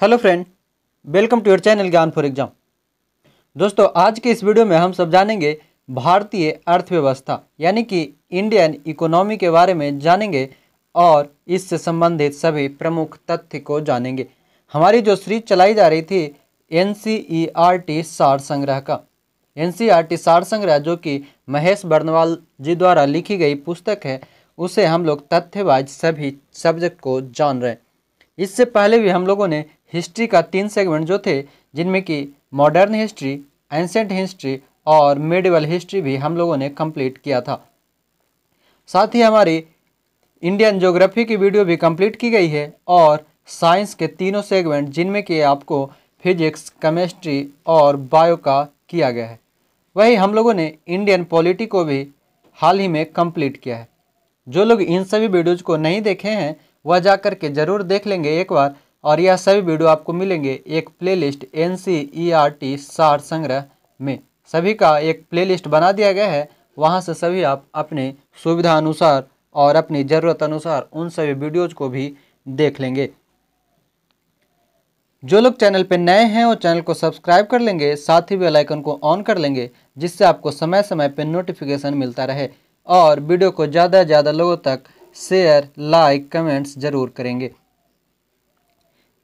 hello friend welcome to your channel Gyan for exam दोस्तों आज के इस वीडियो में हम सब जानेंगे भारतीय अर्थव्यवस्था यानी कि इंडियन इकोनॉमी के बारे में जानेंगे और इससे संबंधित सभी प्रमुख तथ्य को जानेंगे हमारी जो सीरीज चलाई जा रही थी N C E R T सार संग्रह का एन सी आर टी सार संग्रह जो कि महेश बर्नवाल जी द्वारा लिखी गई पुस्तक है उसे हम लोग तथ्यवाज सभी सब्जेक्ट को जान रहे हैं इससे पहले भी हम लोगों ने हिस्ट्री का तीन सेगमेंट जो थे जिनमें कि मॉडर्न हिस्ट्री एंसेंट हिस्ट्री और मेडिवल हिस्ट्री भी हम लोगों ने कंप्लीट किया था साथ ही हमारी इंडियन ज्योग्राफी की वीडियो भी कंप्लीट की गई है और साइंस के तीनों सेगमेंट जिनमें कि आपको फिजिक्स केमिस्ट्री और बायो का किया गया है वही हम लोगों ने इंडियन पॉलिटी को भी हाल ही में कंप्लीट किया है जो लोग इन सभी वीडियोज को नहीं देखे हैं वह जा कर के ज़रूर देख लेंगे एक बार और यह सभी वीडियो आपको मिलेंगे एक playlist N C E R T सार संग्रह में सभी का एक प्लेलिस्ट बना दिया गया है वहाँ से सभी आप अपने सुविधा अनुसार और अपनी ज़रूरत अनुसार उन सभी वीडियोज को भी देख लेंगे जो लोग चैनल पर नए हैं वो चैनल को सब्सक्राइब कर लेंगे साथ ही बेल आइकन को ऑन कर लेंगे जिससे आपको समय समय पर नोटिफिकेशन मिलता रहे और वीडियो को ज़्यादा से ज़्यादा लोगों तक शेयर लाइक कमेंट्स ज़रूर करेंगे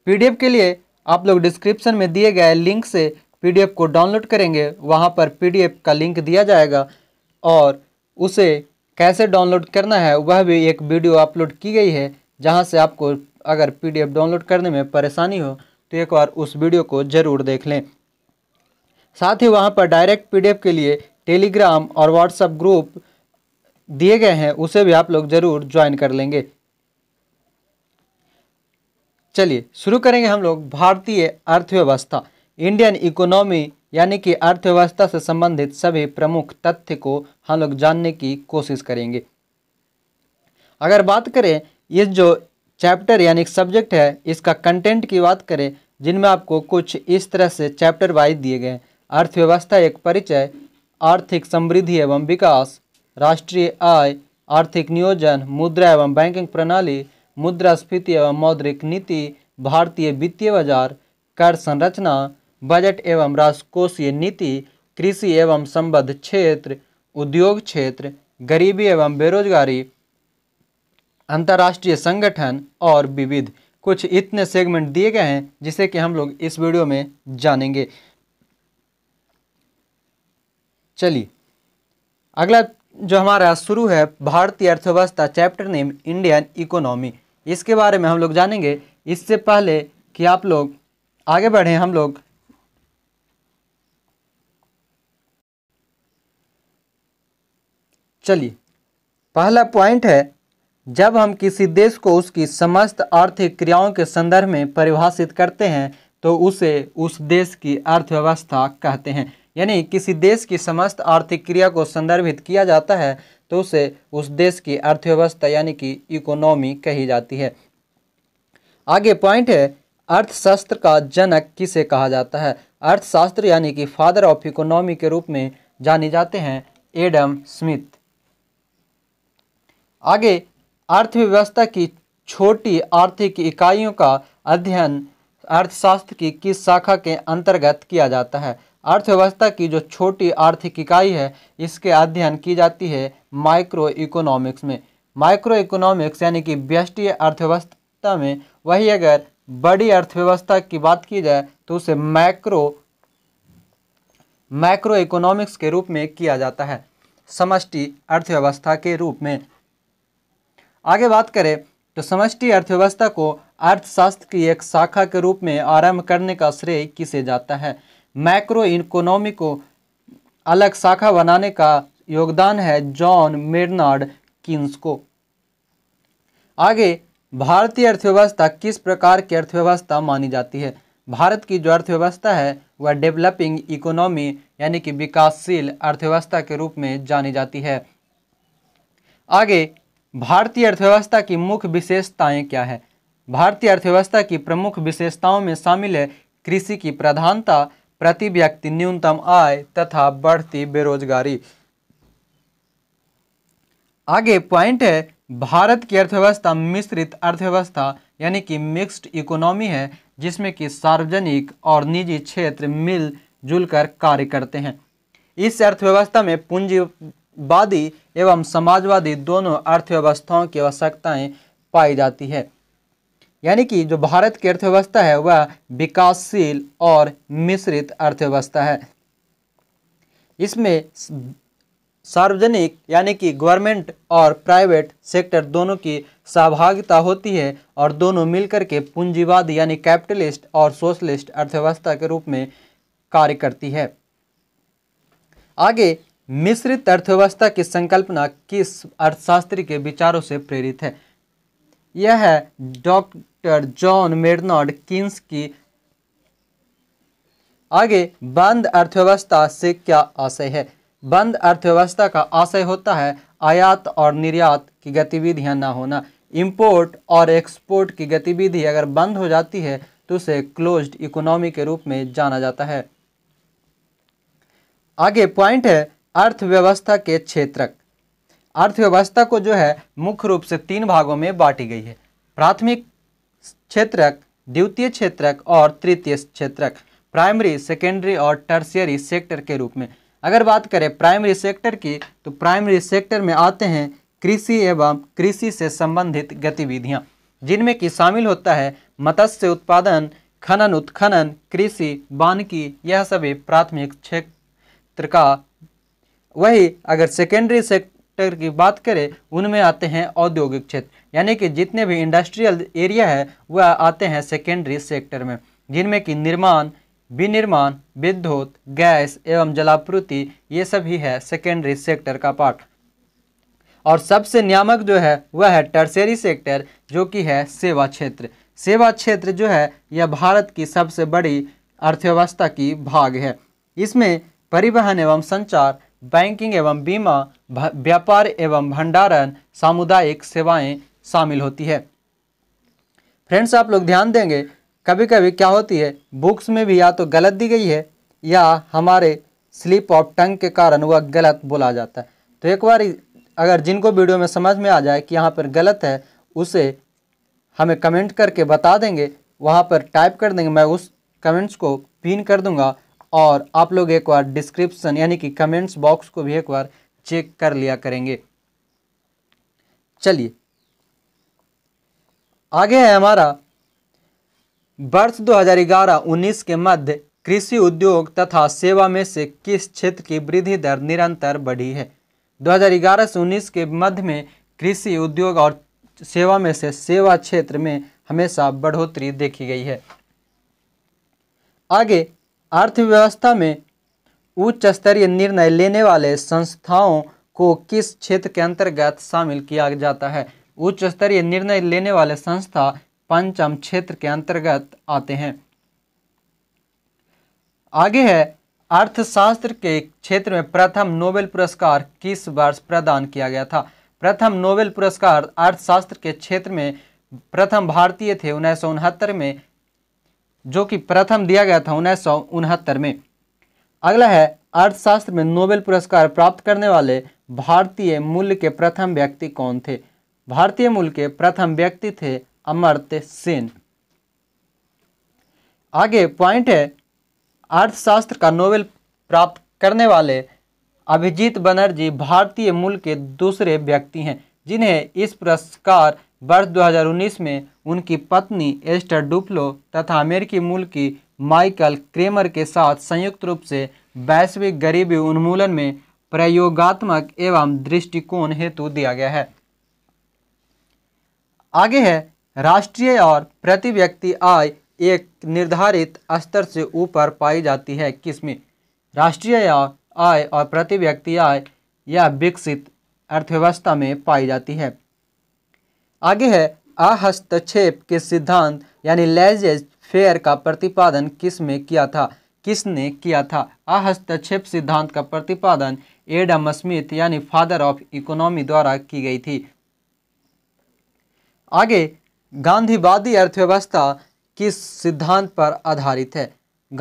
पीडीएफ के लिए आप लोग डिस्क्रिप्शन में दिए गए लिंक से पीडीएफ को डाउनलोड करेंगे वहाँ पर पीडीएफ का लिंक दिया जाएगा और उसे कैसे डाउनलोड करना है वह भी एक वीडियो अपलोड की गई है जहाँ से आपको अगर पी डाउनलोड करने में परेशानी हो तो एक बार उस वीडियो को ज़रूर देख लें साथ ही वहाँ पर डायरेक्ट पीडीएफ के लिए टेलीग्राम और व्हाट्सएप ग्रुप दिए गए हैं उसे भी आप लोग ज़रूर ज्वाइन कर लेंगे चलिए शुरू करेंगे हम लोग भारतीय अर्थव्यवस्था इंडियन इकोनॉमी यानी कि अर्थव्यवस्था से संबंधित सभी प्रमुख तथ्य को हम लोग जानने की कोशिश करेंगे अगर बात करें ये जो चैप्टर यानी सब्जेक्ट है इसका कंटेंट की बात करें जिनमें आपको कुछ इस तरह से चैप्टर वाइज दिए गए अर्थव्यवस्था एक परिचय आर्थिक समृद्धि एवं विकास राष्ट्रीय आय आर्थिक नियोजन मुद्रा एवं बैंकिंग प्रणाली मुद्रास्फीति एवं मौद्रिक नीति भारतीय वित्तीय बाजार कर संरचना बजट एवं राजकोषीय नीति कृषि एवं संबद्ध क्षेत्र उद्योग क्षेत्र गरीबी एवं बेरोजगारी अंतर्राष्ट्रीय संगठन और विविध कुछ इतने सेगमेंट दिए गए हैं जिसे कि हम लोग इस वीडियो में जानेंगे चलिए अगला जो हमारा शुरू है भारतीय अर्थव्यवस्था चैप्टर नेम इंडियन इकोनॉमी इसके बारे में हम लोग जानेंगे इससे पहले कि आप लोग आगे बढ़ें हम लोग चलिए पहला पॉइंट है जब हम किसी देश को उसकी समस्त आर्थिक क्रियाओं के संदर्भ में परिभाषित करते हैं तो उसे उस देश की अर्थव्यवस्था कहते हैं यानी किसी देश की समस्त आर्थिक क्रिया को संदर्भित किया जाता है तो उसे उस देश की अर्थव्यवस्था यानी कि इकोनॉमी कही जाती है आगे पॉइंट है अर्थशास्त्र का जनक किसे कहा जाता है अर्थशास्त्र यानी कि फादर ऑफ इकोनॉमी के रूप में जाने जाते हैं एडम स्मिथ आगे अर्थव्यवस्था की छोटी आर्थिक इकाइयों का अध्ययन अर्थशास्त्र की किस शाखा के अंतर्गत किया जाता है अर्थव्यवस्था की जो छोटी आर्थिक इकाई है इसके अध्ययन की जाती है माइक्रो इकोनॉमिक्स में माइक्रो इकोनॉमिक्स यानी कि व्यष्टि अर्थव्यवस्था में वही अगर बड़ी अर्थव्यवस्था की बात की जाए तो उसे मैक्रो माइक्रो इकोनॉमिक्स के रूप में किया जाता है समष्टि अर्थव्यवस्था के रूप में आगे बात करें तो समष्टि अर्थव्यवस्था को अर्थशास्त्र की एक शाखा के रूप में आरंभ करने का श्रेय किसे जाता है मैक्रो इकोनॉमी को अलग शाखा बनाने का योगदान है जॉन मेरनार्ड किन्स को आगे भारतीय अर्थव्यवस्था किस प्रकार की अर्थव्यवस्था मानी जाती है भारत की जो अर्थव्यवस्था है वह डेवलपिंग इकोनॉमी यानी कि विकासशील अर्थव्यवस्था के रूप में जानी जाती है आगे भारतीय अर्थव्यवस्था की मुख्य विशेषताएं क्या है भारतीय अर्थव्यवस्था की प्रमुख विशेषताओं में शामिल है कृषि की प्रधानता प्रति व्यक्ति न्यूनतम आय तथा बढ़ती बेरोजगारी आगे पॉइंट है भारत की अर्थव्यवस्था मिश्रित अर्थव्यवस्था यानी कि मिक्स्ड इकोनॉमी है जिसमें कि सार्वजनिक और निजी क्षेत्र मिल जुल कर कार्य करते हैं इस अर्थव्यवस्था में पूंजीवादी एवं समाजवादी दोनों अर्थव्यवस्थाओं की आवश्यकताएं पाई जाती है यानी कि जो भारत की अर्थव्यवस्था है वह विकासशील और मिश्रित अर्थव्यवस्था है इसमें सार्वजनिक यानी कि गवर्नमेंट और प्राइवेट सेक्टर दोनों की सहभागिता होती है और दोनों मिलकर के पूंजीवाद यानी कैपिटलिस्ट और सोशलिस्ट अर्थव्यवस्था के रूप में कार्य करती है आगे मिश्रित अर्थव्यवस्था की संकल्पना किस अर्थशास्त्री के विचारों से प्रेरित है यह है डॉक्टर जॉन मेरनॉड किन्स की आगे बंद अर्थव्यवस्था से क्या आशय है बंद अर्थव्यवस्था का आशय होता है आयात और निर्यात की गतिविधियां ना होना इंपोर्ट और एक्सपोर्ट की गतिविधि अगर बंद हो जाती है तो उसे क्लोज्ड इकोनॉमी के रूप में जाना जाता है आगे पॉइंट है अर्थव्यवस्था के क्षेत्रक अर्थव्यवस्था को जो है मुख्य रूप से तीन भागों में बांटी गई है प्राथमिक क्षेत्रक द्वितीय क्षेत्रक और तृतीय क्षेत्रक प्राइमरी सेकेंडरी और टर्सियरी सेक्टर के रूप में अगर बात करें प्राइमरी सेक्टर की तो प्राइमरी सेक्टर में आते हैं कृषि एवं कृषि से संबंधित गतिविधियां जिनमें कि शामिल होता है मत्स्य उत्पादन खनन उत्खनन कृषि वानकी यह सभी प्राथमिक क्षेत्र का वही अगर सेकेंडरी सेक्टर सेक्टर की बात करें उनमें आते हैं औद्योगिक क्षेत्र यानी कि जितने भी इंडस्ट्रियल एरिया है वह आते हैं सेकेंडरी सेक्टर में जिनमें कि निर्माण विनिर्माण विद्युत गैस एवं जलापूर्ति ये सभी है सेकेंडरी सेक्टर का पार्ट और सबसे नियामक जो है वह है टर्सरी सेक्टर जो कि है सेवा क्षेत्र सेवा क्षेत्र जो है यह भारत की सबसे बड़ी अर्थव्यवस्था की भाग है इसमें परिवहन एवं संचार बैंकिंग एवं बीमा व्यापार एवं भंडारण सामुदायिक सेवाएं शामिल होती है फ्रेंड्स आप लोग ध्यान देंगे कभी कभी क्या होती है बुक्स में भी या तो गलत दी गई है या हमारे स्लिप ऑफ टंग के कारण वह गलत बोला जाता है तो एक बार अगर जिनको वीडियो में समझ में आ जाए कि यहाँ पर गलत है उसे हमें कमेंट करके बता देंगे वहाँ पर टाइप कर देंगे मैं उस कमेंट्स को पिन कर दूंगा और आप लोग एक बार डिस्क्रिप्शन यानी कि कमेंट्स बॉक्स को भी एक बार चेक कर लिया करेंगे चलिए आगे है हमारा वर्ष 2011-19 के मध्य कृषि उद्योग तथा सेवा में से किस क्षेत्र की वृद्धि दर निरंतर बढ़ी है 2011 से 19 के मध्य में कृषि उद्योग और सेवा में से सेवा क्षेत्र में हमेशा बढ़ोतरी देखी गई है आगे अर्थव्यवस्था में उच्च स्तरीय निर्णय लेने वाले संस्थाओं को किस क्षेत्र के अंतर्गत शामिल किया जाता है उच्च स्तरीय निर्णय लेने वाले संस्था पंचम क्षेत्र के अंतर्गत आते हैं आगे है अर्थशास्त्र के क्षेत्र में प्रथम नोबेल पुरस्कार किस वर्ष प्रदान किया गया था प्रथम नोबेल पुरस्कार अर्थशास्त्र के क्षेत्र में प्रथम भारतीय थे उन्नीस में जो कि प्रथम दिया गया था उन्नीस में अगला है अर्थशास्त्र में नोबेल पुरस्कार प्राप्त करने वाले भारतीय मूल के प्रथम व्यक्ति कौन थे भारतीय मूल के प्रथम व्यक्ति थे अमर्त्य सेन आगे पॉइंट है अर्थशास्त्र का नोबेल प्राप्त करने वाले अभिजीत बनर्जी भारतीय मूल के दूसरे व्यक्ति हैं जिन्हें इस पुरस्कार वर्ष 2019 में उनकी पत्नी एस्टर डुप्लो तथा अमेरिकी मूल की माइकल क्रेमर के साथ संयुक्त रूप से वैश्विक गरीबी उन्मूलन में प्रयोगात्मक एवं दृष्टिकोण हेतु दिया गया है आगे है राष्ट्रीय और प्रति व्यक्ति आय एक निर्धारित स्तर से ऊपर पाई जाती है किसमें राष्ट्रीय आय और प्रति व्यक्ति आय यह विकसित अर्थव्यवस्था में पाई जाती है आगे है अहस्तक्षेप के सिद्धांत यानी लेजेज फेयर का प्रतिपादन में किया था किसने किया था अहस्तक्षेप सिद्धांत का प्रतिपादन एडम स्मिथ यानी फादर ऑफ इकोनॉमी द्वारा की गई थी आगे गांधीवादी अर्थव्यवस्था किस सिद्धांत पर आधारित है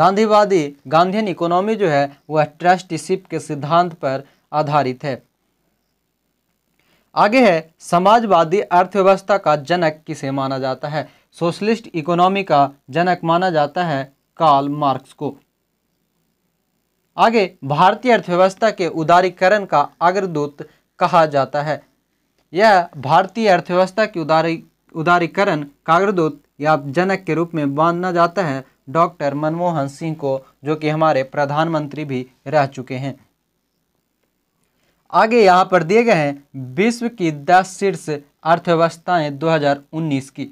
गांधीवादी गांधीन इकोनॉमी जो है वह ट्रस्टीशिप के सिद्धांत पर आधारित है आगे है समाजवादी अर्थव्यवस्था का जनक किसे माना जाता है सोशलिस्ट इकोनॉमी का जनक माना जाता है कार्ल मार्क्स को आगे भारतीय अर्थव्यवस्था के उदारीकरण का अग्रदूत कहा जाता है यह भारतीय अर्थव्यवस्था की उदारी उदारीकरण का अग्रदूत या जनक के रूप में माना जाता है डॉक्टर मनमोहन सिंह को जो कि हमारे प्रधानमंत्री भी रह चुके हैं आगे यहाँ पर दिए गए हैं विश्व की दस शीर्ष अर्थव्यवस्थाएं 2019 की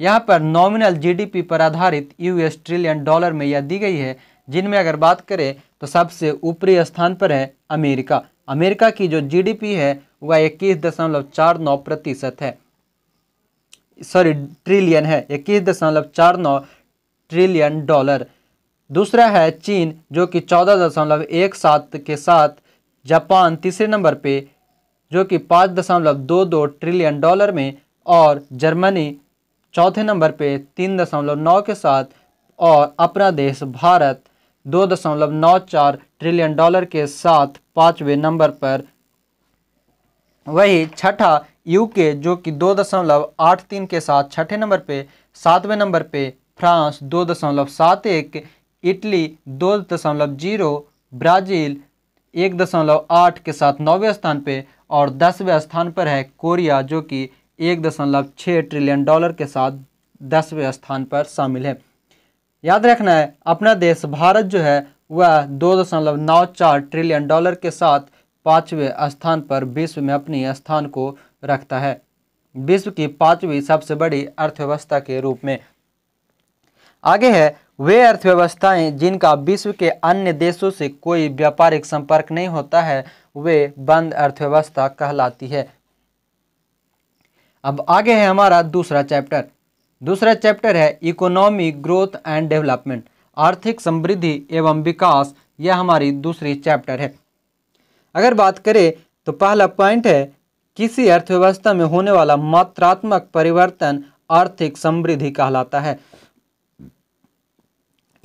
यहाँ पर नॉमिनल जीडीपी पर आधारित यूएस ट्रिलियन डॉलर में यह दी गई है जिनमें अगर बात करें तो सबसे ऊपरी स्थान पर है अमेरिका अमेरिका की जो जीडीपी है वह इक्कीस दशमलव चार नौ प्रतिशत है सॉरी ट्रिलियन है इक्कीस दशमलव चार नौ ट्रिलियन डॉलर दूसरा है चीन जो कि चौदह दशमलव एक सात के साथ जापान तीसरे नंबर पे जो कि पाँच दशमलव दो दो ट्रिलियन डॉलर में और जर्मनी चौथे नंबर पे तीन दशमलव नौ के साथ और अपना देश भारत दो दशमलव नौ चार ट्रिलियन डॉलर के साथ पाँचवें नंबर पर वही छठा यूके जो कि दो दशमलव आठ तीन के साथ छठे नंबर पे सातवें नंबर पे फ्रांस दो दशमलव सात एक इटली दो दशमलव जीरो ब्राज़ील एक दशमलव आठ के साथ नौवें स्थान पे और दसवें स्थान पर है कोरिया जो कि एक दशमलव छः ट्रिलियन डॉलर के साथ दसवें स्थान पर शामिल है याद रखना है अपना देश भारत जो है वह दो दशमलव नौ चार ट्रिलियन डॉलर के साथ पाँचवें स्थान पर विश्व में अपनी स्थान को रखता है विश्व की पाँचवीं सबसे बड़ी अर्थव्यवस्था के रूप में आगे है वे अर्थव्यवस्थाएं जिनका विश्व के अन्य देशों से कोई व्यापारिक संपर्क नहीं होता है वे बंद अर्थव्यवस्था कहलाती है अब आगे है हमारा दूसरा चैप्टर दूसरा चैप्टर है इकोनॉमी ग्रोथ एंड डेवलपमेंट आर्थिक समृद्धि एवं विकास यह हमारी दूसरी चैप्टर है अगर बात करें तो पहला पॉइंट है किसी अर्थव्यवस्था में होने वाला मात्रात्मक परिवर्तन आर्थिक समृद्धि कहलाता है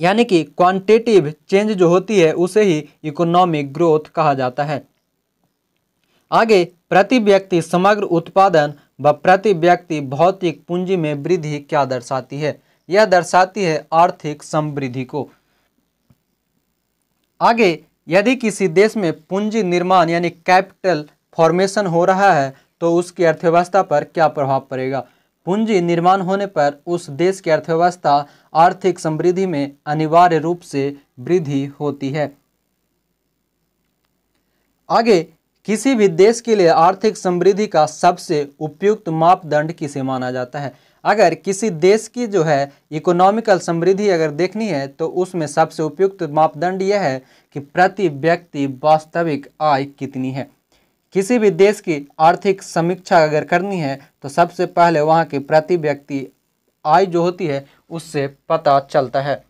यानी कि क्वांटिटिव चेंज जो होती है उसे ही इकोनॉमिक ग्रोथ कहा जाता है आगे प्रति व्यक्ति समग्र उत्पादन व प्रति व्यक्ति भौतिक पूंजी में वृद्धि क्या दर्शाती है यह दर्शाती है आर्थिक समृद्धि को आगे यदि किसी देश में पूंजी निर्माण यानी कैपिटल फॉर्मेशन हो रहा है तो उसकी अर्थव्यवस्था पर क्या प्रभाव पड़ेगा पूंजी निर्माण होने पर उस देश की अर्थव्यवस्था आर्थिक समृद्धि में अनिवार्य रूप से वृद्धि होती है आगे किसी भी देश के लिए आर्थिक समृद्धि का सबसे उपयुक्त मापदंड किसे माना जाता है अगर किसी देश की जो है इकोनॉमिकल समृद्धि अगर देखनी है तो उसमें सबसे उपयुक्त मापदंड यह है कि प्रति व्यक्ति वास्तविक आय कितनी है किसी भी देश की आर्थिक समीक्षा अगर करनी है तो सबसे पहले वहाँ की प्रति व्यक्ति आय जो होती है उससे पता चलता है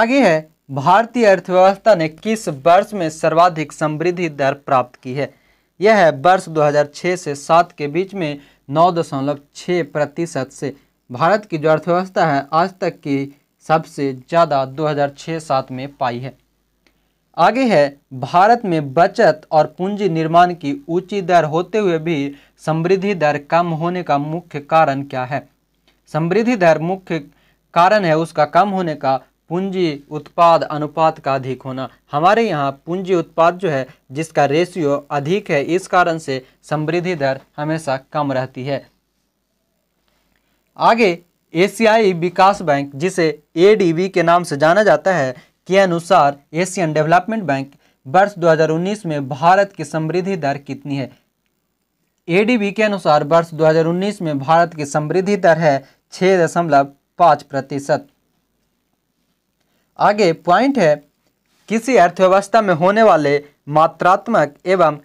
आगे है भारतीय अर्थव्यवस्था ने किस वर्ष में सर्वाधिक समृद्धि दर प्राप्त की है यह है वर्ष 2006 से 7 के बीच में छः प्रतिशत से भारत की जो अर्थव्यवस्था है आज तक की सबसे ज़्यादा 2006-7 में पाई है आगे है भारत में बचत और पूंजी निर्माण की ऊंची दर होते हुए भी समृद्धि दर कम होने का मुख्य कारण क्या है समृद्धि दर मुख्य कारण है उसका कम होने का पूंजी उत्पाद अनुपात का अधिक होना हमारे यहाँ पूंजी उत्पाद जो है जिसका रेशियो अधिक है इस कारण से समृद्धि दर हमेशा कम रहती है आगे एशियाई विकास बैंक जिसे एडीबी के नाम से जाना जाता है के अनुसार एशियन डेवलपमेंट बैंक वर्ष 2019 में भारत की समृद्धि दर कितनी है एडीबी के अनुसार वर्ष 2019 में भारत की समृद्धि दर है छः दशमलव प्रतिशत आगे पॉइंट है किसी अर्थव्यवस्था में होने वाले मात्रात्मक एवं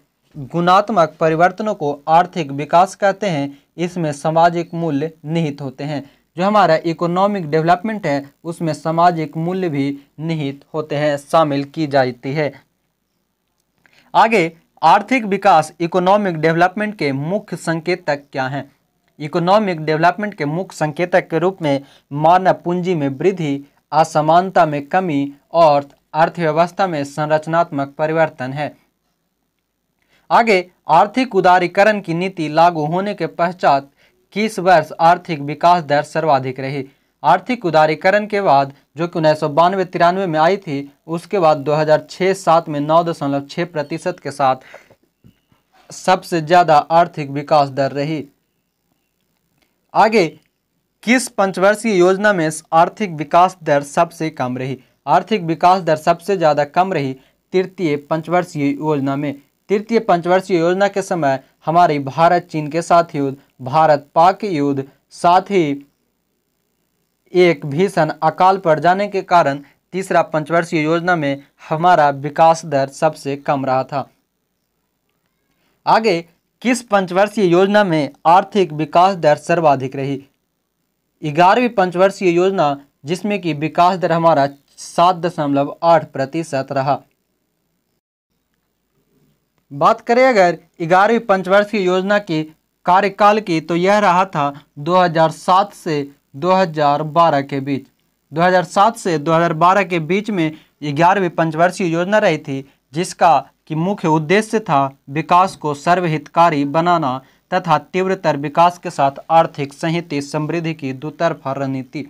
गुणात्मक परिवर्तनों को आर्थिक विकास कहते हैं इसमें सामाजिक मूल्य निहित होते हैं जो हमारा इकोनॉमिक डेवलपमेंट है उसमें सामाजिक मूल्य भी निहित होते हैं शामिल की जाती है आगे आर्थिक विकास इकोनॉमिक डेवलपमेंट के मुख्य संकेतक क्या हैं इकोनॉमिक डेवलपमेंट के मुख्य संकेतक के रूप में मानव पूंजी में वृद्धि असमानता में कमी और अर्थव्यवस्था में संरचनात्मक परिवर्तन है आगे आर्थिक उदारीकरण की नीति लागू होने के पश्चात कि इस वर्ष आर्थिक विकास दर सर्वाधिक रही आर्थिक उदारीकरण के बाद जो कि उन्नीस सौ बानवे तिरानवे में आई थी उसके बाद 2006-7 में नौ दशमलव छः प्रतिशत के साथ सबसे ज़्यादा आर्थिक विकास दर रही आगे किस पंचवर्षीय योजना में आर्थिक विकास दर सबसे कम रही आर्थिक विकास दर सबसे ज़्यादा कम रही तृतीय पंचवर्षीय योजना में तृतीय पंचवर्षीय योजना के समय हमारी भारत चीन के साथ युद्ध भारत पाक युद्ध साथ ही एक भीषण अकाल पड़ जाने के कारण तीसरा पंचवर्षीय योजना में हमारा विकास दर सबसे कम रहा था आगे किस पंचवर्षीय योजना में आर्थिक विकास दर सर्वाधिक रही ग्यारहवीं पंचवर्षीय योजना जिसमें कि विकास दर हमारा सात दशमलव आठ प्रतिशत रहा बात करें अगर ग्यारहवीं पंचवर्षीय योजना की कार्यकाल की तो यह रहा था 2007 से 2012 के बीच 2007 से 2012 के बीच में ग्यारहवीं पंचवर्षीय योजना रही थी जिसका कि मुख्य उद्देश्य था विकास को सर्वहितकारी बनाना तथा तीव्रतर विकास के साथ आर्थिक संहिति समृद्धि की दोतरफा रणनीति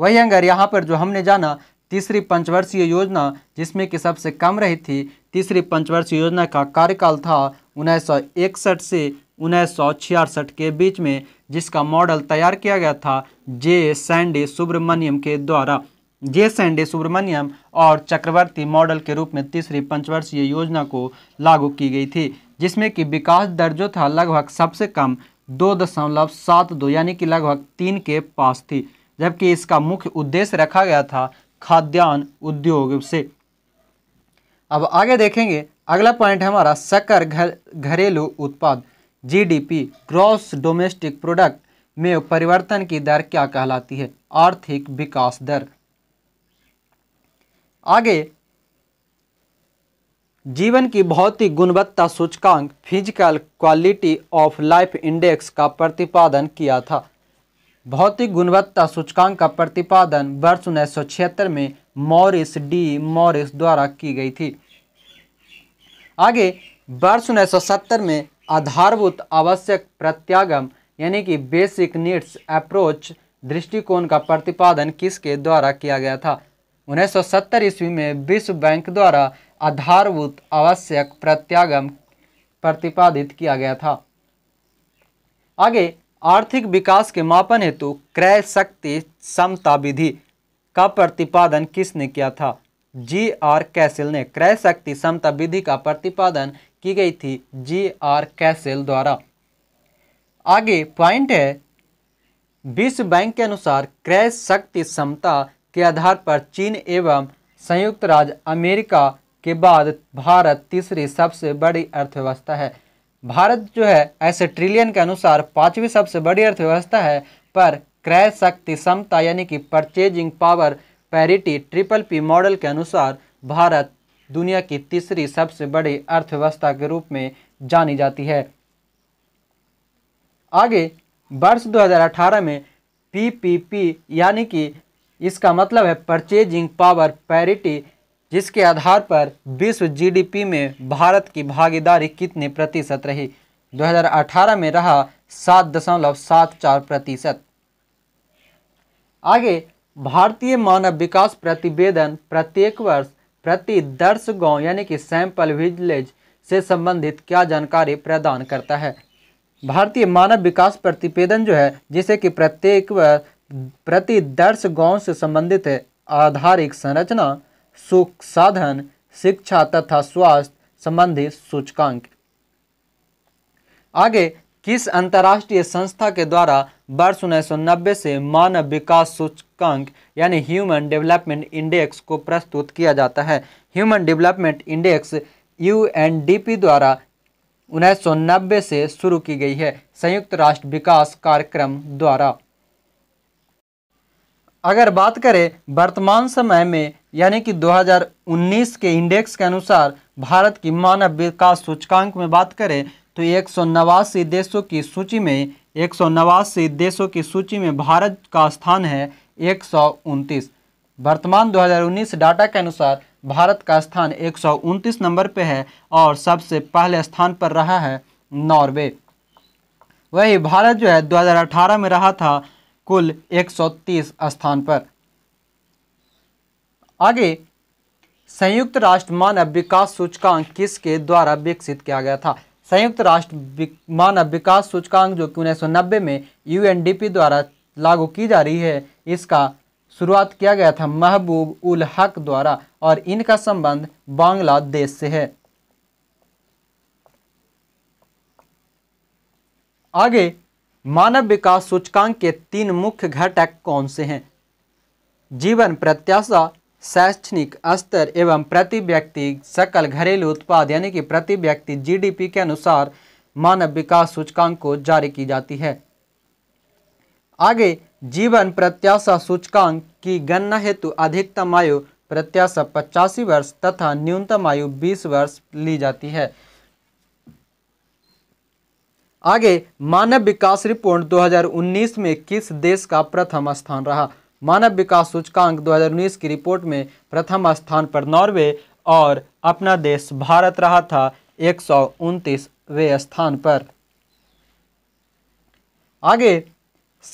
वही अगर यहाँ पर जो हमने जाना तीसरी पंचवर्षीय योजना जिसमें कि सबसे कम रही थी तीसरी पंचवर्षीय योजना का कार्यकाल था उन्नीस से उन्नीस के बीच में जिसका मॉडल तैयार किया गया था जे सैंडे सुब्रमण्यम के द्वारा जे सैंडे सुब्रमण्यम और चक्रवर्ती मॉडल के रूप में तीसरी पंचवर्षीय योजना को लागू की गई थी जिसमें कि विकास दर जो था लगभग सबसे कम दो दशमलव सात दो यानी कि लगभग तीन के पास थी जबकि इसका मुख्य उद्देश्य रखा गया था खाद्यान्न उद्योग से अब आगे देखेंगे अगला पॉइंट है हमारा सकर घर घरेलू उत्पाद जीडीपी ग्रॉस डोमेस्टिक प्रोडक्ट में परिवर्तन की दर क्या कहलाती है आर्थिक विकास दर आगे जीवन की भौतिक गुणवत्ता सूचकांक physical quality of life index का प्रतिपादन किया था भौतिक गुणवत्ता सूचकांक का प्रतिपादन वर्ष उन्नीस में मॉरिस डी मॉरिस द्वारा की गई थी आगे वर्ष उन्नीस में आधारभूत आवश्यक प्रत्यागम यानी कि बेसिक नीड्स अप्रोच दृष्टिकोण का प्रतिपादन किसके द्वारा किया गया था 1970 ईस्वी में विश्व बैंक द्वारा आधारभूत आवश्यक प्रत्यागम प्रतिपादित किया गया था आगे आर्थिक विकास के मापन हेतु क्रय शक्ति समता विधि का प्रतिपादन किसने किया था जी आर कैसेल ने क्रय शक्ति समता विधि का प्रतिपादन की गई थी जी आर कैसेल द्वारा आगे पॉइंट है विश्व बैंक के अनुसार क्रय शक्ति समता के आधार पर चीन एवं संयुक्त राज्य अमेरिका के बाद भारत तीसरी सबसे बड़ी अर्थव्यवस्था है भारत जो है ऐसे ट्रिलियन के अनुसार पांचवी सबसे बड़ी अर्थव्यवस्था है पर क्रय शक्ति समता यानी कि purchasing power parity triple P model के अनुसार भारत दुनिया की तीसरी सबसे बड़ी अर्थव्यवस्था के रूप में जानी जाती है आगे वर्ष 2018 में पीपीपी यानी कि इसका मतलब है परचेजिंग पावर पैरिटी जिसके आधार पर विश्व जीडीपी में भारत की भागीदारी कितने प्रतिशत रही 2018 में रहा सात दशमलव सात चार प्रतिशत आगे भारतीय मानव विकास प्रतिवेदन प्रत्येक वर्ष प्रति दर्श गांव यानी कि सैंपल विलेज से संबंधित क्या जानकारी प्रदान करता है भारतीय मानव विकास प्रतिवेदन जो है जिसे कि प्रत्येक वर्ष प्रति दर्श गांव से संबंधित आधारिक संरचना सुख साधन शिक्षा तथा स्वास्थ्य संबंधी सूचकांक आगे किस अंतर्राष्ट्रीय संस्था के द्वारा वर्ष उन्नीस से मानव विकास सूचकांक यानी ह्यूमन डेवलपमेंट इंडेक्स को प्रस्तुत किया जाता है ह्यूमन डेवलपमेंट इंडेक्स यूएनडीपी द्वारा उन्नीस से शुरू की गई है संयुक्त राष्ट्र विकास कार्यक्रम द्वारा अगर बात करें वर्तमान समय में यानी कि 2019 के इंडेक्स के अनुसार भारत की मानव विकास सूचकांक में बात करें तो एक देशों की सूची में एक देशों की सूची में भारत का स्थान है एक वर्तमान 2019 डाटा के अनुसार भारत का स्थान एक नंबर पे है और सबसे पहले स्थान पर रहा है नॉर्वे वही भारत जो है 2018 में रहा था कुल 130 स्थान पर आगे संयुक्त राष्ट्र मानव विकास सूचकांक किसके द्वारा विकसित किया गया था संयुक्त राष्ट्र मानव विकास सूचकांक जो कि उन्नीस में यूएनडीपी द्वारा लागू की जा रही है इसका शुरुआत किया गया था महबूब उल हक द्वारा और इनका संबंध बांग्लादेश से है आगे मानव विकास सूचकांक के तीन मुख्य घटक कौन से हैं जीवन प्रत्याशा शैक्षणिक स्तर एवं प्रति व्यक्ति सकल घरेलू उत्पाद यानी कि प्रति व्यक्ति जीडीपी के अनुसार मानव विकास सूचकांक को जारी की जाती है आगे जीवन प्रत्याशा सूचकांक की गणना हेतु अधिकतम आयु प्रत्याशा पचासी वर्ष तथा न्यूनतम आयु बीस वर्ष ली जाती है आगे मानव विकास रिपोर्ट 2019 में किस देश का प्रथम स्थान रहा मानव विकास सूचकांक 2019 की रिपोर्ट में प्रथम स्थान पर नॉर्वे और अपना देश भारत रहा था एक वे स्थान पर आगे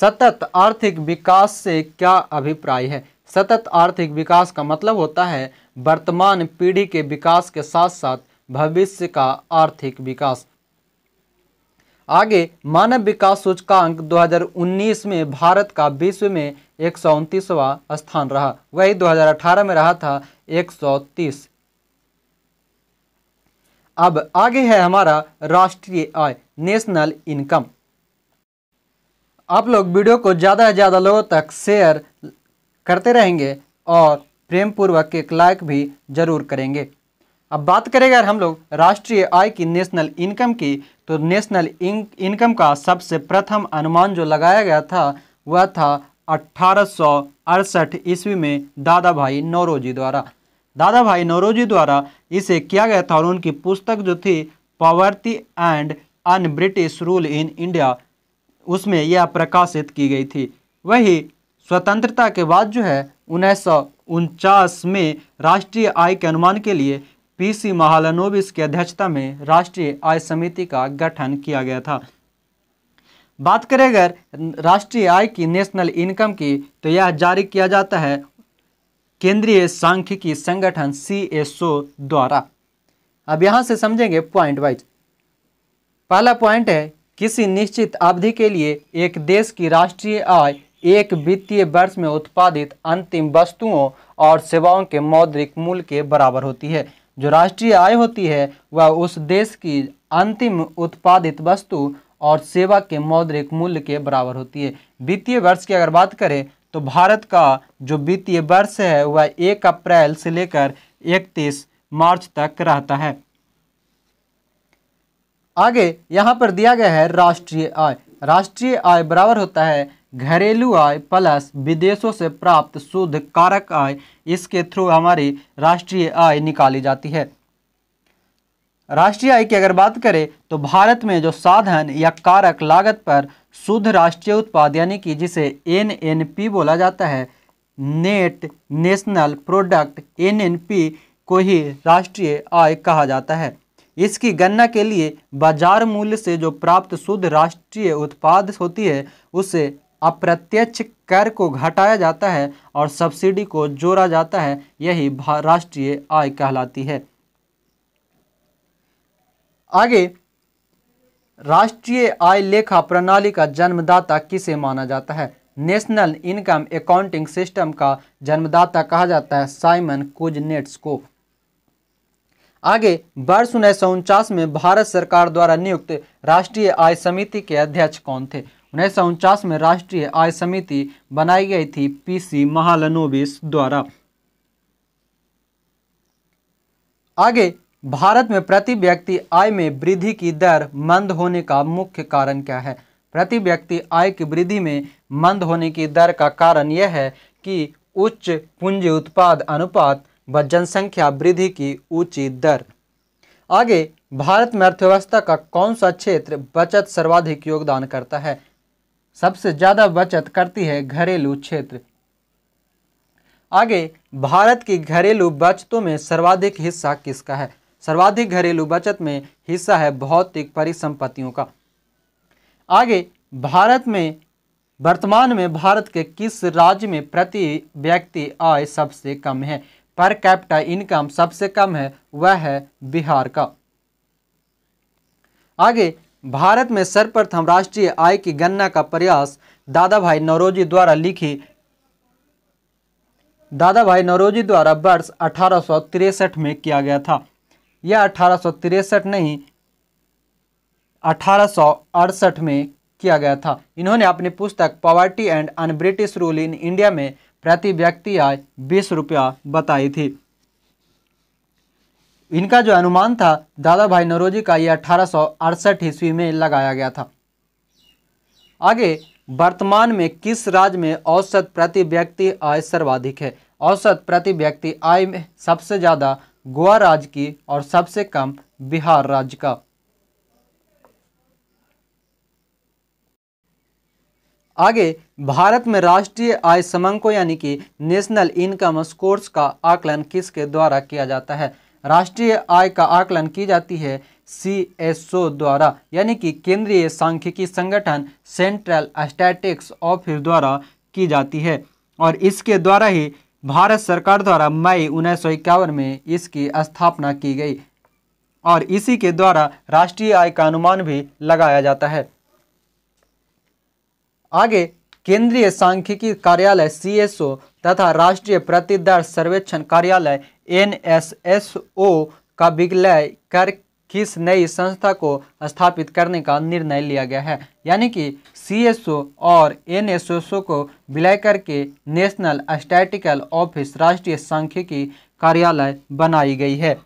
सतत आर्थिक विकास से क्या अभिप्राय है सतत आर्थिक विकास का मतलब होता है वर्तमान पीढ़ी के विकास के साथ साथ भविष्य का आर्थिक विकास आगे मानव विकास सूचकांक 2019 में भारत का विश्व में एक स्थान रहा वही 2018 में रहा था 130 अब आगे है हमारा राष्ट्रीय आय नेशनल इनकम आप लोग वीडियो को ज़्यादा से ज़्यादा लोगों तक शेयर करते रहेंगे और प्रेम पूर्वक एक लाइक भी जरूर करेंगे अब बात करेंगे अगर हम लोग राष्ट्रीय आय की नेशनल इनकम की तो नेशनल इनकम का सबसे प्रथम अनुमान जो लगाया गया था वह था अठारह ईस्वी में दादा भाई नौरोजी द्वारा दादा भाई नौरोजी द्वारा इसे किया गया था और उनकी पुस्तक जो थी poverty and un British rule in India उसमें यह प्रकाशित की गई थी वही स्वतंत्रता के बाद जो है उन्नीस में राष्ट्रीय आय के अनुमान के लिए पीसी महालनोबिस की अध्यक्षता में राष्ट्रीय आय समिति का गठन किया गया था बात करें अगर राष्ट्रीय आय की नेशनल इनकम की तो यह जारी किया जाता है केंद्रीय सांख्यिकी संगठन सी द्वारा अब यहाँ से समझेंगे पॉइंट वाइज पहला पॉइंट है किसी निश्चित अवधि के लिए एक देश की राष्ट्रीय आय एक वित्तीय वर्ष में उत्पादित अंतिम वस्तुओं और सेवाओं के मौद्रिक मूल्य के बराबर होती है जो राष्ट्रीय आय होती है वह उस देश की अंतिम उत्पादित वस्तु और सेवा के मौद्रिक मूल्य के बराबर होती है वित्तीय वर्ष की अगर बात करें तो भारत का जो वित्तीय वर्ष है वह एक अप्रैल से लेकर इकतीस मार्च तक रहता है आगे यहाँ पर दिया गया है राष्ट्रीय आय राष्ट्रीय आय बराबर होता है घरेलू आय प्लस विदेशों से प्राप्त शुद्ध कारक आय इसके थ्रू हमारी राष्ट्रीय आय निकाली जाती है राष्ट्रीय आय की अगर बात करें तो भारत में जो साधन या कारक लागत पर शुद्ध राष्ट्रीय उत्पाद यानी कि जिसे एन बोला जाता है नेट नेशनल प्रोडक्ट एन को ही राष्ट्रीय आय कहा जाता है इसकी गणना के लिए बाजार मूल्य से जो प्राप्त शुद्ध राष्ट्रीय उत्पाद होती है उसे अप्रत्यक्ष कर को घटाया जाता है और सब्सिडी को जोड़ा जाता है यही राष्ट्रीय आय कहलाती है आगे राष्ट्रीय आय लेखा प्रणाली का जन्मदाता किसे माना जाता है नेशनल इनकम अकाउंटिंग सिस्टम का जन्मदाता कहा जाता है साइमन कुजनेट्स को आगे वर्ष उन्नीस में भारत सरकार द्वारा नियुक्त राष्ट्रीय आय समिति के अध्यक्ष कौन थे उन्नीस में राष्ट्रीय आय समिति बनाई गई थी पीसी महालनोबिस द्वारा आगे भारत में प्रति व्यक्ति आय में वृद्धि की दर मंद होने का मुख्य कारण क्या है प्रति व्यक्ति आय की वृद्धि में मंद होने की दर का कारण यह है कि उच्च पूंजी उत्पाद अनुपात व जनसंख्या वृद्धि की ऊंची दर आगे भारत में अर्थव्यवस्था का कौन सा क्षेत्र बचत सर्वाधिक योगदान करता है सबसे ज़्यादा बचत करती है घरेलू क्षेत्र आगे भारत की घरेलू बचतों में सर्वाधिक हिस्सा किसका है सर्वाधिक घरेलू बचत में हिस्सा है भौतिक परिसंपत्तियों का आगे भारत में वर्तमान में भारत के किस राज्य में प्रति व्यक्ति आय सबसे कम है पर कैपिटा इनकम सबसे कम है वह है बिहार का आगे भारत में सर्वप्रथम राष्ट्रीय आय की गणना का प्रयास दादा भाई नौरोजी द्वारा लिखी दादा भाई नौरोजी द्वारा वर्ष अठारह में किया गया था यह अठारह नहीं अठारह में किया गया था इन्होंने अपनी पुस्तक poverty and un British rule in India में प्रति व्यक्ति आय बीस रुपया बताई थी इनका जो अनुमान था दादा भाई नरोजी का यह अठारह ईस्वी में लगाया गया था आगे वर्तमान में किस राज्य में औसत प्रति व्यक्ति आय सर्वाधिक है औसत प्रति व्यक्ति आय में सबसे ज़्यादा गोवा राज्य की और सबसे कम बिहार राज्य का आगे भारत में राष्ट्रीय आय समंको यानी कि नेशनल इनकम स्कोर्स का आकलन किसके द्वारा किया जाता है राष्ट्रीय आय का आकलन की जाती है सी एस ओ द्वारा यानी कि केंद्रीय सांख्यिकी संगठन सेंट्रल स्टैटिक्स ऑफिस द्वारा की जाती है और इसके द्वारा ही भारत सरकार द्वारा मई उन्नीस में इसकी स्थापना की गई और इसी के द्वारा राष्ट्रीय आय का अनुमान भी लगाया जाता है आगे केंद्रीय सांख्यिकी कार्यालय ओ तथा राष्ट्रीय प्रतिदर्श सर्वेक्षण कार्यालय ओ का विलय कर किस नई संस्था को स्थापित करने का निर्णय लिया गया है यानी कि सीएसओ और एनएसएसओ को विलय करके नेशनल स्टैटिकल ऑफिस राष्ट्रीय सांख्यिकी कार्यालय बनाई गई है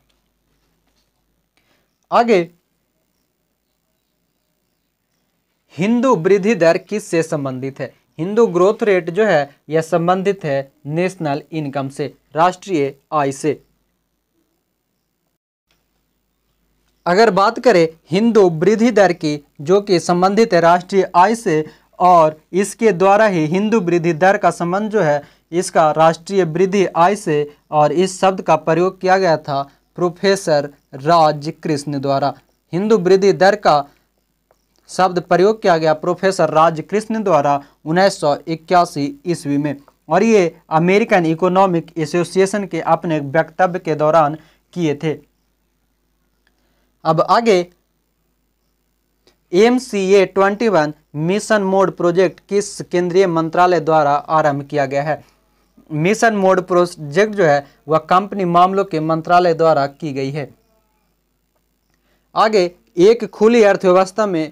आगे हिंदू वृद्धि दर किससे संबंधित है हिंदू ग्रोथ रेट जो है यह संबंधित है नेशनल इनकम से राष्ट्रीय आय से अगर बात करें हिंदू वृद्धि दर की जो कि संबंधित राष्ट्रीय आय से और इसके द्वारा ही हिंदू वृद्धि दर का संबंध जो है इसका राष्ट्रीय वृद्धि आय से और इस शब्द का प्रयोग किया गया था प्रोफेसर राज कृष्ण द्वारा हिंदू वृद्धि दर का शब्द प्रयोग किया गया प्रोफेसर राज कृष्ण द्वारा उन्नीस सौ इक्यासी ईस्वी में और ये अमेरिकन इकोनॉमिक एसोसिएशन के अपने वक्तव्य के दौरान किए थे अब आगे M C A twenty one mission mode project किस केंद्रीय मंत्रालय द्वारा आरंभ किया गया है मिशन मोड प्रोजेक्ट जो है वह कंपनी मामलों के मंत्रालय द्वारा की गई है आगे एक खुली अर्थव्यवस्था में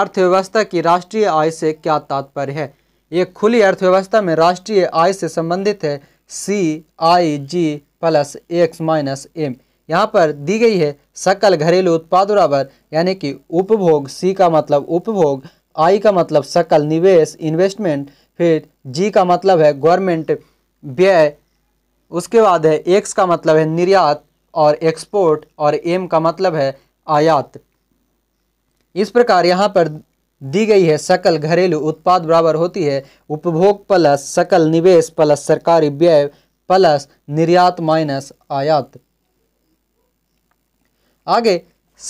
अर्थव्यवस्था की राष्ट्रीय आय से क्या तात्पर्य है एक खुली अर्थव्यवस्था में राष्ट्रीय आय से संबंधित है C I G plus X minus M यहाँ पर दी गई है सकल घरेलू उत्पाद बराबर यानी कि उपभोग सी का मतलब उपभोग आई का मतलब सकल निवेश इन्वेस्टमेंट फिर जी का मतलब है गवर्नमेंट व्यय उसके बाद है एक्स का मतलब है निर्यात और एक्सपोर्ट और एम का मतलब है आयात इस प्रकार यहाँ पर दी गई है सकल घरेलू उत्पाद बराबर होती है उपभोग प्लस सकल निवेश प्लस सरकारी व्यय प्लस निर्यात माइनस आयात आगे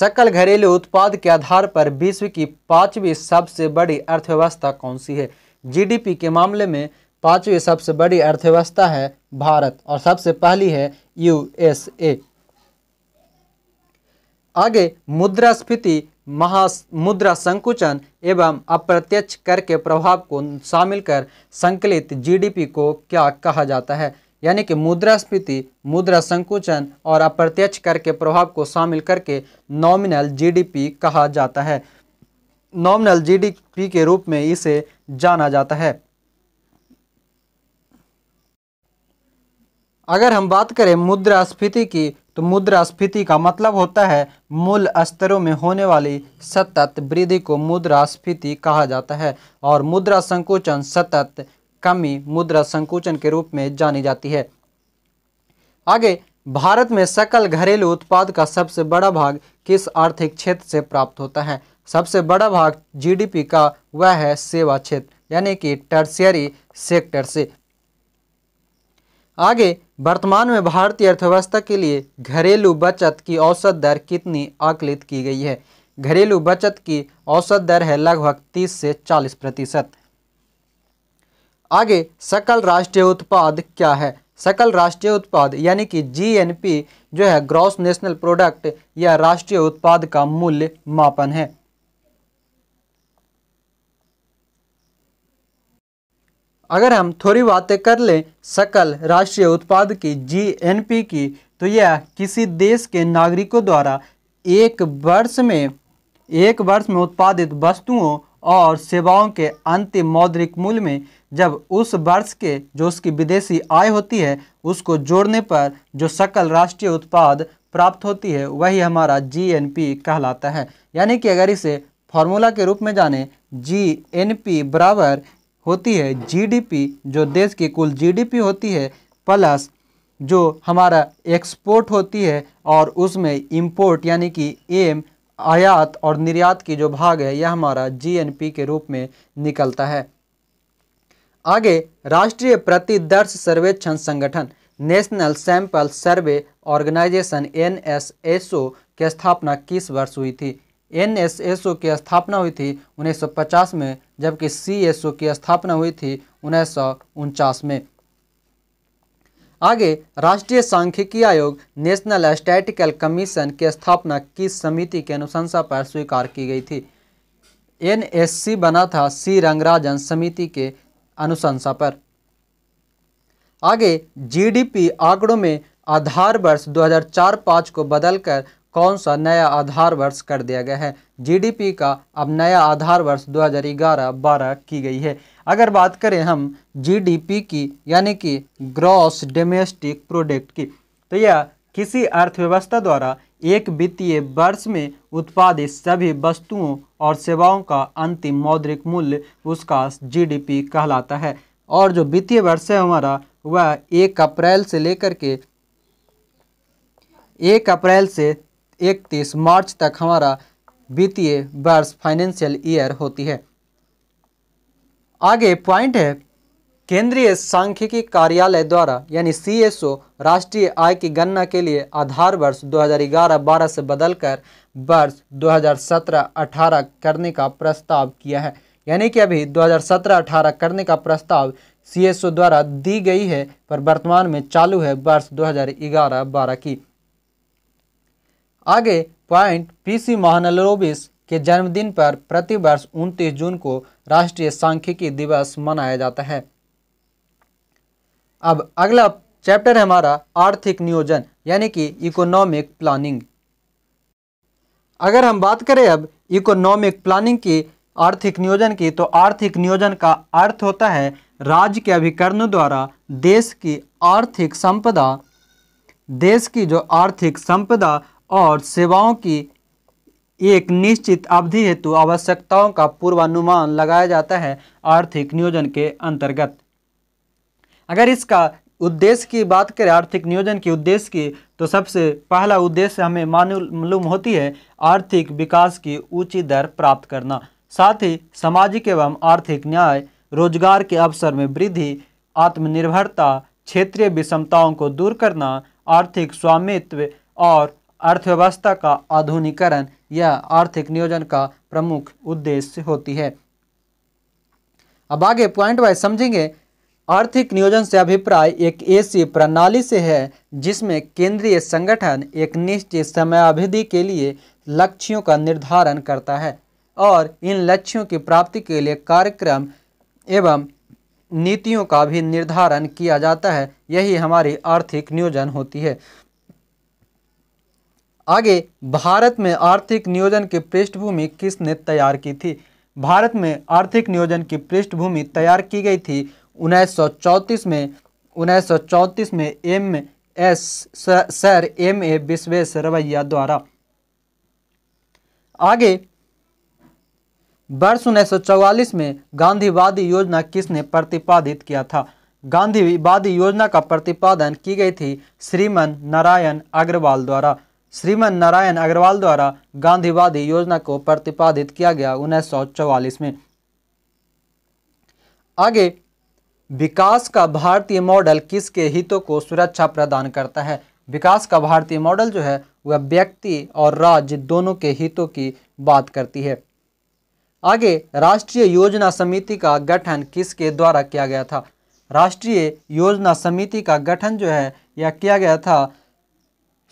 सकल घरेलू उत्पाद के आधार पर विश्व की पांचवी सबसे बड़ी अर्थव्यवस्था कौन सी है जीडीपी के मामले में पांचवी सबसे बड़ी अर्थव्यवस्था है भारत और सबसे पहली है यूएसए आगे मुद्रास्फीति महा मुद्रा संकुचन एवं अप्रत्यक्ष कर के प्रभाव को शामिल कर संकलित जीडीपी को क्या कहा जाता है यानी कि मुद्रास्फीति मुद्रा संकुचन और अप्रत्यक्ष कर के प्रभाव को शामिल करके नॉमिनल जीडीपी कहा जाता है नॉमिनल जीडीपी के रूप में इसे जाना जाता है अगर हम बात करें मुद्रास्फीति की तो मुद्रास्फीति का मतलब होता है मूल स्तरों में होने वाली सतत वृद्धि को मुद्रास्फीति कहा जाता है और मुद्रा संकुचन सतत कमी मुद्रा संकुचन के रूप में जानी जाती है आगे भारत में सकल घरेलू उत्पाद का सबसे बड़ा भाग किस आर्थिक क्षेत्र से प्राप्त होता है सबसे बड़ा भाग जीडीपी का वह है सेवा क्षेत्र यानी कि टर्सियरी सेक्टर से आगे वर्तमान में भारतीय अर्थव्यवस्था के लिए घरेलू बचत की औसत दर कितनी आकलित की गई है घरेलू बचत की औसत दर है लगभग 30 से 40 प्रतिशत आगे सकल राष्ट्रीय उत्पाद क्या है सकल राष्ट्रीय उत्पाद यानी कि जीएनपी जो है ग्रॉस नेशनल प्रोडक्ट या राष्ट्रीय उत्पाद का मूल्य मापन है अगर हम थोड़ी बातें कर लें सकल राष्ट्रीय उत्पाद की जीएनपी की तो यह किसी देश के नागरिकों द्वारा एक वर्ष में एक वर्ष में उत्पादित वस्तुओं और सेवाओं के अंतिम मौद्रिक मूल्य में जब उस वर्ष के जो उसकी विदेशी आय होती है उसको जोड़ने पर जो सकल राष्ट्रीय उत्पाद प्राप्त होती है वही हमारा जीएनपी कहलाता है यानी कि अगर इसे फॉर्मूला के रूप में जाने जीएनपी बराबर होती है जीडीपी जो देश की कुल जीडीपी होती है प्लस जो हमारा एक्सपोर्ट होती है और उसमें इम्पोर्ट यानी कि एम आयात और निर्यात की जो भाग है यह हमारा जीएनपी के रूप में निकलता है आगे राष्ट्रीय प्रतिदर्श सर्वेक्षण संगठन national sample survey organisation N की स्थापना किस वर्ष हुई थी एन की स्थापना हुई थी 1950 में जबकि सी की स्थापना हुई थी उन्नीस में आगे राष्ट्रीय सांख्यिकी आयोग नेशनल स्टैटिकल कमीशन की स्थापना किस समिति के अनुशंसा पर स्वीकार की गई थी एनएससी बना था सी रंगराजन समिति के अनुशंसा पर आगे जीडीपी आंकड़ों में आधार वर्ष 2004-5 को बदलकर कौन सा नया आधार वर्ष कर दिया गया है जीडीपी का अब नया आधार वर्ष 2011-12 की गई है अगर बात करें हम जीडीपी की यानी कि ग्रॉस डोमेस्टिक प्रोडक्ट की तो यह किसी अर्थव्यवस्था द्वारा एक वित्तीय वर्ष में उत्पादित सभी वस्तुओं और सेवाओं का अंतिम मौद्रिक मूल्य उसका जीडीपी कहलाता है और जो वित्तीय वर्ष है हमारा वह एक अप्रैल से लेकर के एक अप्रैल से इकतीस मार्च तक हमारा वित्तीय वर्ष फाइनेंशियल ईयर होती है आगे पॉइंट है केंद्रीय सांख्यिकी कार्यालय द्वारा यानी सीएसओ राष्ट्रीय आय की गणना के लिए आधार वर्ष 2011-12 से बदलकर वर्ष 2017-18 करने का प्रस्ताव किया है यानी कि अभी 2017-18 करने का प्रस्ताव सीएसओ द्वारा दी गई है पर वर्तमान में चालू है वर्ष 2011-12 की आगे पॉइंट पीसी महानलोबिस के जन्मदिन पर प्रतिवर्ष 29 जून को राष्ट्रीय सांख्यिकी दिवस मनाया जाता है अब अगला चैप्टर है हमारा आर्थिक नियोजन यानी कि इकोनॉमिक प्लानिंग अगर हम बात करें अब इकोनॉमिक प्लानिंग की आर्थिक नियोजन की तो आर्थिक नियोजन का अर्थ होता है राज्य के अभिकरणों द्वारा देश की आर्थिक संपदा देश की जो आर्थिक संपदा और सेवाओं की एक निश्चित अवधि हेतु आवश्यकताओं का पूर्वानुमान लगाया जाता है आर्थिक नियोजन के अंतर्गत अगर इसका उद्देश्य की बात करें आर्थिक नियोजन के उद्देश्य की तो सबसे पहला उद्देश्य हमें मालूम होती है आर्थिक विकास की ऊंची दर प्राप्त करना साथ ही सामाजिक एवं आर्थिक न्याय रोजगार के अवसर में वृद्धि आत्मनिर्भरता क्षेत्रीय विषमताओं को दूर करना आर्थिक स्वामित्व और अर्थव्यवस्था का आधुनिकरण यह आर्थिक नियोजन का प्रमुख उद्देश्य होती है अब आगे पॉइंट वाइज समझेंगे आर्थिक नियोजन से अभिप्राय एक ऐसी प्रणाली से है जिसमें केंद्रीय संगठन एक निश्चित अवधि के लिए लक्ष्यों का निर्धारण करता है और इन लक्ष्यों की प्राप्ति के लिए कार्यक्रम एवं नीतियों का भी निर्धारण किया जाता है यही हमारी आर्थिक नियोजन होती है आगे भारत में आर्थिक नियोजन की पृष्ठभूमि किसने तैयार की थी भारत में आर्थिक नियोजन की पृष्ठभूमि तैयार की गई थी उन्नीस में उन्नीस में एम एस सर एम ए रवैया द्वारा आगे वर्ष उन्नीस में गांधीवादी योजना किसने प्रतिपादित किया था गांधीवादी योजना का प्रतिपादन की गई थी श्रीमन नारायण अग्रवाल द्वारा श्रीमन नारायण अग्रवाल द्वारा गांधीवादी योजना को प्रतिपादित किया गया उन्नीस में आगे विकास का भारतीय मॉडल किसके हितों को सुरक्षा प्रदान करता है विकास का भारतीय मॉडल जो है वह व्यक्ति और राज्य दोनों के हितों की बात करती है आगे राष्ट्रीय योजना समिति का गठन किसके द्वारा किया गया था राष्ट्रीय योजना समिति का गठन जो है यह किया गया था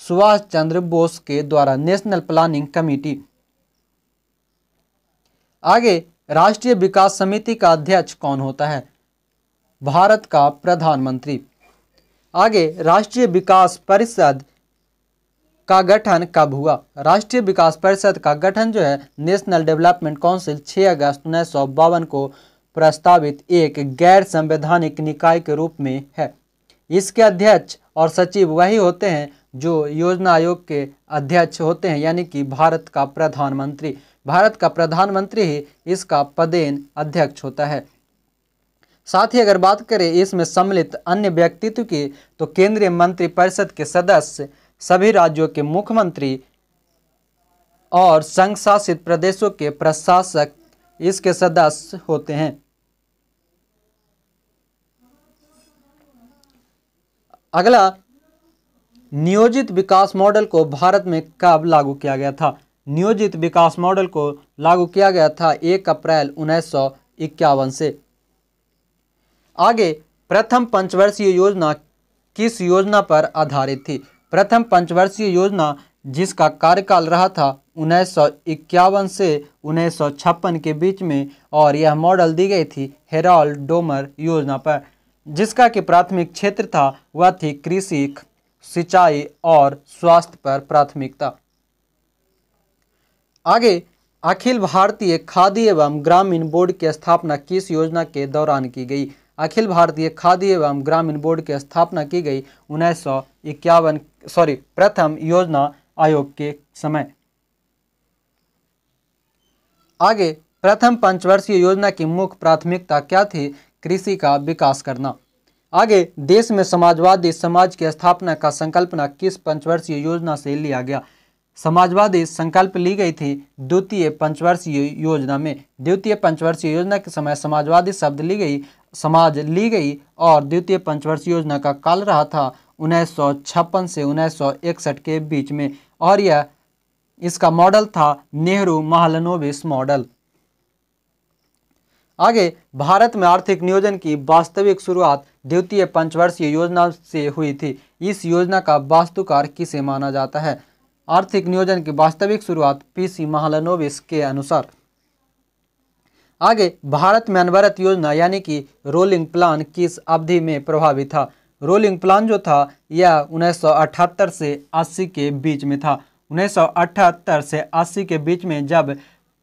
सुभाष चंद्र बोस के द्वारा नेशनल प्लानिंग कमेटी आगे राष्ट्रीय विकास समिति का अध्यक्ष कौन होता है भारत का प्रधानमंत्री आगे राष्ट्रीय विकास परिषद का गठन कब हुआ राष्ट्रीय विकास परिषद का गठन जो है नेशनल डेवलपमेंट काउंसिल 6 अगस्त उन्नीस को प्रस्तावित एक गैर संवैधानिक निकाय के रूप में है इसके अध्यक्ष और सचिव वही होते हैं जो योजना आयोग के अध्यक्ष होते हैं यानी कि भारत का प्रधानमंत्री भारत का प्रधानमंत्री ही इसका पदेन अध्यक्ष होता है साथ ही अगर बात करें इसमें सम्मिलित अन्य व्यक्तित्व की तो केंद्रीय मंत्रिपरिषद के सदस्य सभी राज्यों के मुख्यमंत्री और संघ शासित प्रदेशों के प्रशासक इसके सदस्य होते हैं अगला नियोजित विकास मॉडल को भारत में कब लागू किया गया था नियोजित विकास मॉडल को लागू किया गया था एक अप्रैल उन्नीस से आगे प्रथम पंचवर्षीय योजना किस योजना पर आधारित थी प्रथम पंचवर्षीय योजना जिसका कार्यकाल रहा था उन्नीस से उन्नीस के बीच में और यह मॉडल दी गई थी हेराल्ड डोमर योजना पर जिसका कि प्राथमिक क्षेत्र था वह थी कृषि सिंचाई और स्वास्थ्य पर प्राथमिकता आगे अखिल भारतीय खादी एवं ग्रामीण बोर्ड की स्थापना किस योजना के दौरान की गई अखिल भारतीय खादी एवं ग्रामीण बोर्ड की स्थापना की गई उन्नीस सॉरी प्रथम योजना आयोग के समय आगे प्रथम पंचवर्षीय योजना की मुख्य प्राथमिकता क्या थी कृषि का विकास करना आगे देश में समाजवादी समाज की स्थापना का संकल्पना किस पंचवर्षीय योजना से लिया गया समाजवादी संकल्प ली गई थी द्वितीय पंचवर्षीय योजना में द्वितीय पंचवर्षीय योजना के समय समाजवादी शब्द ली गई समाज ली गई और द्वितीय पंचवर्षीय योजना का काल रहा था उन्नीस से उन्नीस के बीच में और यह इसका मॉडल था नेहरू महालनोविस मॉडल आगे भारत में आर्थिक नियोजन की वास्तविक शुरुआत द्वितीय पंचवर्षीय योजना से हुई थी इस योजना का वास्तुकार किसे माना जाता है आर्थिक नियोजन की वास्तविक शुरुआत पीसी महालनोविस के अनुसार आगे भारत में अनवरत योजना यानी कि रोलिंग प्लान किस अवधि में प्रभावी था रोलिंग प्लान जो था यह 1978 से 80 के बीच में था 1978 से 80 के बीच में जब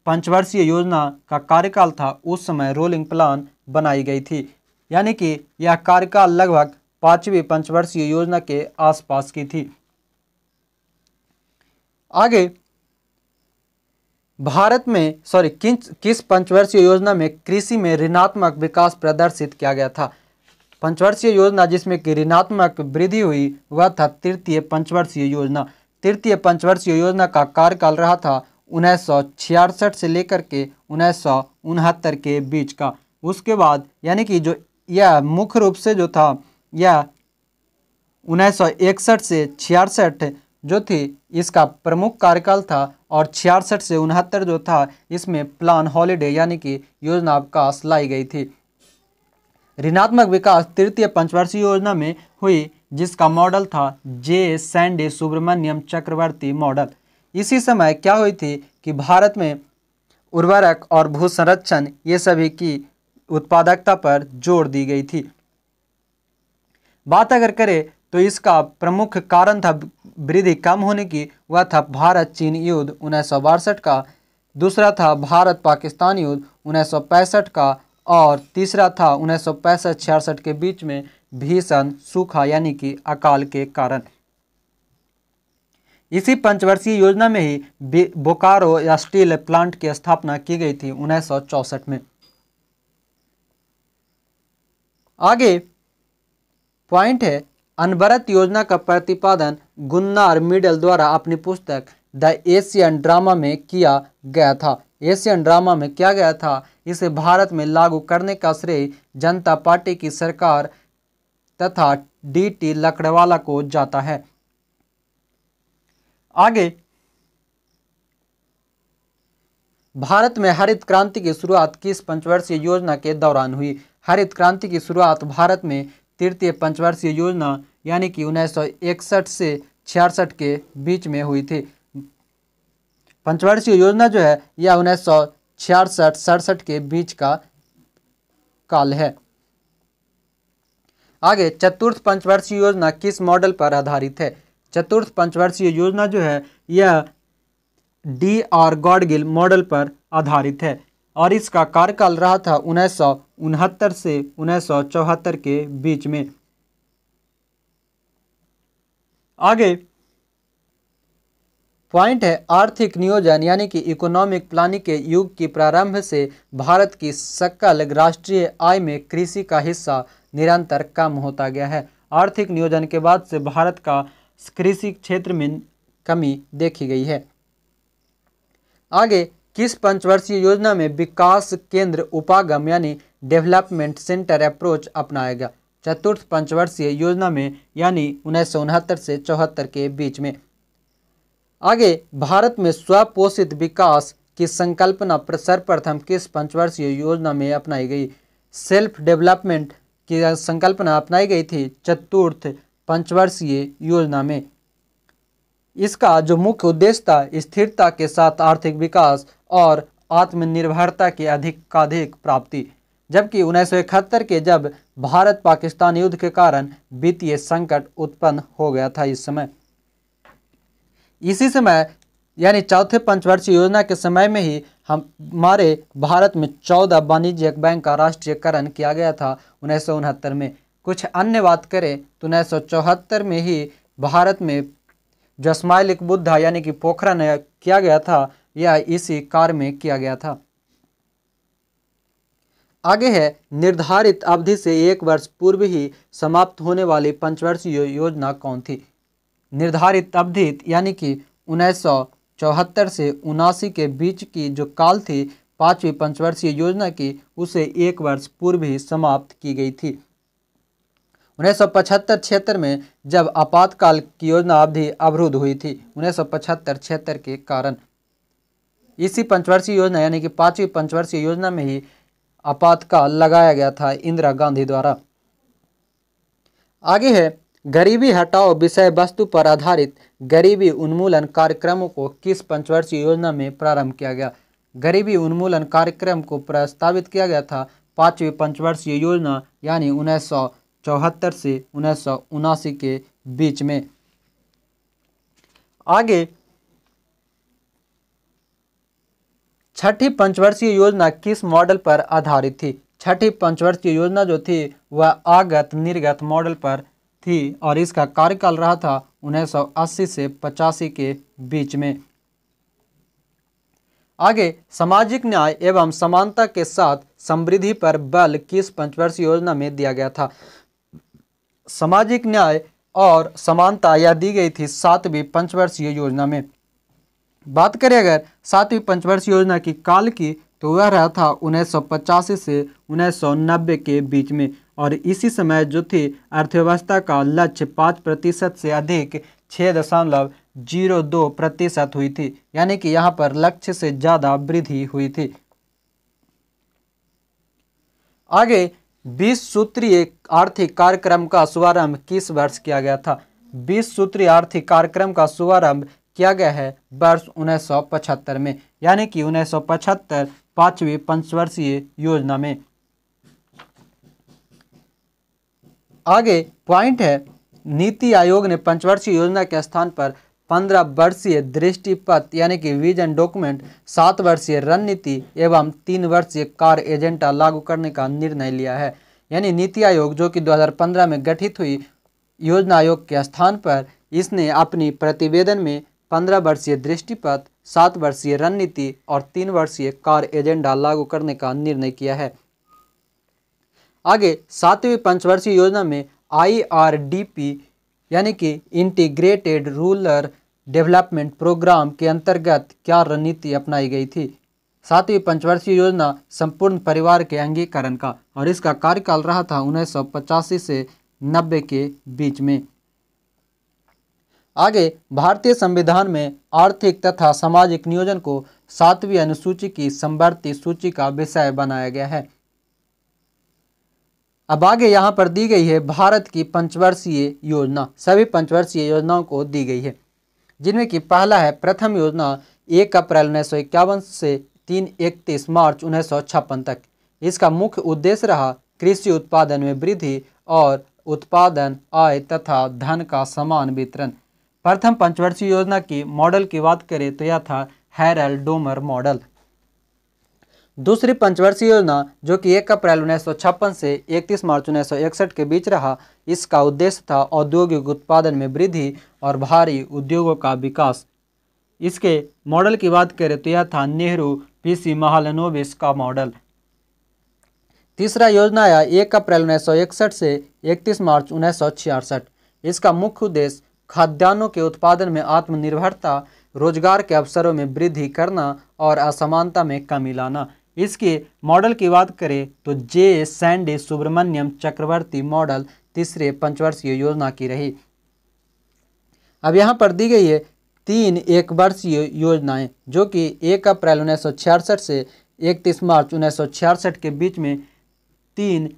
पंचवर्षीय योजना का कार्यकाल था उस समय रोलिंग प्लान बनाई गई थी यानी कि यह कार्यकाल लगभग पांचवी पंचवर्षीय योजना के आसपास की थी आगे भारत में सॉरी किस किस पंचवर्षीय योजना में कृषि में ऋणात्मक विकास प्रदर्शित किया गया था पंचवर्षीय योजना जिसमें कि ऋणात्मक वृद्धि हुई वह था तृतीय पंचवर्षीय योजना तृतीय पंचवर्षीय योजना का कार्यकाल रहा था उन्नीस से लेकर के उन्नीस के बीच का उसके बाद यानी कि जो यह मुख्य रूप से जो था यह उन्नीस से छियासठ जो थी इसका प्रमुख कार्यकाल था और छियासठ से उनहत्तर जो था इसमें प्लान हॉलीडे यानी कि योजना अवकाश लाई गई थी ऋणात्मक विकास तृतीय पंचवर्षीय योजना में हुई जिसका मॉडल था J Sandy Subramaniam Chakravarty model इसी समय क्या हुई थी कि भारत में उर्वरक और भू संरक्षण ये सभी की उत्पादकता पर जोर दी गई थी बात अगर करें तो इसका प्रमुख कारण था वृद्धि कम होने की वह था भारत चीन युद्ध उन्नीस का दूसरा था भारत पाकिस्तान युद्ध उन्नीस का और तीसरा था उन्नीस सौ के बीच में भीषण सूखा यानी कि अकाल के कारण इसी पंचवर्षीय योजना में ही बोकारो या स्टील प्लांट की स्थापना की गई थी उन्नीस में आगे पॉइंट है अनवरत योजना का प्रतिपादन गुन्नार मिडल द्वारा अपनी पुस्तक द एशियन ड्रामा में किया गया था एशियन ड्रामा में किया गया था इसे भारत में लागू करने का श्रेय जनता पार्टी की सरकार तथा डी टी लकड़वाला को जाता है आगे भारत में हरित क्रांति की शुरुआत किस पंचवर्षीय योजना के दौरान हुई हरित क्रांति की शुरुआत भारत में तृतीय पंचवर्षीय योजना यानी कि उन्नीस से छियासठ के बीच में हुई थी पंचवर्षीय योजना जो है यह उन्नीस सौ छियासठ सड़सठ के बीच का काल है आगे चतुर्थ पंचवर्षीय योजना किस मॉडल पर आधारित है चतुर्थ पंचवर्षीय योजना जो है यह डी आर गॉडगिल मॉडल पर आधारित है और इसका कार्यकाल रहा था उन्नीस से उन्नीस के बीच में आगे पॉइंट है आर्थिक नियोजन यानी कि इकोनॉमिक प्लानिंग के युग की प्रारंभ से भारत की सकल राष्ट्रीय आय में कृषि का हिस्सा निरंतर कम होता गया है आर्थिक नियोजन के बाद से भारत का कृषि क्षेत्र में कमी देखी गई है आगे किस पंचवर्षीय योजना में विकास केंद्र उपागम यानी डेवलपमेंट सेंटर अप्रोच अपनाया गया चतुर्थ पंचवर्षीय योजना में यानी उन्नीस से चौहत्तर के बीच में आगे भारत में स्वपोषित विकास की संकल्पना सर्वप्रथम किस पंचवर्षीय योजना में अपनाई गई सेल्फ डेवलपमेंट की संकल्पना अपनाई गई थी चतुर्थ पंचवर्षीय योजना में इसका जो मुख्य उद्देश्य था स्थिरता के साथ आर्थिक विकास और आत्मनिर्भरता की अधिक प्राप्ति जबकि उन्नीस के जब भारत पाकिस्तान युद्ध के कारण वित्तीय संकट उत्पन्न हो गया था इस समय इसी समय यानी चौथे पंचवर्षीय योजना के समय में ही हमारे भारत में चौदह वाणिज्यिक बैंक का राष्ट्रीयकरण किया गया था उन्नीस में कुछ अन्य बात करें तो उन्नीस में ही भारत में जसमाइलिक बुद्धा यानी कि पोखरण किया गया था यह इसी कार में किया गया था आगे है निर्धारित अवधि से एक वर्ष पूर्व ही समाप्त होने वाली पंचवर्षीय यो, योजना कौन थी निर्धारित अवधि यानी कि उन्नीस से उनासी के बीच की जो काल थी पांचवी पंचवर्षीय योजना की उसे एक वर्ष पूर्व ही समाप्त की गई थी उन्नीस सौ पचहत्तर छिहत्तर में जब आपातकाल की योजना अवधि अवरुद्ध हुई थी उन्नीस सौ पचहत्तर छिहत्तर के कारण इसी पंचवर्षीय योजना यानी कि पांचवी पंचवर्षीय योजना में ही आपातकाल लगाया गया था इंदिरा गांधी द्वारा आगे है गरीबी हटाओ विषय वस्तु पर आधारित गरीबी उन्मूलन कार्यक्रमों को किस पंचवर्षीय योजना में प्रारंभ किया गया गरीबी उन्मूलन कार्यक्रम को प्रस्तावित किया गया था पांचवी पंचवर्षीय योजना यानी उन्नीस से उन्नीस के बीच में आगे छठी पंचवर्षीय योजना किस मॉडल पर आधारित थी छठी पंचवर्षीय योजना जो थी वह आगत निर्गत मॉडल पर थी और इसका कार्यकाल रहा था 1980 से पचासी के बीच में आगे सामाजिक न्याय एवं समानता के साथ समृद्धि पर बल किस पंचवर्षीय योजना में दिया गया था सामाजिक न्याय और समानता यह दी गई थी सातवीं पंचवर्षीय योजना में बात करें अगर सातवीं पंचवर्षीय योजना की काल की तो वह रहा था उन्नीस से उन्नीस के बीच में और इसी समय जो थी अर्थव्यवस्था का लक्ष्य पाँच प्रतिशत से अधिक छः दशमलव जीरो दो प्रतिशत हुई थी यानी कि यहाँ पर लक्ष्य से ज़्यादा वृद्धि हुई थी आगे बीस सूत्रीय आर्थिक कार्यक्रम का शुभारंभ किस वर्ष किया गया था बीस सूत्रीय आर्थिक कार्यक्रम का शुभारंभ किया गया है वर्ष उन्नीस में यानी कि उन्नीस सौ पचहत्तर पांचवी पंचवर्षीय योजना में आगे पॉइंट है नीति आयोग ने पंचवर्षीय योजना के स्थान पर पंद्रह वर्षीय दृष्टिपथ यानी कि विजन डॉक्यूमेंट सात वर्षीय रणनीति एवं तीन वर्षीय कार्य एजेंडा लागू करने का निर्णय लिया है यानी नीति आयोग जो कि 2015 में गठित हुई योजना आयोग के स्थान पर इसने अपनी प्रतिवेदन में पंद्रह वर्षीय दृष्टिपथ सात वर्षीय रणनीति और तीन वर्षीय कार एजेंडा लागू करने का निर्णय किया है आगे सातवीं पंचवर्षीय योजना में आईआरडीपी यानी कि इंटीग्रेटेड रूरल डेवलपमेंट प्रोग्राम के अंतर्गत क्या रणनीति अपनाई गई थी सातवीं पंचवर्षीय योजना संपूर्ण परिवार के अंगीकरण का और इसका कार्यकाल रहा था उन्नीस से नब्बे के बीच में आगे भारतीय संविधान में आर्थिक तथा सामाजिक नियोजन को सातवीं अनुसूची की संवर्ती सूची का विषय बनाया गया है अब आगे यहाँ पर दी गई है भारत की पंचवर्षीय योजना सभी पंचवर्षीय योजनाओं को दी गई है जिनमें कि पहला है प्रथम योजना एक अप्रैल उन्नीस से तीन इकतीस मार्च उन्नीस तक इसका मुख्य उद्देश्य रहा कृषि उत्पादन में वृद्धि और उत्पादन आय तथा धन का समान वितरण प्रथम पंचवर्षीय योजना की मॉडल की बात करें तो यह था हैरल डोमर मॉडल दूसरी पंचवर्षीय योजना जो कि 1 अप्रैल उन्नीस से 31 मार्च उन्नीस के बीच रहा इसका उद्देश्य था औद्योगिक उत्पादन में वृद्धि और भारी उद्योगों का विकास इसके मॉडल की बात करें तो यह था नेहरू पीसी महालनोविस का मॉडल तीसरा योजना आया एक अप्रैल उन्नीस से 31 मार्च उन्नीस इसका मुख्य उद्देश्य खाद्यान्नों के उत्पादन में आत्मनिर्भरता रोजगार के अवसरों में वृद्धि करना और असमानता में कमी लाना इसके मॉडल की बात करें तो J Sandy Subramaniam Chakravarty model तीसरे पंचवर्षीय योजना की रही अब यहाँ पर दी गई है तीन एक वर्षीय योजनाएं जो कि एक अप्रैल उन्नीस से इकतीस मार्च उन्नीस के बीच में तीन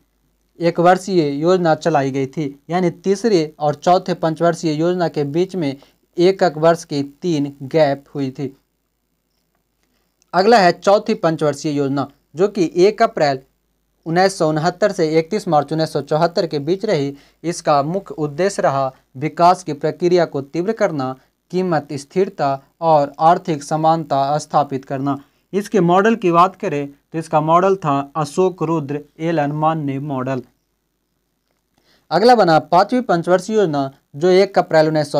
एक वर्षीय योजना चलाई गई थी यानी तीसरे और चौथे पंचवर्षीय योजना के बीच में एक एक वर्ष की तीन गैप हुई थी अगला है चौथी पंचवर्षीय योजना जो कि एक अप्रैल उन्नीस से 31 मार्च उन्नीस के बीच रही इसका मुख्य उद्देश्य रहा विकास की प्रक्रिया को तीव्र करना कीमत स्थिरता और आर्थिक समानता स्थापित करना इसके मॉडल की बात करें तो इसका मॉडल था अशोक रुद्र एल हनुमान ने मॉडल अगला बना पांचवी पंचवर्षीय योजना जो 1 अप्रैल उन्नीस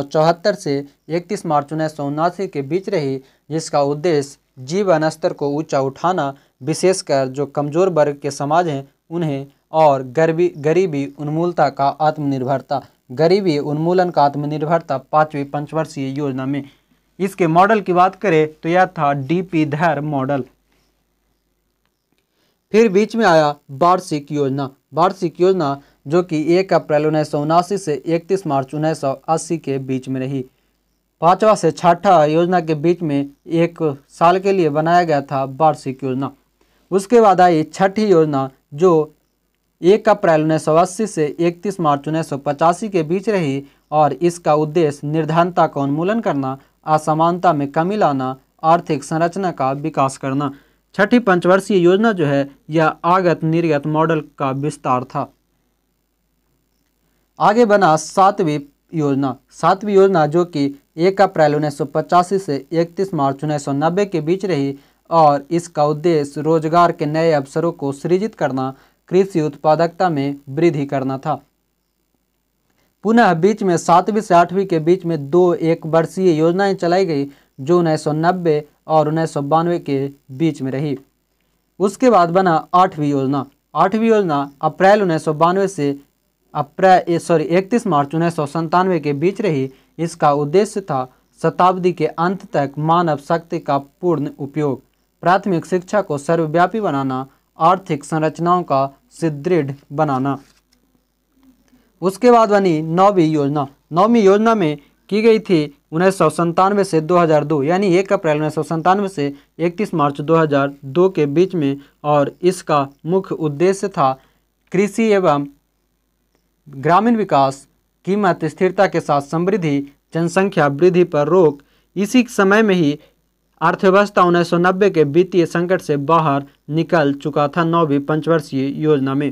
से 31 मार्च उन्नीस के बीच रही जिसका उद्देश्य जीवन स्तर को ऊंचा उठाना विशेषकर जो कमजोर वर्ग के समाज हैं उन्हें और गरीबी गरीबी उन्मूलता का आत्मनिर्भरता गरीबी उन्मूलन का आत्मनिर्भरता पाँचवीं पंचवर्षीय योजना में इसके मॉडल की बात करें तो यह था डी पी धैर मॉडल फिर बीच में आया वार्षिक योजना वार्षिक योजना जो कि एक अप्रैल उन्नीस से इकतीस मार्च उन्नीस के बीच में रही पाँचवा से छठा योजना के बीच में एक साल के लिए बनाया गया था वार्षिक योजना उसके बाद आई छठी योजना जो एक अप्रैल उन्नीस सौ अस्सी से इकतीस मार्च उन्नीस सौ पचासी के बीच रही और इसका उद्देश्य निर्धनता का उन्मूलन करना असमानता में कमी लाना आर्थिक संरचना का विकास करना छठी पंचवर्षीय योजना जो है यह आगत निर्गत मॉडल का विस्तार था आगे बना सातवीं योजना सातवीं योजना जो कि एक अप्रैल उन्नीस से 31 मार्च उन्नीस के बीच रही और इसका उद्देश्य रोजगार के नए अवसरों को सृजित करना कृषि उत्पादकता में वृद्धि करना था पुनः बीच में सातवीं से आठवीं के बीच में दो एक वर्षीय योजनाएं चलाई गई जो उन्नीस और उन्नीस के बीच में रही उसके बाद बना आठवीं योजना आठवीं योजना अप्रैल उन्नीस से अप्रैल सॉरी इकतीस मार्च उन्नीस के बीच रही इसका उद्देश्य था शताब्दी के अंत तक मानव शक्ति का पूर्ण उपयोग प्राथमिक शिक्षा को सर्वव्यापी बनाना आर्थिक संरचनाओं का सुदृढ़ बनाना उसके बाद बनी नौवीं योजना नौवीं योजना में की गई थी उन्नीस सौ संतानवे से 2002 यानी एक अप्रैल उन्नीस सौ संतानवे से 31 मार्च 2002 के बीच में और इसका मुख्य उद्देश्य था कृषि एवं ग्रामीण विकास कीमत स्थिरता के साथ समृद्धि जनसंख्या वृद्धि पर रोक इसी समय में ही अर्थव्यवस्था नब्बे के वित्तीय संकट से बाहर निकल चुका था नौवीं पंचवर्षीय योजना में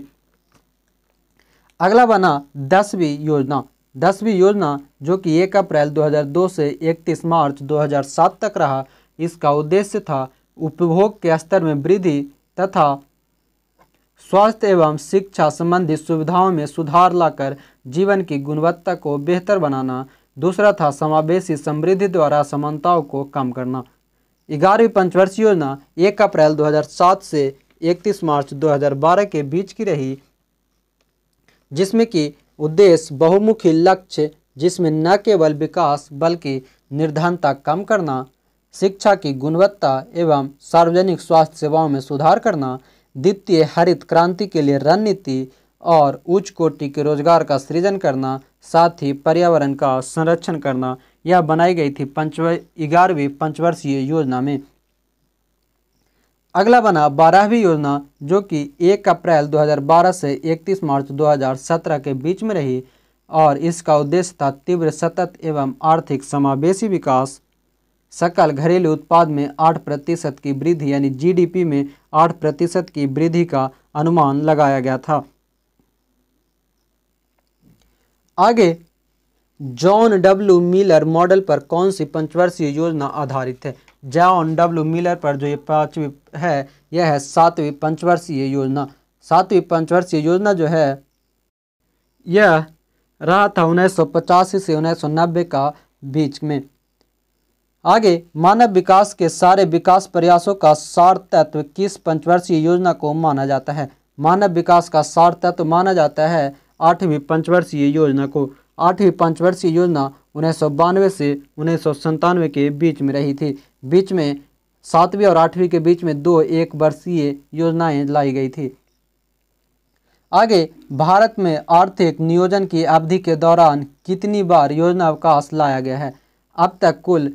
अगला बना दसवीं योजना दसवीं योजना जो कि 1 अप्रैल 2002 से 31 मार्च 2007 तक रहा इसका उद्देश्य था उपभोग के स्तर में वृद्धि तथा स्वास्थ्य एवं शिक्षा संबंधी सुविधाओं में सुधार लाकर जीवन की गुणवत्ता को बेहतर बनाना दूसरा था समावेशी समृद्धि द्वारा समानताओं को कम करना ग्यारहवीं पंचवर्षीय योजना 1 अप्रैल 2007 से 31 मार्च 2012 के बीच की रही जिसमें कि उद्देश्य बहुमुखी लक्ष्य जिसमें न केवल विकास बल्कि निर्धनता कम करना शिक्षा की गुणवत्ता एवं सार्वजनिक स्वास्थ्य सेवाओं में सुधार करना द्वितीय हरित क्रांति के लिए रणनीति और उच्च कोटि के रोजगार का सृजन करना साथ ही पर्यावरण का संरक्षण करना यह बनाई गई थी पंचव ग्यारहवीं पंचवर्षीय योजना में अगला बना बारहवीं योजना जो कि 1 अप्रैल 2012 से 31 मार्च 2017 के बीच में रही और इसका उद्देश्य था तीव्र सतत एवं आर्थिक समावेशी विकास सकल घरेलू उत्पाद में 8 प्रतिशत की वृद्धि यानी जीडीपी में 8 प्रतिशत की वृद्धि का अनुमान लगाया गया था आगे जॉन डब्ल्यू मिलर मॉडल पर कौन सी पंचवर्षीय योजना आधारित है जॉन डब्ल्यू मिलर पर जो ये पांचवी है यह है सातवीं पंचवर्षीय योजना सातवीं पंचवर्षीय योजना जो है यह रहा था उन्नीस से उन्नीस का बीच में आगे मानव विकास के सारे विकास प्रयासों का सार तत्व किस पंचवर्षीय योजना को माना जाता है मानव विकास का सार तत्व माना जाता है आठवीं पंचवर्षीय योजना को आठवीं पंचवर्षीय योजना उन्नीस से उन्नीस के बीच में रही थी बीच में सातवीं और आठवीं के बीच में दो एक वर्षीय योजनाएं लाई गई थी आगे भारत में आर्थिक नियोजन की अवधि के दौरान कितनी बार योजना अवकाश लाया गया है अब तक कुल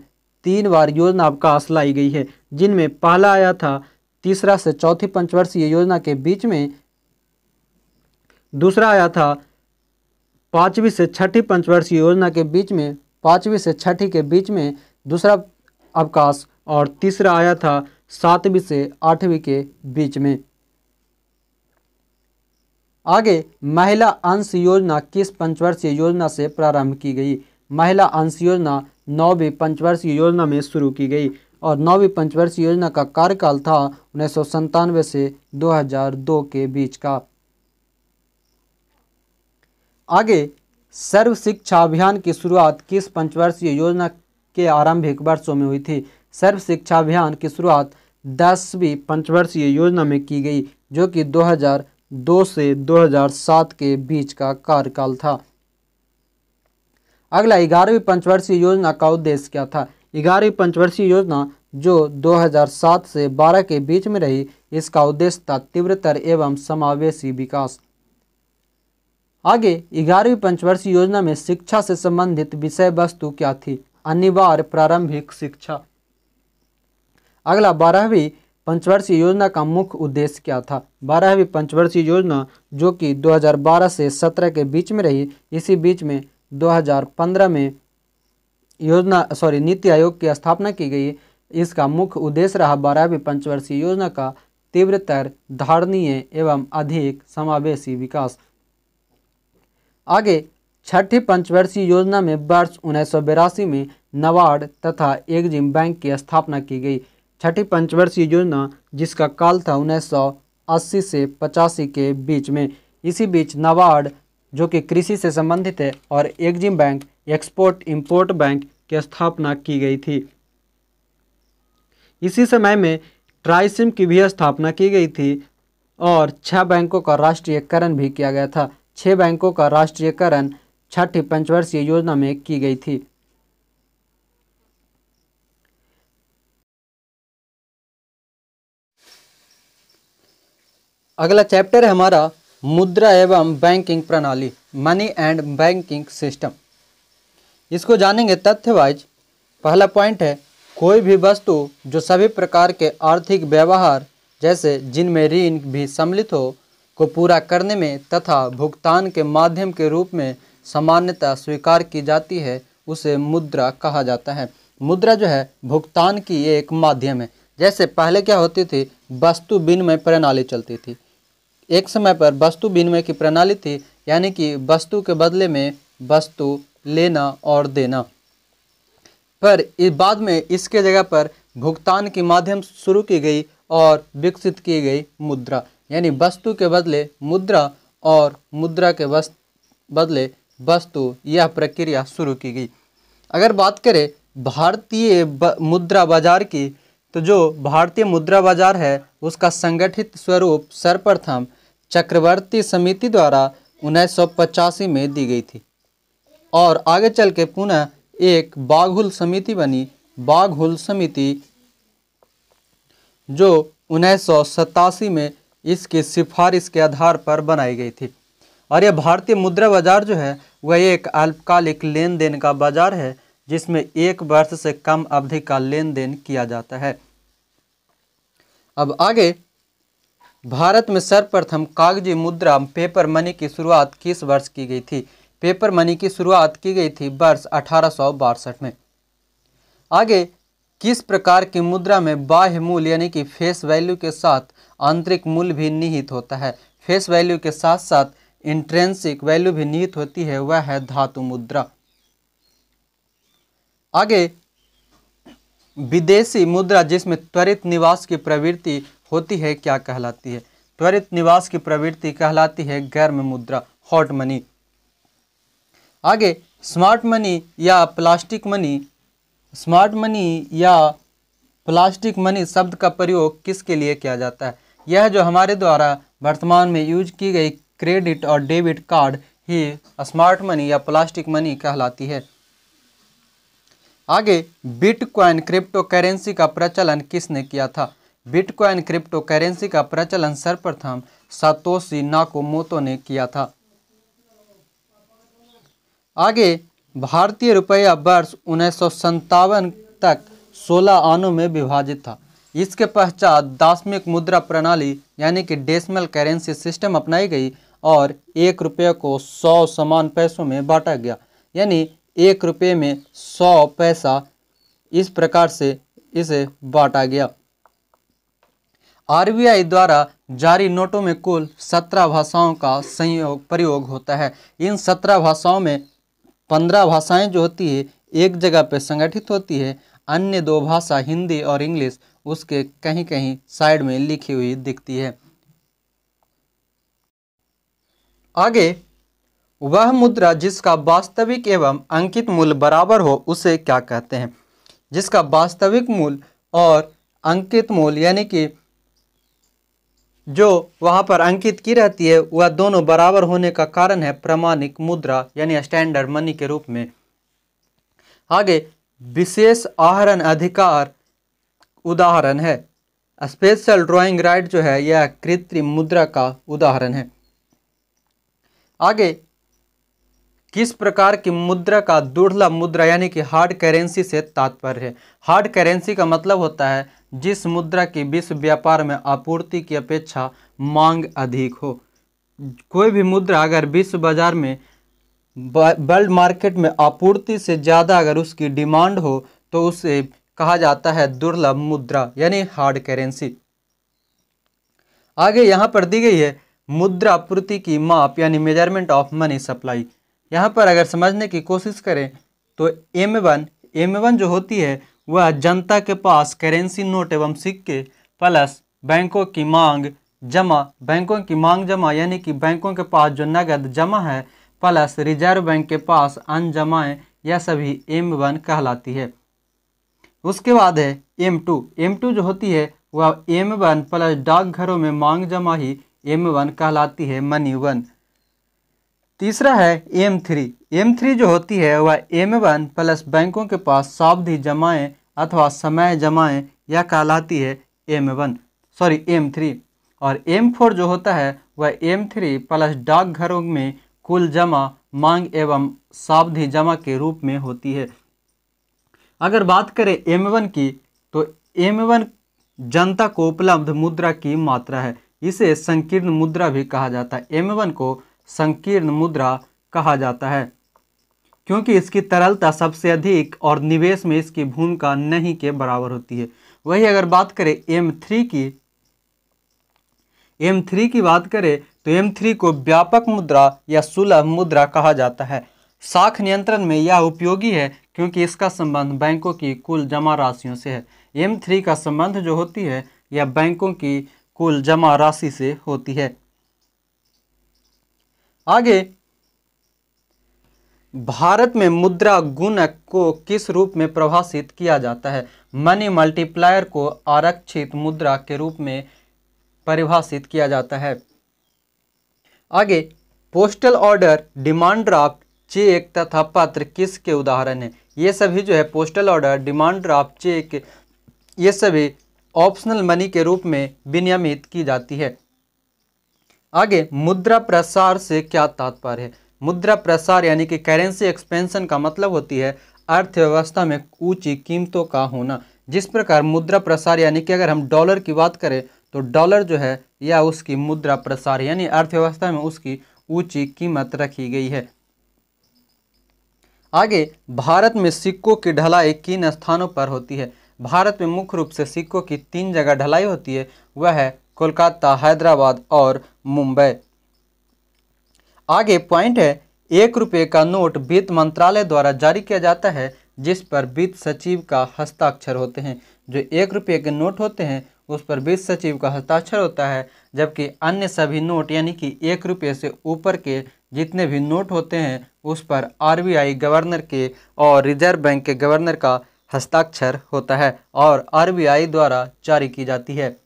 तीन बार योजना अवकाश लाई गई है जिनमें पहला आया था तीसरा से चौथी पंचवर्षीय योजना के बीच में दूसरा आया था पाँचवीं से छठी पंचवर्षीय योजना के बीच में पाँचवीं से छठी के बीच में दूसरा अवकाश और तीसरा आया था सातवीं से आठवीं के बीच में आगे महिला अंश योजना किस पंचवर्षीय योजना से प्रारंभ की गई महिला अंश योजना नौवीं पंचवर्षीय योजना में शुरू की गई और नौवीं पंचवर्षीय योजना का कार्यकाल था उन्नीस से 2002 के बीच का आगे सर्व शिक्षा अभियान की शुरुआत किस पंचवर्षीय योजना के आरंभिक वर्षों में हुई थी सर्व शिक्षा अभियान की शुरुआत दसवीं पंचवर्षीय योजना में की गई जो कि 2002 से 2007 के बीच का कार्यकाल था अगला ग्यारहवीं पंचवर्षीय योजना का उद्देश्य क्या था ग्यारहवीं पंचवर्षीय योजना जो 2007 से 12 के बीच में रही इसका उद्देश्य था तीव्रतर एवं समावेशी विकास आगे ग्यारहवीं पंचवर्षीय योजना में शिक्षा से संबंधित विषय वस्तु क्या थी अनिवार्य प्रारंभिक शिक्षा अगला बारहवीं पंचवर्षीय योजना का मुख्य उद्देश्य क्या था बारहवीं पंचवर्षीय योजना जो कि 2012 से 17 के बीच में रही इसी बीच में 2015 में योजना सॉरी नीति आयोग की स्थापना की गई इसका मुख्य उद्देश्य रहा बारहवीं पंचवर्षीय योजना का तीव्रतर धारणीय एवं अधिक समावेशी विकास आगे छठी पंचवर्षीय योजना में वर्ष उन्नीस में नवाड तथा एग्जिम बैंक की स्थापना की गई छठी पंचवर्षीय योजना जिसका काल था 1980 से पचासी के बीच में इसी बीच नवाड जो कि कृषि से संबंधित है और EXIM bank export import bank की स्थापना की गई थी इसी समय में ट्राइसिम की भी स्थापना की गई थी और छह बैंकों का राष्ट्रीयकरण भी किया गया था छह बैंकों का राष्ट्रीयकरण छठी पंचवर्षीय योजना में की गई थी अगला चैप्टर है हमारा मुद्रा एवं बैंकिंग प्रणाली मनी एंड बैंकिंग सिस्टम इसको जानेंगे तथ्यवाइज पहला पॉइंट है कोई भी वस्तु जो सभी प्रकार के आर्थिक व्यवहार जैसे जिनमें ऋण भी सम्मिलित हो को पूरा करने में तथा भुगतान के माध्यम के रूप में सामान्यतः स्वीकार की जाती है उसे मुद्रा कहा जाता है मुद्रा जो है भुगतान की एक माध्यम है जैसे पहले क्या होती थी वस्तु विनिमय प्रणाली चलती थी एक समय पर वस्तु विनिमय की प्रणाली थी यानी कि वस्तु के बदले में वस्तु लेना और देना पर इस बाद में इसके जगह पर भुगतान के माध्यम शुरू की गई और विकसित की गई मुद्रा यानी वस्तु के बदले मुद्रा और मुद्रा के बदले वस्तु यह प्रक्रिया शुरू की गई अगर बात करें भारतीय मुद्रा बाजार की तो जो भारतीय मुद्रा बाजार है उसका संगठित स्वरूप सर्वप्रथम चक्रवर्ती समिति द्वारा उन्नीस में दी गई थी और आगे चल के पुनः एक बाघुल समिति बनी बाघुल समिति जो उन्नीस में इसकी सिफारिश के आधार पर बनाई गई थी और यह भारतीय मुद्रा बाजार जो है वह एक अल्पकालिक लेन देन का बाजार है जिसमें एक वर्ष से कम अवधि का लेन देन किया जाता है अब आगे भारत में सर्वप्रथम कागजी मुद्रा पेपर मनी की शुरुआत किस वर्ष की गई थी पेपर मनी की शुरुआत की गई थी वर्ष अठारह में आगे किस प्रकार की मुद्रा में बाह्य मूल्य यानी कि फेस वैल्यू के साथ आंतरिक मूल्य भी निहित होता है फेस वैल्यू के साथ साथ इंट्रेंसिक वैल्यू भी निहित होती है वह है धातु मुद्रा आगे विदेशी मुद्रा जिसमें त्वरित निवास की प्रवृत्ति होती है क्या कहलाती है त्वरित निवास की प्रवृत्ति कहलाती है गर्म मुद्रा हॉट मनी आगे स्मार्ट मनी या प्लास्टिक मनी स्मार्ट मनी या प्लास्टिक मनी शब्द का प्रयोग किसके लिए किया जाता है यह जो हमारे द्वारा वर्तमान में यूज की गई क्रेडिट और डेबिट कार्ड ही स्मार्ट मनी या प्लास्टिक मनी कहलाती है आगे बिटकॉइन क्रिप्टो करेंसी का प्रचलन किसने किया था बिटकॉइन क्रिप्टो करेंसी का प्रचलन सर्वप्रथम सातोशी नाकोमोतो ने किया था आगे भारतीय रुपया वर्ष उन्नीस तक 16 आनों में विभाजित था इसके पश्चात दासमिक मुद्रा प्रणाली यानी कि डेसिमल करेंसी सिस्टम अपनाई गई और एक रुपये को सौ समान पैसों में बांटा गया यानी एक रुपये में सौ पैसा इस प्रकार से इसे बांटा गया आरबीआई द्वारा जारी नोटों में कुल सत्रह भाषाओं का संयोग प्रयोग होता है इन सत्रह भाषाओं में पंद्रह भाषाएं जो होती है एक जगह पर संगठित होती है अन्य दो भाषा हिंदी और इंग्लिश उसके कहीं कहीं साइड में लिखी हुई दिखती है आगे वह मुद्रा जिसका वास्तविक एवं अंकित मूल्य बराबर हो उसे क्या कहते हैं जिसका वास्तविक मूल और अंकित मूल यानी कि जो वहाँ पर अंकित की रहती है वह दोनों बराबर होने का कारण है प्रमाणिक मुद्रा यानी स्टैंडर्ड मनी के रूप में आगे विशेष आहरण अधिकार उदाहरण है स्पेशल ड्राइंग राइट जो है यह कृत्रिम मुद्रा का उदाहरण है आगे किस प्रकार की मुद्रा का दुर्लभ मुद्रा यानी कि हार्ड करेंसी से तात्पर्य है हार्ड करेंसी का मतलब होता है जिस मुद्रा की विश्व व्यापार में आपूर्ति की अपेक्षा मांग अधिक हो कोई भी मुद्रा अगर विश्व बाजार में वर्ल्ड मार्केट में आपूर्ति से ज़्यादा अगर उसकी डिमांड हो तो उसे कहा जाता है दुर्लभ मुद्रा यानी हार्ड करेंसी आगे यहाँ पर दी गई है मुद्रा पूर्ति की माप यानी मेजरमेंट ऑफ मनी सप्लाई यहाँ पर अगर समझने की कोशिश करें तो एम वन एम वन जो होती है वह जनता के पास करेंसी नोट एवं सिक्के प्लस बैंकों की मांग जमा बैंकों की मांग जमा यानी कि बैंकों के पास जो नगद जमा है प्लस रिजर्व बैंक के पास अन जमाएँ यह सभी एम वन कहलाती है उसके बाद है एम टू एम टू जो होती है वह एम वन प्लस डाकघरों में मांग जमा ही एम वन कहलाती है मनी वन तीसरा है एम थ्री एम थ्री जो होती है वह एम वन प्लस बैंकों के पास सावधि जमाएँ अथवा समय जमाएँ यह कहलाती है M one sorry M three और एम फोर जो होता है वह एम थ्री प्लस डाकघरों में कुल जमा मांग एवं सावधि जमा के रूप में होती है अगर बात करें एम वन की तो एम वन जनता को उपलब्ध मुद्रा की मात्रा है इसे संकीर्ण मुद्रा भी कहा जाता है एम वन को संकीर्ण मुद्रा कहा जाता है क्योंकि इसकी तरलता सबसे अधिक और निवेश में इसकी भूमिका नहीं के बराबर होती है वही अगर बात करें एम थ्री की एम थ्री की बात करें तो एम थ्री को व्यापक मुद्रा या सुलभ मुद्रा कहा जाता है साख नियंत्रण में यह उपयोगी है क्योंकि इसका संबंध बैंकों की कुल जमा राशियों से है एम थ्री का संबंध जो होती है यह बैंकों की कुल जमा राशि से होती है आगे भारत में मुद्रा गुणक को किस रूप में प्रभाषित किया जाता है मनी मल्टीप्लायर को आरक्षित मुद्रा के रूप में परिभाषित किया जाता है आगे postal order demand draft cheque तथा पत्र किस के उदाहरण हैं ये सभी जो है postal order demand draft cheque ये सभी ऑप्शनल मनी के रूप में विनियमित की जाती है आगे मुद्रा प्रसार से क्या तात्पर्य है मुद्रा प्रसार यानी कि करेंसी एक्सपेंशन का मतलब होती है अर्थव्यवस्था में ऊंची कीमतों का होना जिस प्रकार मुद्रा प्रसार यानी कि अगर हम डॉलर की बात करें तो डॉलर जो है या उसकी मुद्रा प्रसार यानी अर्थव्यवस्था में उसकी ऊंची कीमत रखी गई है आगे भारत में सिक्कों की ढलाई किन स्थानों पर होती है भारत में मुख्य रूप से सिक्कों की तीन जगह ढलाई होती है वह है कोलकाता हैदराबाद और मुंबई आगे पॉइंट है एक रुपये का नोट वित्त मंत्रालय द्वारा जारी किया जाता है जिस पर वित्त सचिव का हस्ताक्षर होते हैं जो एक रुपये के नोट होते हैं उस पर वित्त सचिव का हस्ताक्षर होता है जबकि अन्य सभी नोट यानी कि एक रुपये से ऊपर के जितने भी नोट होते हैं उस पर आरबीआई गवर्नर के और रिजर्व बैंक के गवर्नर का हस्ताक्षर होता है और आरबीआई द्वारा जारी की जाती है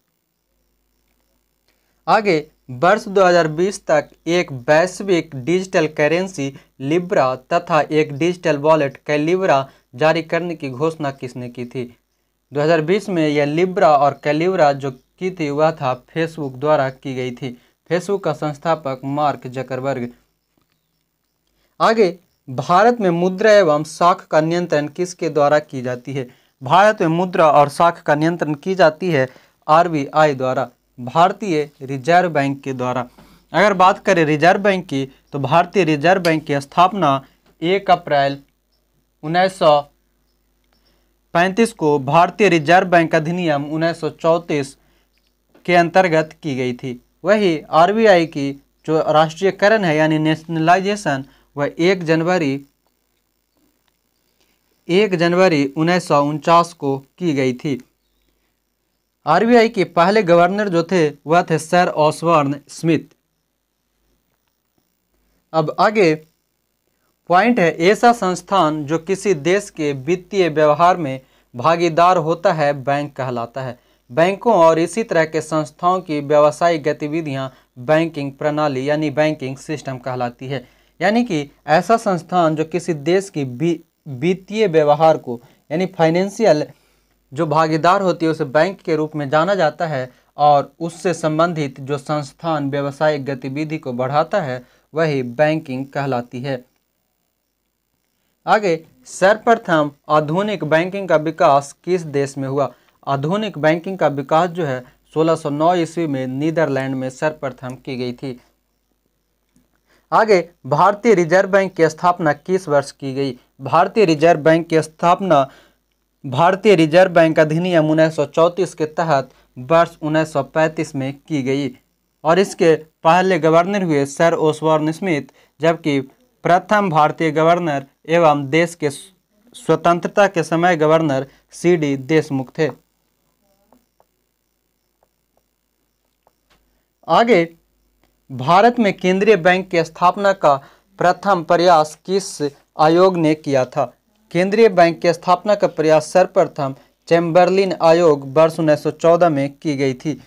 आगे वर्ष 2020 तक एक वैश्विक डिजिटल करेंसी लिब्रा तथा एक डिजिटल वॉलेट कैलिब्रा जारी करने की घोषणा किसने की थी 2020 में यह लिब्रा और कैलिब्रा जो की थी वह था फेसबुक द्वारा की गई थी फेसबुक का संस्थापक मार्क जकरबर्ग आगे भारत में मुद्रा एवं शाख का नियंत्रण किसके द्वारा की जाती है भारत में मुद्रा और शाख का नियंत्रण की जाती है आरबीआई द्वारा भारतीय रिजर्व बैंक के द्वारा अगर बात करें रिजर्व बैंक की तो भारतीय रिजर्व बैंक की स्थापना एक अप्रैल उन्नीस पैंतीस को भारतीय रिजर्व बैंक अधिनियम उन्नीस के अंतर्गत की गई थी वही आरबीआई की जो राष्ट्रीयकरण है यानी नेशनलाइजेशन वह एक जनवरी एक जनवरी उन्नीस को की गई थी आरबीआई के पहले गवर्नर जो थे वह थे सर ऑसवर्न स्मिथ अब आगे पॉइंट है ऐसा संस्थान जो किसी देश के वित्तीय व्यवहार में भागीदार होता है बैंक कहलाता है बैंकों और इसी तरह के संस्थाओं की व्यावसायिक गतिविधियां बैंकिंग प्रणाली यानी बैंकिंग सिस्टम कहलाती है यानी कि ऐसा संस्थान जो किसी देश की वित्तीय व्यवहार को यानी फाइनेंशियल जो भागीदार होती है उसे बैंक के रूप में जाना जाता है और उससे संबंधित जो संस्थान व्यावसायिक गतिविधि को बढ़ाता है वही बैंकिंग कहलाती है आगे सर्वप्रथम आधुनिक बैंकिंग का विकास किस देश में हुआ आधुनिक बैंकिंग का विकास जो है 1609 ईस्वी में नीदरलैंड में सर्वप्रथम की गई थी आगे भारतीय रिजर्व बैंक की स्थापना किस वर्ष की गई भारतीय रिजर्व बैंक की स्थापना भारतीय रिजर्व बैंक अधिनियम उन्नीस के तहत वर्ष 1935 में की गई और इसके पहले गवर्नर हुए सर ओसवर्न स्मिथ जबकि प्रथम भारतीय गवर्नर एवं देश के स्वतंत्रता के समय गवर्नर सी डी देशमुख थे आगे भारत में केंद्रीय बैंक की स्थापना का प्रथम प्रयास किस आयोग ने किया था केंद्रीय बैंक की स्थापना का प्रयास सर्वप्रथम चैम्बरलिन आयोग वर्ष 1914 में की गई थी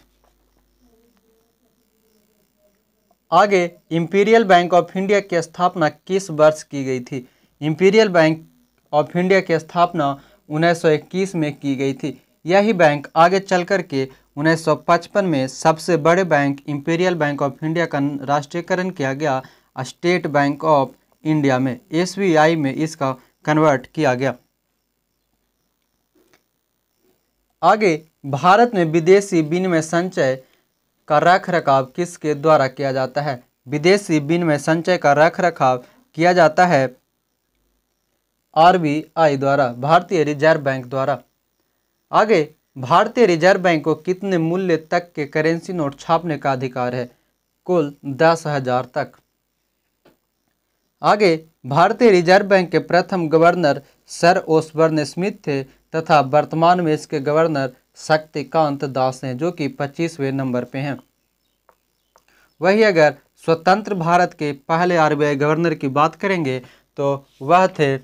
आगे इंपीरियल बैंक ऑफ इंडिया की स्थापना किस वर्ष की गई थी इंपीरियल बैंक ऑफ इंडिया की स्थापना 1921 में की गई थी यही बैंक आगे चल कर के उन्नीस में सबसे बड़े bank Imperial Bank of India का राष्ट्रीयकरण किया गया स्टेट बैंक ऑफ इंडिया में एस में इसका कन्वर्ट किया गया आगे भारत में विदेशी विनिमय संचय का रख रखाव किसके द्वारा किया जाता है विदेशी विनिमय संचय का रख रखाव किया जाता है आरबीआई द्वारा भारतीय रिजर्व बैंक द्वारा आगे भारतीय रिजर्व बैंक को कितने मूल्य तक के करेंसी नोट छापने का अधिकार है कुल दस हजार तक आगे भारतीय रिजर्व बैंक के प्रथम गवर्नर सर ओसबर्न स्मिथ थे तथा वर्तमान में इसके गवर्नर शक्तिकांत दास हैं जो कि पच्चीसवें नंबर पे हैं वही अगर स्वतंत्र भारत के पहले आरबीआई गवर्नर की बात करेंगे तो वह थे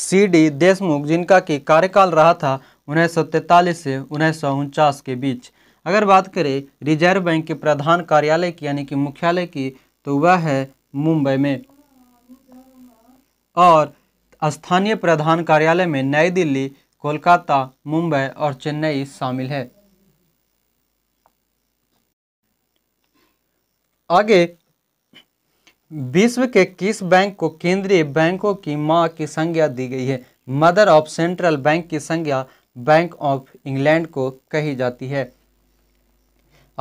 सी डी देशमुख जिनका कि कार्यकाल रहा था उन्नीस से उन्नीस के बीच अगर बात करें रिजर्व बैंक के प्रधान कार्यालय की यानी कि मुख्यालय की तो वह है मुंबई में और स्थानीय प्रधान कार्यालय में नई दिल्ली कोलकाता मुंबई और चेन्नई शामिल है आगे विश्व के किस बैंक को केंद्रीय बैंकों की माँ की संज्ञा दी गई है मदर ऑफ सेंट्रल बैंक की संज्ञा बैंक ऑफ इंग्लैंड को कही जाती है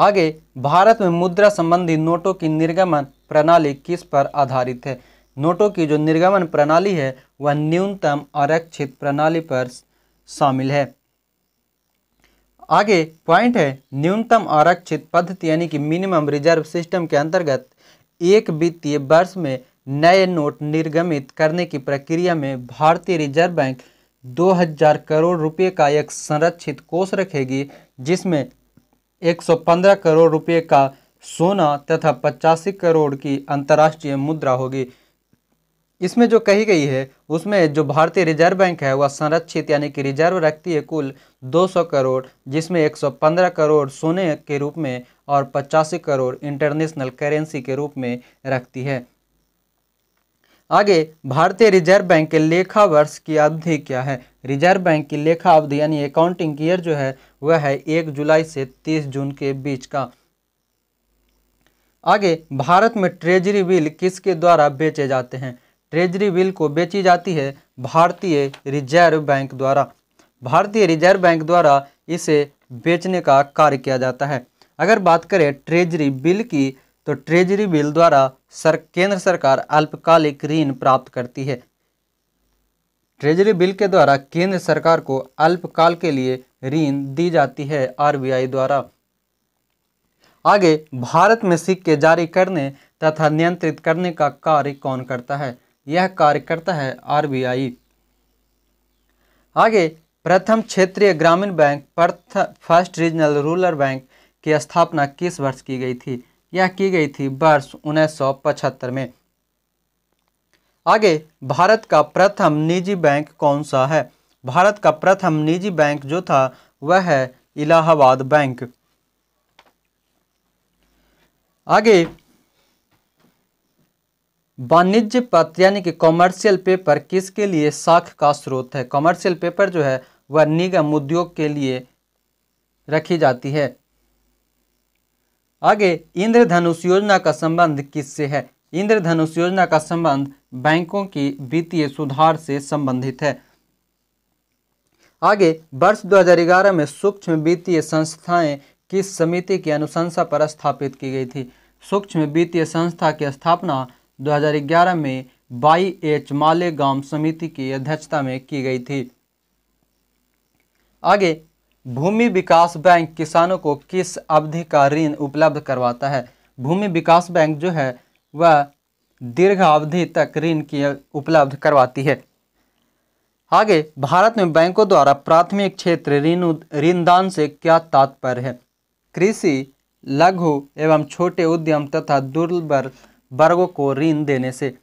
आगे भारत में मुद्रा संबंधी नोटों की निर्गमन प्रणाली किस पर आधारित है नोटों की जो निर्गमन प्रणाली है वह न्यूनतम आरक्षित प्रणाली पर शामिल है आगे पॉइंट है न्यूनतम आरक्षित पद्धति यानी कि मिनिमम रिजर्व सिस्टम के अंतर्गत एक वित्तीय वर्ष में नए नोट निर्गमित करने की प्रक्रिया में भारतीय रिजर्व बैंक 2000 करोड़ रुपए का एक संरक्षित कोष रखेगी जिसमें 115 करोड़ रुपए का सोना तथा पचासी करोड़ की अंतर्राष्ट्रीय मुद्रा होगी इसमें जो कही गई है उसमें जो भारतीय रिजर्व बैंक है वह संरक्षित यानी कि रिजर्व रखती है कुल 200 करोड़ जिसमें 115 करोड़ सोने के रूप में और पचासी करोड़ इंटरनेशनल करेंसी के रूप में रखती है आगे भारतीय रिजर्व बैंक के लेखा वर्ष की अवधि क्या है रिजर्व बैंक की लेखा अवधि यानी अकाउंटिंग ईयर जो है वह है एक जुलाई से तीस जून के बीच का आगे भारत में ट्रेजरी बिल किसके द्वारा बेचे जाते हैं ट्रेजरी बिल को बेची जाती है भारतीय रिजर्व बैंक द्वारा भारतीय रिजर्व बैंक द्वारा इसे बेचने का कार्य किया जाता है अगर बात करें ट्रेजरी बिल की तो ट्रेजरी बिल द्वारा सर केंद्र सरकार अल्पकालिक ऋण प्राप्त करती है ट्रेजरी बिल के द्वारा केंद्र सरकार को अल्पकाल के लिए ऋण दी जाती है आरबीआई द्वारा आगे भारत में सिक्के जारी करने तथा नियंत्रित करने का कार्य कौन करता है यह कार्य करता है आरबीआई आगे प्रथम क्षेत्रीय ग्रामीण बैंक प्रथम फर्स्ट रीजनल रूरल बैंक की स्थापना किस वर्ष की गई थी यह की गई थी वर्ष उन्नीस में आगे भारत का प्रथम निजी बैंक कौन सा है भारत का प्रथम निजी बैंक जो था वह है इलाहाबाद बैंक आगे वाणिज्य पत्र यानी कि कॉमर्शियल पेपर किसके लिए साख का स्रोत है कॉमर्शियल पेपर जो है वह निगम उद्योग के लिए रखी जाती है आगे इंद्रधनुष योजना का संबंध किससे है इंद्रधनुष योजना का संबंध बैंकों की वित्तीय सुधार से संबंधित है आगे वर्ष 2011 में सूक्ष्म वित्तीय संस्थाएं किस समिति की अनुशंसा पर स्थापित की गई थी सूक्ष्म वित्तीय संस्था की स्थापना 2011 में बाई एच मालेगा समिति की अध्यक्षता में की गई थी आगे भूमि विकास बैंक किसानों को किस अवधि का ऋण उपलब्ध करवाता है भूमि विकास बैंक जो है वह दीर्घ अवधि तक ऋण की उपलब्ध करवाती है आगे भारत में बैंकों द्वारा प्राथमिक क्षेत्र ऋण ऋणदान से क्या तात्पर्य है कृषि लघु एवं छोटे उद्यम तथा दुर्बल वर्गों को ऋण देने से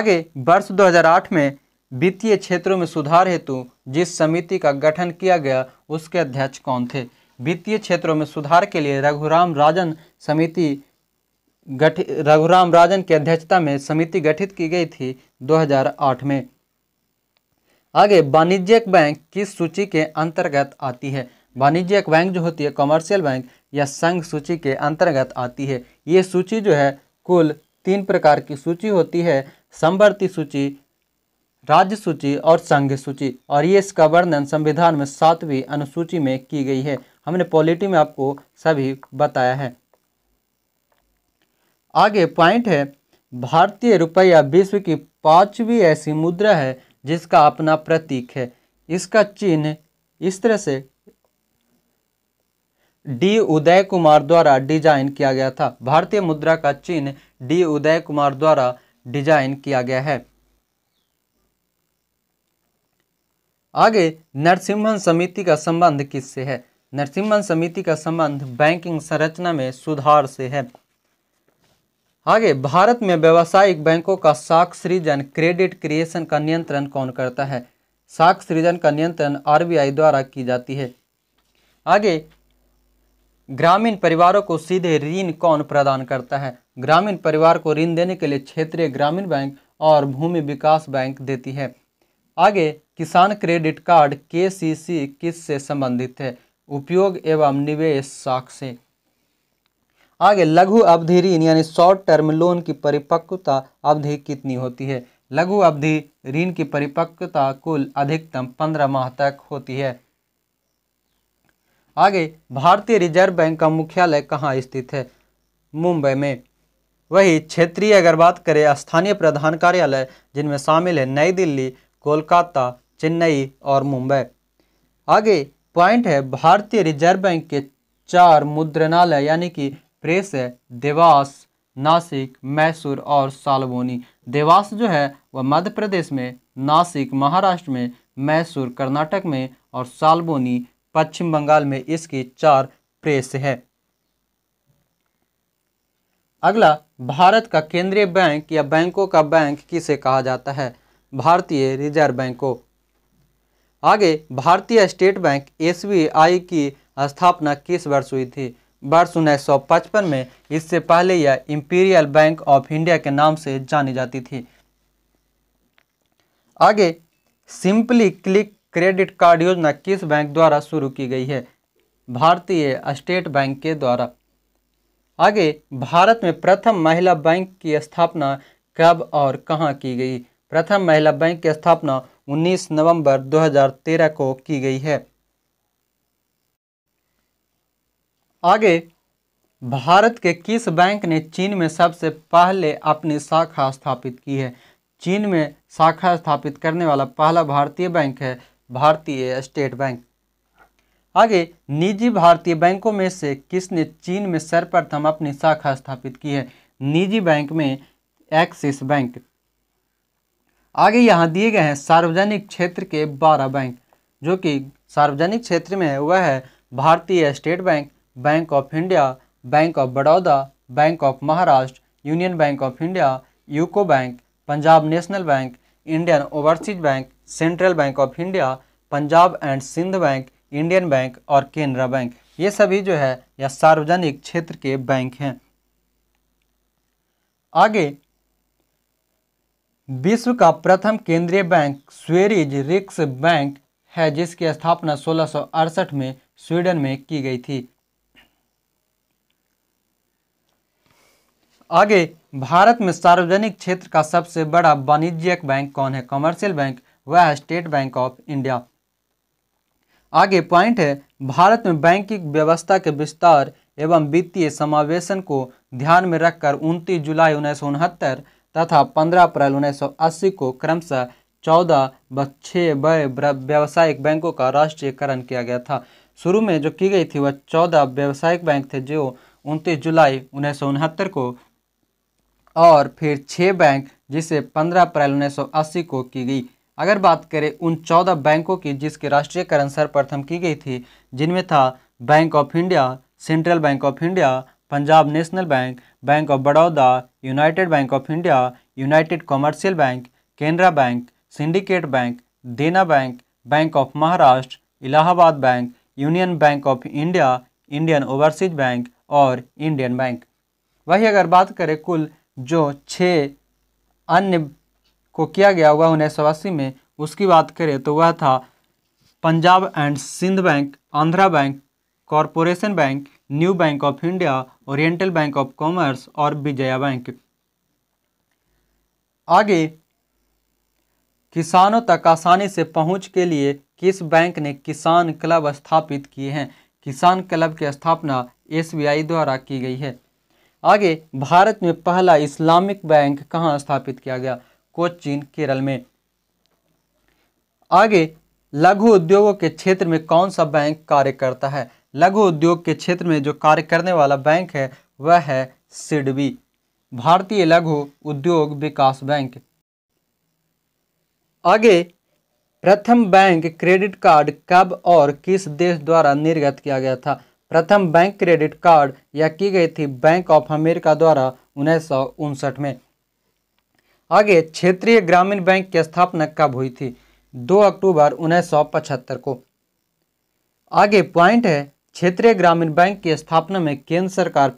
आगे वर्ष 2008 में वित्तीय क्षेत्रों में सुधार हेतु जिस समिति का गठन किया गया उसके अध्यक्ष कौन थे वित्तीय क्षेत्रों में सुधार के लिए रघुराम राजन समिति गठित रघुराम राजन की अध्यक्षता में समिति गठित की गई थी 2008 में आगे वाणिज्यिक बैंक किस सूची के अंतर्गत आती है वाणिज्यिक बैंक जो होती है कॉमर्शियल बैंक या संघ सूची के अंतर्गत आती है ये सूची जो है कुल तीन प्रकार की सूची होती है संवर्ती सूची राज्य सूची और संघ सूची और ये इसका वर्णन संविधान में सातवीं अनुसूची में की गई है हमने पॉलिटी में आपको सभी बताया है आगे पॉइंट है भारतीय रुपया विश्व की पांचवी ऐसी मुद्रा है जिसका अपना प्रतीक है इसका चिन्ह इस तरह से डी उदय कुमार द्वारा डिजाइन किया गया था भारतीय मुद्रा का चिन्ह डी उदय कुमार द्वारा डिजाइन किया गया है आगे नरसिम्हन समिति का संबंध किससे है नरसिम्हन समिति का संबंध बैंकिंग संरचना में सुधार से है आगे भारत में व्यावसायिक बैंकों का साख सृजन क्रेडिट क्रिएशन का नियंत्रण कौन करता है साख सृजन का नियंत्रण आरबीआई द्वारा की जाती है आगे ग्रामीण परिवारों को सीधे ऋण कौन प्रदान करता है ग्रामीण परिवार को ऋण देने के लिए क्षेत्रीय ग्रामीण बैंक और भूमि विकास बैंक देती है आगे किसान क्रेडिट कार्ड के सी सी किस से संबंधित है उपयोग एवं निवेश साख से आगे लघु अवधि ऋण यानी शॉर्ट टर्म लोन की परिपक्वता अवधि कितनी होती है लघु अवधि ऋण की परिपक्वता कुल अधिकतम पंद्रह माह तक होती है आगे भारतीय रिजर्व बैंक का मुख्यालय कहाँ स्थित है मुंबई में वही क्षेत्रीय अगर बात करें स्थानीय प्रधान कार्यालय जिनमें शामिल है नई दिल्ली कोलकाता चेन्नई और मुंबई आगे पॉइंट है भारतीय रिजर्व बैंक के चार मुद्रणालय यानी कि प्रेस है देवास नासिक मैसूर और सालबोनी देवास जो है वह मध्य प्रदेश में नासिक महाराष्ट्र में मैसूर कर्नाटक में और सालबोनी पश्चिम बंगाल में इसकी चार प्रेस है अगला भारत का केंद्रीय बैंक या बैंकों का बैंक किसे कहा जाता है भारतीय रिजर्व बैंक को आगे भारतीय स्टेट बैंक एस की स्थापना किस वर्ष हुई थी वर्ष पचपन में इससे पहले यह इंपीरियल बैंक ऑफ इंडिया के नाम से जानी जाती थी आगे सिंपली क्लिक क्रेडिट कार्ड योजना किस बैंक द्वारा शुरू की गई है भारतीय स्टेट बैंक के द्वारा आगे भारत में प्रथम महिला बैंक की स्थापना कब और कहाँ की गई प्रथम महिला बैंक की स्थापना 19 नवंबर 2013 को की गई है आगे भारत के किस बैंक ने चीन में सबसे पहले अपनी शाखा स्थापित की है चीन में शाखा स्थापित करने वाला पहला भारतीय बैंक है भारतीय स्टेट बैंक आगे निजी भारतीय बैंकों में से किसने चीन में सर्वप्रथम अपनी शाखा स्थापित की है निजी बैंक में एक्सिस बैंक आगे यहाँ दिए गए हैं सार्वजनिक क्षेत्र के बारह बैंक जो कि सार्वजनिक क्षेत्र में है वह है भारतीय State Bank Bank of India Bank of Baroda Bank of Maharashtra Union Bank of India UCO Bank Punjab National Bank Indian Overseas Bank Central Bank of India Punjab and Sindh Bank Indian Bank और केनरा बैंक ये सभी जो है यह सार्वजनिक क्षेत्र के बैंक हैं आगे विश्व का प्रथम केंद्रीय बैंक स्वेरिज रिक्स बैंक है जिसकी स्थापना सोलह में स्वीडन में की गई थी आगे भारत में सार्वजनिक क्षेत्र का सबसे बड़ा वाणिज्यिक बैंक कौन है कमर्शियल बैंक वह है स्टेट बैंक ऑफ इंडिया आगे पॉइंट है भारत में बैंकिंग व्यवस्था के विस्तार एवं वित्तीय समावेशन को ध्यान में रखकर 29 जुलाई उन्नीस तथा 15 अप्रैल 1980 को क्रमशः चौदह व छः व्यावसायिक बैंकों का राष्ट्रीयकरण किया गया था शुरू में जो की गई थी वह चौदह व्यावसायिक बैंक थे जो उनतीस जुलाई उन्नीस को और फिर छः बैंक जिसे 15 अप्रैल 1980 को की गई अगर बात करें उन चौदह बैंकों की जिसके राष्ट्रीयकरण सर्वप्रथम की गई थी जिनमें था Bank of India Central Bank of India Punjab National Bank Bank of Baroda United Bank of India United Commercial Bank Canara Bank Syndicate Bank Dena Bank Bank of Maharashtra Allahabad Bank Union Bank of India Indian Overseas Bank और Indian Bank वही अगर बात करें कुल जो छः अन्य को किया गया हुआ उन्नीस सौ अस्सी में उसकी बात करें तो वह था Punjab and Sindh Bank Andhra Bank Corporation Bank New Bank of India Oriental Bank of Commerce और विजया बैंक आगे किसानों तक आसानी से पहुंच के लिए किस बैंक ने किसान क्लब स्थापित किए हैं किसान क्लब की स्थापना एसबीआई द्वारा की गई है आगे भारत में पहला इस्लामिक बैंक कहाँ स्थापित किया गया कोचीन केरल में आगे लघु उद्योगों के क्षेत्र में कौन सा बैंक कार्य करता है लघु उद्योग के क्षेत्र में जो कार्य करने वाला बैंक है वह है सिडबी भारतीय लघु उद्योग विकास बैंक आगे प्रथम बैंक क्रेडिट कार्ड कब और किस देश द्वारा निर्गत किया गया था प्रथम बैंक क्रेडिट कार्ड यह की गई थी बैंक ऑफ अमेरिका द्वारा उन्नीस में आगे क्षेत्रीय ग्रामीण बैंक की स्थापना कब हुई थी 2 अक्टूबर 1975 को आगे पॉइंट है क्षेत्रीय ग्रामीण बैंक की स्थापना में केंद्र सरकार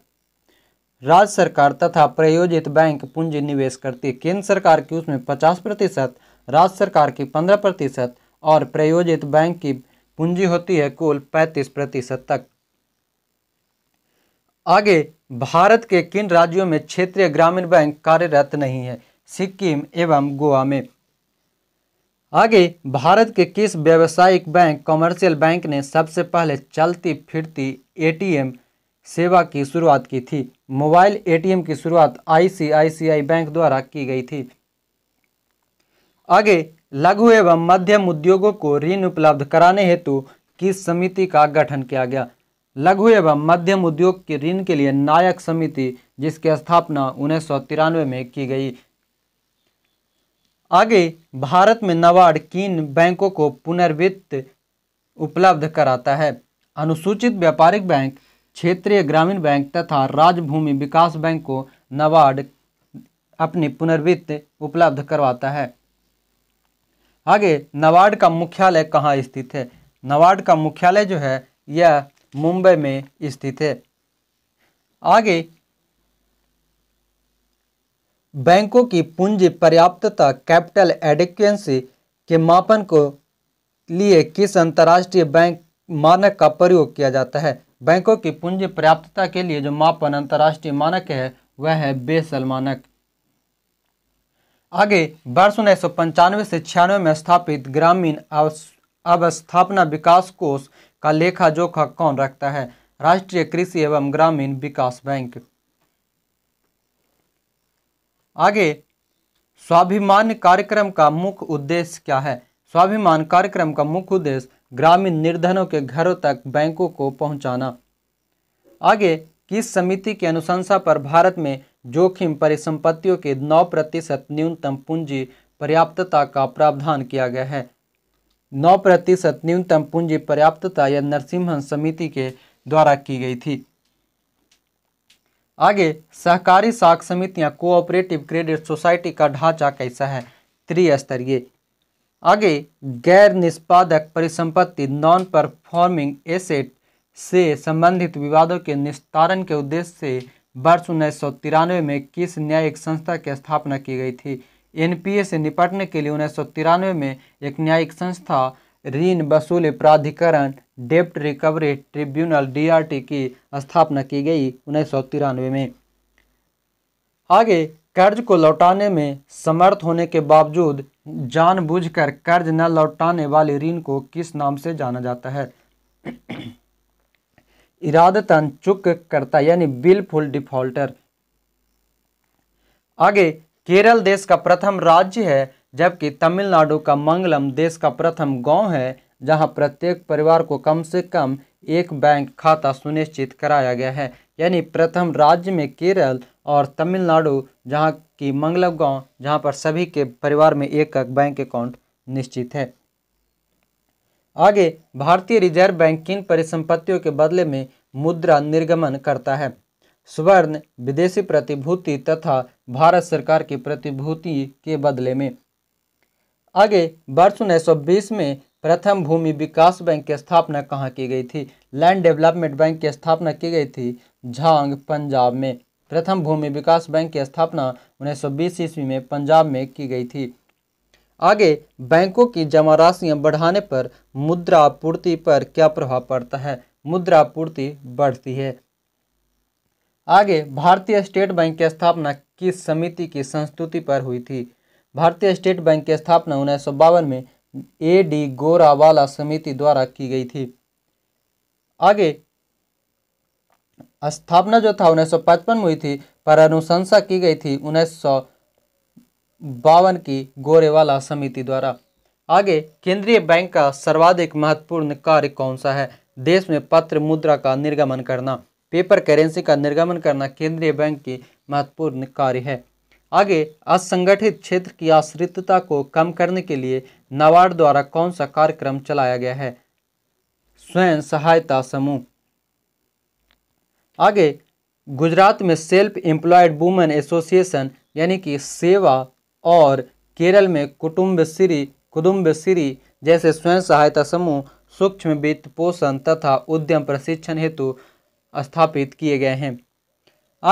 राज्य सरकार तथा प्रायोजित बैंक पूंजी निवेश करती है केंद्र सरकार की उसमें पचास प्रतिशत राज्य सरकार की पंद्रह प्रतिशत और प्रायोजित बैंक की पूंजी होती है कुल पैंतीस प्रतिशत तक आगे भारत के किन राज्यों में क्षेत्रीय ग्रामीण बैंक कार्यरत नहीं है सिक्किम एवं गोवा में आगे भारत के किस व्यावसायिक बैंक कमर्शियल बैंक ने सबसे पहले चलती फिरती एटीएम सेवा की शुरुआत की थी मोबाइल एटीएम की शुरुआत आईसीआईसीआई बैंक द्वारा की गई थी आगे लघु एवं मध्यम उद्योगों को ऋण उपलब्ध कराने हेतु किस समिति का गठन किया गया लघु एवं मध्यम उद्योग के ऋण के लिए नायक समिति जिसकी स्थापना उन्नीस में की गई आगे भारत में नवाड किन बैंकों को पुनर्वित्त उपलब्ध कराता है अनुसूचित व्यापारिक बैंक क्षेत्रीय ग्रामीण बैंक तथा राजभूमि विकास बैंक को नवाड अपनी पुनर्वित्त उपलब्ध करवाता है आगे नवाड का मुख्यालय कहाँ स्थित है नवाड का मुख्यालय जो है यह मुंबई में स्थित है आगे बैंकों की पूंजी पर्याप्तता कैपिटल एडिक्वेंसी के मापन को लिए किस अंतर्राष्ट्रीय बैंक मानक का प्रयोग किया जाता है बैंकों की पूंजी पर्याप्तता के लिए जो मापन अंतर्राष्ट्रीय मानक है वह है बेसल मानक आगे वर्ष उन्नीस से छियानवे में स्थापित ग्रामीण अवस्थापना विकास कोष का लेखा जोखा कौन रखता है राष्ट्रीय कृषि एवं ग्रामीण विकास बैंक आगे स्वाभिमान कार्यक्रम का मुख्य उद्देश्य क्या है स्वाभिमान कार्यक्रम का मुख्य उद्देश्य ग्रामीण निर्धनों के घरों तक बैंकों को पहुंचाना आगे किस समिति की अनुशंसा पर भारत में जोखिम परिसंपत्तियों के 9 प्रतिशत न्यूनतम पूंजी पर्याप्तता का प्रावधान किया गया है 9 प्रतिशत न्यूनतम पूंजी पर्याप्तता यह नरसिम्हन समिति के द्वारा की गई थी आगे सहकारी साख समितियां कोऑपरेटिव क्रेडिट सोसाइटी का ढांचा कैसा है त्रिस्तरीय आगे गैर निष्पादक परिसंपत्ति नॉन परफॉर्मिंग एसेट से संबंधित विवादों के निस्तारण के उद्देश्य से वर्ष उन्नीस में किस न्यायिक संस्था की स्थापना की गई थी एनपीए से निपटने के लिए उन्नीस में एक न्यायिक संस्था ऋण वसूली प्राधिकरण डेप्ट रिकवरी ट्रिब्यूनल डीआरटी की स्थापना की गई उन्नीस में आगे कर्ज को लौटाने में समर्थ होने के बावजूद जानबूझकर कर्ज न लौटाने वाले ऋण को किस नाम से जाना जाता है इरादतन चुक करता यानी बिलफुल डिफॉल्टर आगे केरल देश का प्रथम राज्य है जबकि तमिलनाडु का मंगलम देश का प्रथम गांव है जहां प्रत्येक परिवार को कम से कम एक बैंक खाता सुनिश्चित कराया गया है यानी प्रथम राज्य में केरल और तमिलनाडु जहां की मंगलम गांव जहां पर सभी के परिवार में एक बैंक अकाउंट निश्चित है आगे भारतीय रिजर्व बैंक किन परिसंपत्तियों के बदले में मुद्रा निर्गमन करता है स्वर्ण विदेशी प्रतिभूति तथा भारत सरकार की प्रतिभूति के बदले में आगे वर्ष उन्नीस में प्रथम भूमि विकास बैंक की स्थापना कहाँ की गई थी लैंड डेवलपमेंट बैंक की स्थापना की गई थी झांग पंजाब में प्रथम भूमि विकास बैंक की स्थापना बीस ईस्वी में पंजाब में की गई थी आगे बैंकों की जमा राशियाँ बढ़ाने पर मुद्रा आपूर्ति पर क्या प्रभाव पड़ता है मुद्रा आपूर्ति बढ़ती है आगे भारतीय स्टेट बैंक की स्थापना किस समिति की संस्तुति पर हुई थी भारतीय स्टेट बैंक की स्थापना उन्नीस में ए डी गोरावाला समिति द्वारा की गई थी आगे स्थापना जो था 1955 में हुई थी पर अनुशंसा की गई थी उन्नीस बावन की गोरेवाला समिति द्वारा आगे केंद्रीय बैंक का सर्वाधिक महत्वपूर्ण कार्य कौन सा है देश में पत्र मुद्रा का निर्गमन करना पेपर करेंसी का निर्गमन करना केंद्रीय बैंक की महत्वपूर्ण कार्य है आगे असंगठित क्षेत्र की आश्रितता को कम करने के लिए नाबार्ड द्वारा कौन सा कार्यक्रम चलाया गया है स्वयं सहायता समूह आगे गुजरात में सेल्फ एम्प्लॉयड वुमेन एसोसिएशन यानी कि सेवा और केरल में कुटुंब श्री कुटुंब श्री जैसे स्वयं सहायता समूह सूक्ष्म वित्त पोषण तथा उद्यम प्रशिक्षण हेतु स्थापित किए गए हैं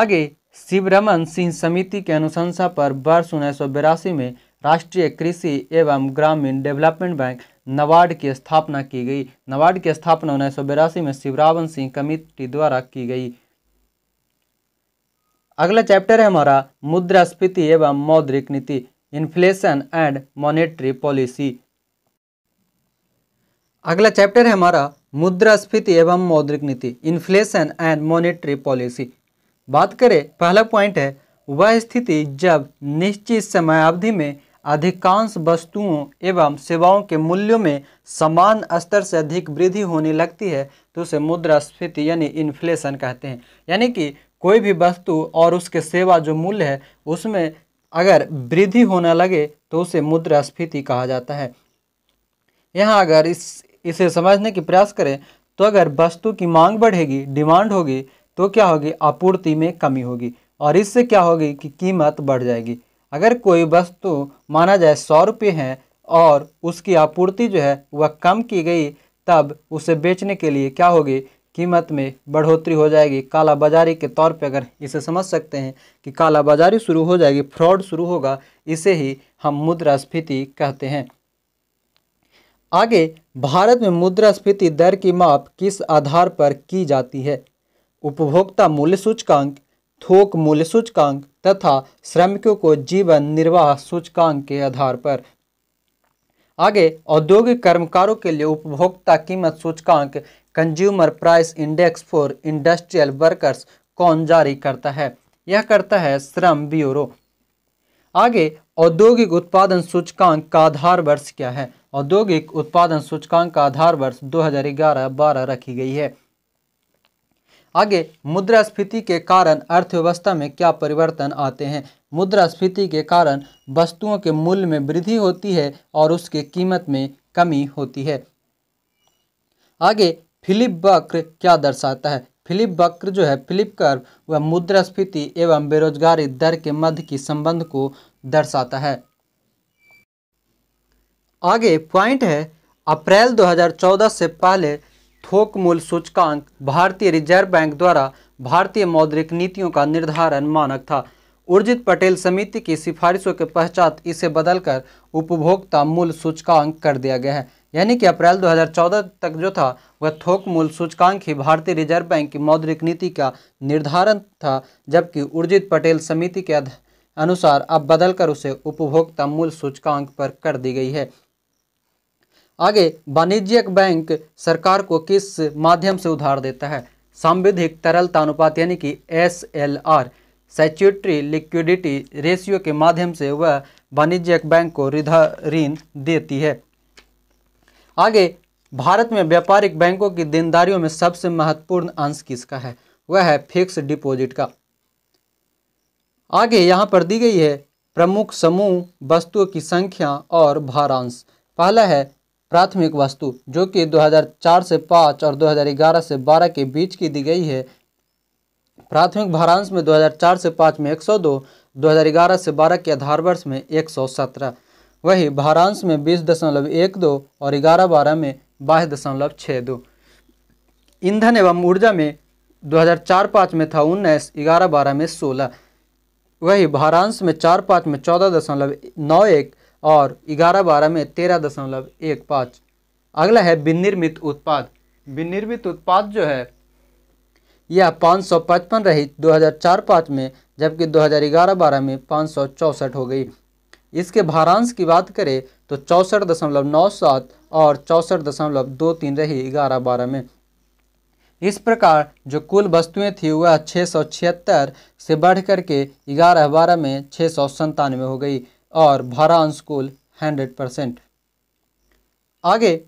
आगे शिवरमन सिंह समिति के अनुशंसा पर वर्ष उन्नीस में राष्ट्रीय कृषि एवं ग्रामीण डेवलपमेंट बैंक नवार्ड की स्थापना की गई नवाड की स्थापना उन्नीस में शिवरावन सिंह कमिटी द्वारा की गई अगला चैप्टर है हमारा मुद्रास्फीति एवं मौद्रिक नीति इन्फ्लेशन एंड मॉनेटरी पॉलिसी अगला चैप्टर है हमारा मुद्रास्फीति एवं मौद्रिक नीति इन्फ्लेशन एंड मॉनेटरी पॉलिसी बात करें पहला पॉइंट है वह स्थिति जब निश्चित समय अवधि में अधिकांश वस्तुओं एवं सेवाओं के मूल्यों में समान स्तर से अधिक वृद्धि होने लगती है तो उसे मुद्रास्फीति यानी इन्फ्लेशन कहते हैं यानी कि कोई भी वस्तु और उसके सेवा जो मूल्य है उसमें अगर वृद्धि होने लगे तो उसे मुद्रास्फीति कहा जाता है यहाँ अगर इस इसे समझने की प्रयास करें तो अगर वस्तु की मांग बढ़ेगी डिमांड होगी तो क्या होगी आपूर्ति में कमी होगी और इससे क्या होगी कि कीमत बढ़ जाएगी अगर कोई वस्तु माना जाए सौ रुपये है और उसकी आपूर्ति जो है वह कम की गई तब उसे बेचने के लिए क्या होगी कीमत में बढ़ोतरी हो जाएगी काला बाजारी के तौर पे अगर इसे समझ सकते हैं कि काला बाजारी शुरू हो जाएगी फ्रॉड शुरू होगा इसे ही हम मुद्रास्फीति कहते हैं आगे भारत में मुद्रास्फीति दर की माप किस आधार पर की जाती है उपभोक्ता मूल्य सूचकांक थोक मूल्य सूचकांक तथा श्रमिकों को जीवन निर्वाह सूचकांक के आधार पर आगे औद्योगिक कर्मकारों के लिए उपभोक्ता कीमत सूचकांक consumer price index for industrial workers कौन जारी करता है यह करता है श्रम ब्यूरो आगे औद्योगिक उत्पादन सूचकांक का आधार वर्ष क्या है औद्योगिक उत्पादन सूचकांक का आधार वर्ष 2011-12 रखी गई है आगे मुद्रास्फीति के कारण अर्थव्यवस्था में क्या परिवर्तन आते हैं मुद्रास्फीति के कारण वस्तुओं के मूल्य में वृद्धि होती है और उसके कीमत में कमी होती है आगे फिलिप वक्र क्या दर्शाता है फिलिप वक्र जो है फिलिप कर्व वह मुद्रास्फीति एवं बेरोजगारी दर के मध्य की संबंध को दर्शाता है आगे पॉइंट है अप्रैल 2014 से पहले थोक मूल्य सूचकांक भारतीय रिजर्व बैंक द्वारा भारतीय मौद्रिक नीतियों का निर्धारण मानक था उर्जित पटेल समिति की सिफारिशों के पश्चात इसे बदलकर उपभोक्ता मूल्य सूचकांक कर दिया गया है यानी कि अप्रैल 2014 तक जो था वह थोक मूल्य सूचकांक ही भारतीय रिजर्व बैंक की मौद्रिक नीति का निर्धारण था जबकि उर्जित पटेल समिति के अनुसार अब बदलकर उसे उपभोक्ता मूल्य सूचकांक पर कर दी गई है आगे वाणिज्यिक बैंक सरकार को किस माध्यम से उधार देता है सांविधिक तरलता अनुपात यानी कि S L R statutory liquidity ratio के माध्यम से वह वाणिज्यिक बैंक को ऋण देती है आगे भारत में व्यापारिक बैंकों की देनदारियों में सबसे महत्वपूर्ण अंश किसका है वह है फिक्स डिपॉजिट का आगे यहाँ पर दी गई है प्रमुख समूह वस्तुओं की संख्या और भारांश पहला है प्राथमिक वस्तु जो कि 2004 से 5 और 2011 से 12 के बीच की दी गई है प्राथमिक भारांश में 2004 से 5 में 102, 2011 से 12 के आधार वर्ष में 117, वही भारांश में बीस दशमलव एक दो और ग्यारह बारह में बाईस दशमलव छः दो ईंधन एवं ऊर्जा में 2004-5 में था उन्नीस ग्यारह बारह में सोलह वही भारांश में चार पाँच में चौदह दशमलव नौ एक और ग्यारह बारह में तेरह दशमलव एक पाँच अगला है विनिर्मित उत्पाद विनिर्मित उत्पाद जो है यह पाँच सौ पचपन रही दो हज़ार चार पाँच में जबकि दो हज़ार ग्यारह बारह में पाँच सौ चौंसठ हो गई इसके भारांश की बात करें तो चौंसठ दशमलव नौ सात और चौंसठ दशमलव दो तीन रही ग्यारह बारह में इस प्रकार जो कुल वस्तुएं थी वह छः सौ छिहत्तर से बढ़ करके ग्यारह बारह में छः सौ संतानवे हो गई और भारा अंशकूल हंड्रेड परसेंट आगे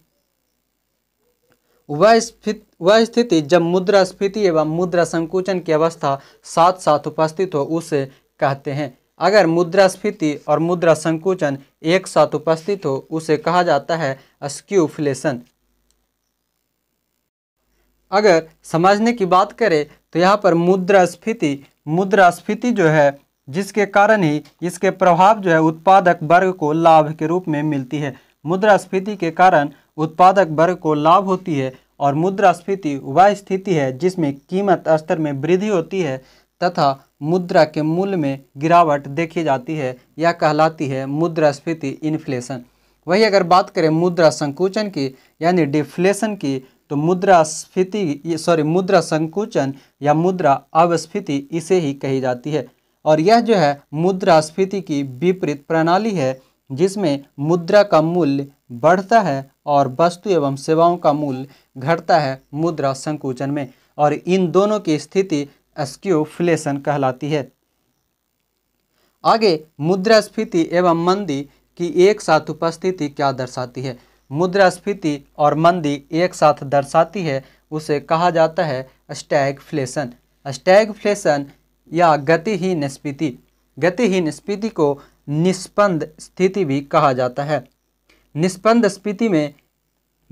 वह स्थित वह स्थिति जब मुद्रा स्फीति एवं मुद्रा संकुचन की अवस्था साथ साथ उपस्थित हो उसे कहते हैं अगर मुद्रा स्फीति और मुद्रा संकुचन एक साथ उपस्थित हो उसे कहा जाता है स्क्यूफ्लेशन अगर समझने की बात करें तो यहाँ पर मुद्रा स्फीति मुद्रा स्फीति जो है जिसके कारण ही इसके प्रभाव जो है उत्पादक वर्ग को लाभ के रूप में मिलती है मुद्रास्फीति के कारण उत्पादक वर्ग को लाभ होती है और मुद्रास्फीति वह स्थिति है जिसमें कीमत स्तर में वृद्धि होती है तथा मुद्रा के मूल्य में गिरावट देखी जाती है या कहलाती है मुद्रास्फीति इन्फ्लेशन वही अगर बात करें मुद्रा संकुचन की यानी डिफ्लेशन की तो मुद्रास्फीति सॉरी मुद्रा संकुचन या मुद्रा अवस्फीति इसे ही कही जाती है और यह जो है मुद्रास्फीति की विपरीत प्रणाली है जिसमें मुद्रा का मूल्य बढ़ता है और वस्तु एवं सेवाओं का मूल्य घटता है मुद्रा संकुचन में और इन दोनों की स्थिति स्क्यूफ्लेशन कहलाती है आगे मुद्रास्फीति एवं मंदी की एक साथ उपस्थिति क्या दर्शाती है मुद्रास्फीति और मंदी एक साथ दर्शाती है उसे कहा जाता है स्टैगफ्लेशन स्टैगफ्लेशन या गतिहीन स्पीति गतिहीन स्पीति को निष्पन्द स्थिति भी कहा जाता है निष्पन्द स्फीति में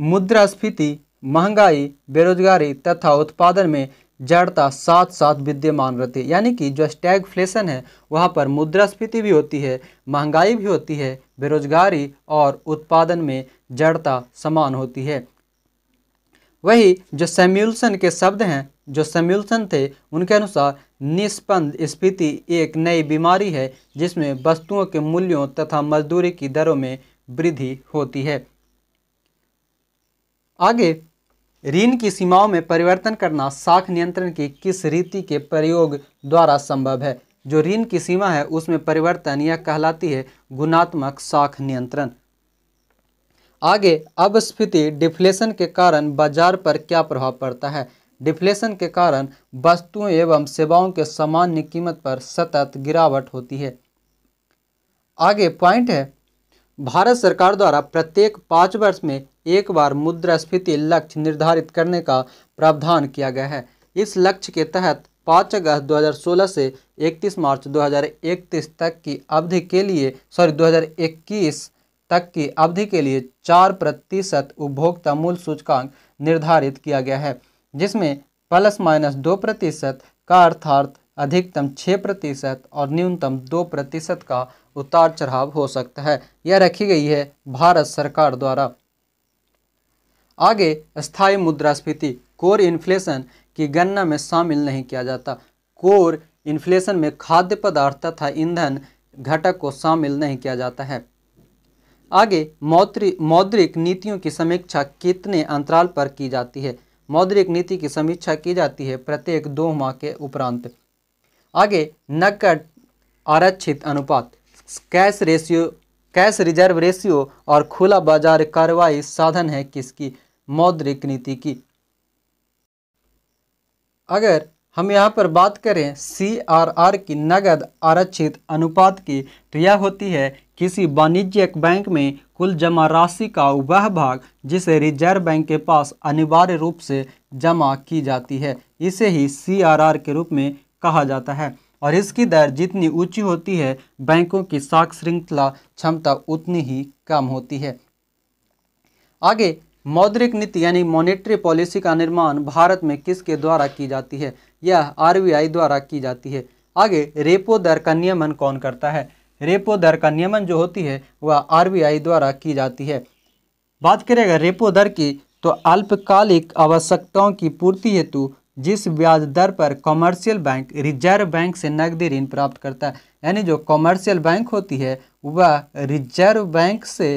मुद्रास्फीति महंगाई बेरोजगारी तथा उत्पादन में जड़ता साथ साथ विद्यमान रहती है यानी कि जो स्टैग फ्लेशन है वहाँ पर मुद्रास्फीति भी होती है महंगाई भी होती है बेरोजगारी और उत्पादन में जड़ता समान होती है वही जो सेम्यूलसन के शब्द हैं जो सेम्यूलसन थे उनके अनुसार निष्पन्द स्फीति एक नई बीमारी है जिसमें वस्तुओं के मूल्यों तथा मजदूरी की दरों में वृद्धि होती है आगे ऋण की सीमाओं में परिवर्तन करना साख नियंत्रण की किस रीति के प्रयोग द्वारा संभव है जो ऋण की सीमा है उसमें परिवर्तन यह कहलाती है गुणात्मक साख नियंत्रण आगे अब स्फीति डिफ्लेशन के कारण बाजार पर क्या प्रभाव पड़ता है डिफ्लेशन के कारण वस्तुओं एवं सेवाओं के सामान्य कीमत पर सतत गिरावट होती है आगे पॉइंट है भारत सरकार द्वारा प्रत्येक पाँच वर्ष में एक बार मुद्रास्फीति लक्ष्य निर्धारित करने का प्रावधान किया गया है इस लक्ष्य के तहत पाँच अगस्त 2016 से 31 मार्च 2031 तक की अवधि के लिए सॉरी 2021 तक की अवधि के लिए चार प्रतिशत उपभोक्ता मूल सूचकांक निर्धारित किया गया है जिसमें प्लस माइनस दो प्रतिशत का अर्थार्थ अधिकतम छः प्रतिशत और न्यूनतम दो प्रतिशत का उतार चढ़ाव हो सकता है यह रखी गई है भारत सरकार द्वारा आगे स्थायी मुद्रास्फीति कोर इन्फ्लेशन की गणना में शामिल नहीं किया जाता कोर इन्फ्लेशन में खाद्य पदार्थ तथा ईंधन घटक को शामिल नहीं किया जाता है आगे मौद्रिक मौद्रिक नीतियों की समीक्षा कितने अंतराल पर की जाती है मौद्रिक नीति की समीक्षा की जाती है प्रत्येक दो माह के उपरांत आगे नकद आरक्षित अनुपात cash ratio cash reserve ratio और खुला बाजार कार्रवाई साधन है किसकी मौद्रिक नीति की अगर हम यहाँ पर बात करें सी आर आर की नगद आरक्षित अनुपात की तो यह होती है किसी वाणिज्यिक बैंक में कुल जमा राशि का वह भाग जिसे रिजर्व बैंक के पास अनिवार्य रूप से जमा की जाती है इसे ही सी के रूप में कहा जाता है और इसकी दर जितनी ऊंची होती है बैंकों की साख श्रृंखला क्षमता उतनी ही कम होती है आगे मौद्रिक नीति यानी मॉनेटरी पॉलिसी का निर्माण भारत में किसके द्वारा की जाती है यह आरबीआई द्वारा की जाती है आगे रेपो दर का नियमन कौन करता है रेपो दर का नियमन जो होती है वह आरबीआई द्वारा की जाती है बात करेगा रेपो दर की तो अल्पकालिक आवश्यकताओं की पूर्ति हेतु जिस ब्याज दर पर कॉमर्शियल बैंक रिजर्व बैंक से नकदी ऋण प्राप्त करता है यानी जो कॉमर्शियल बैंक होती है वह रिजर्व बैंक से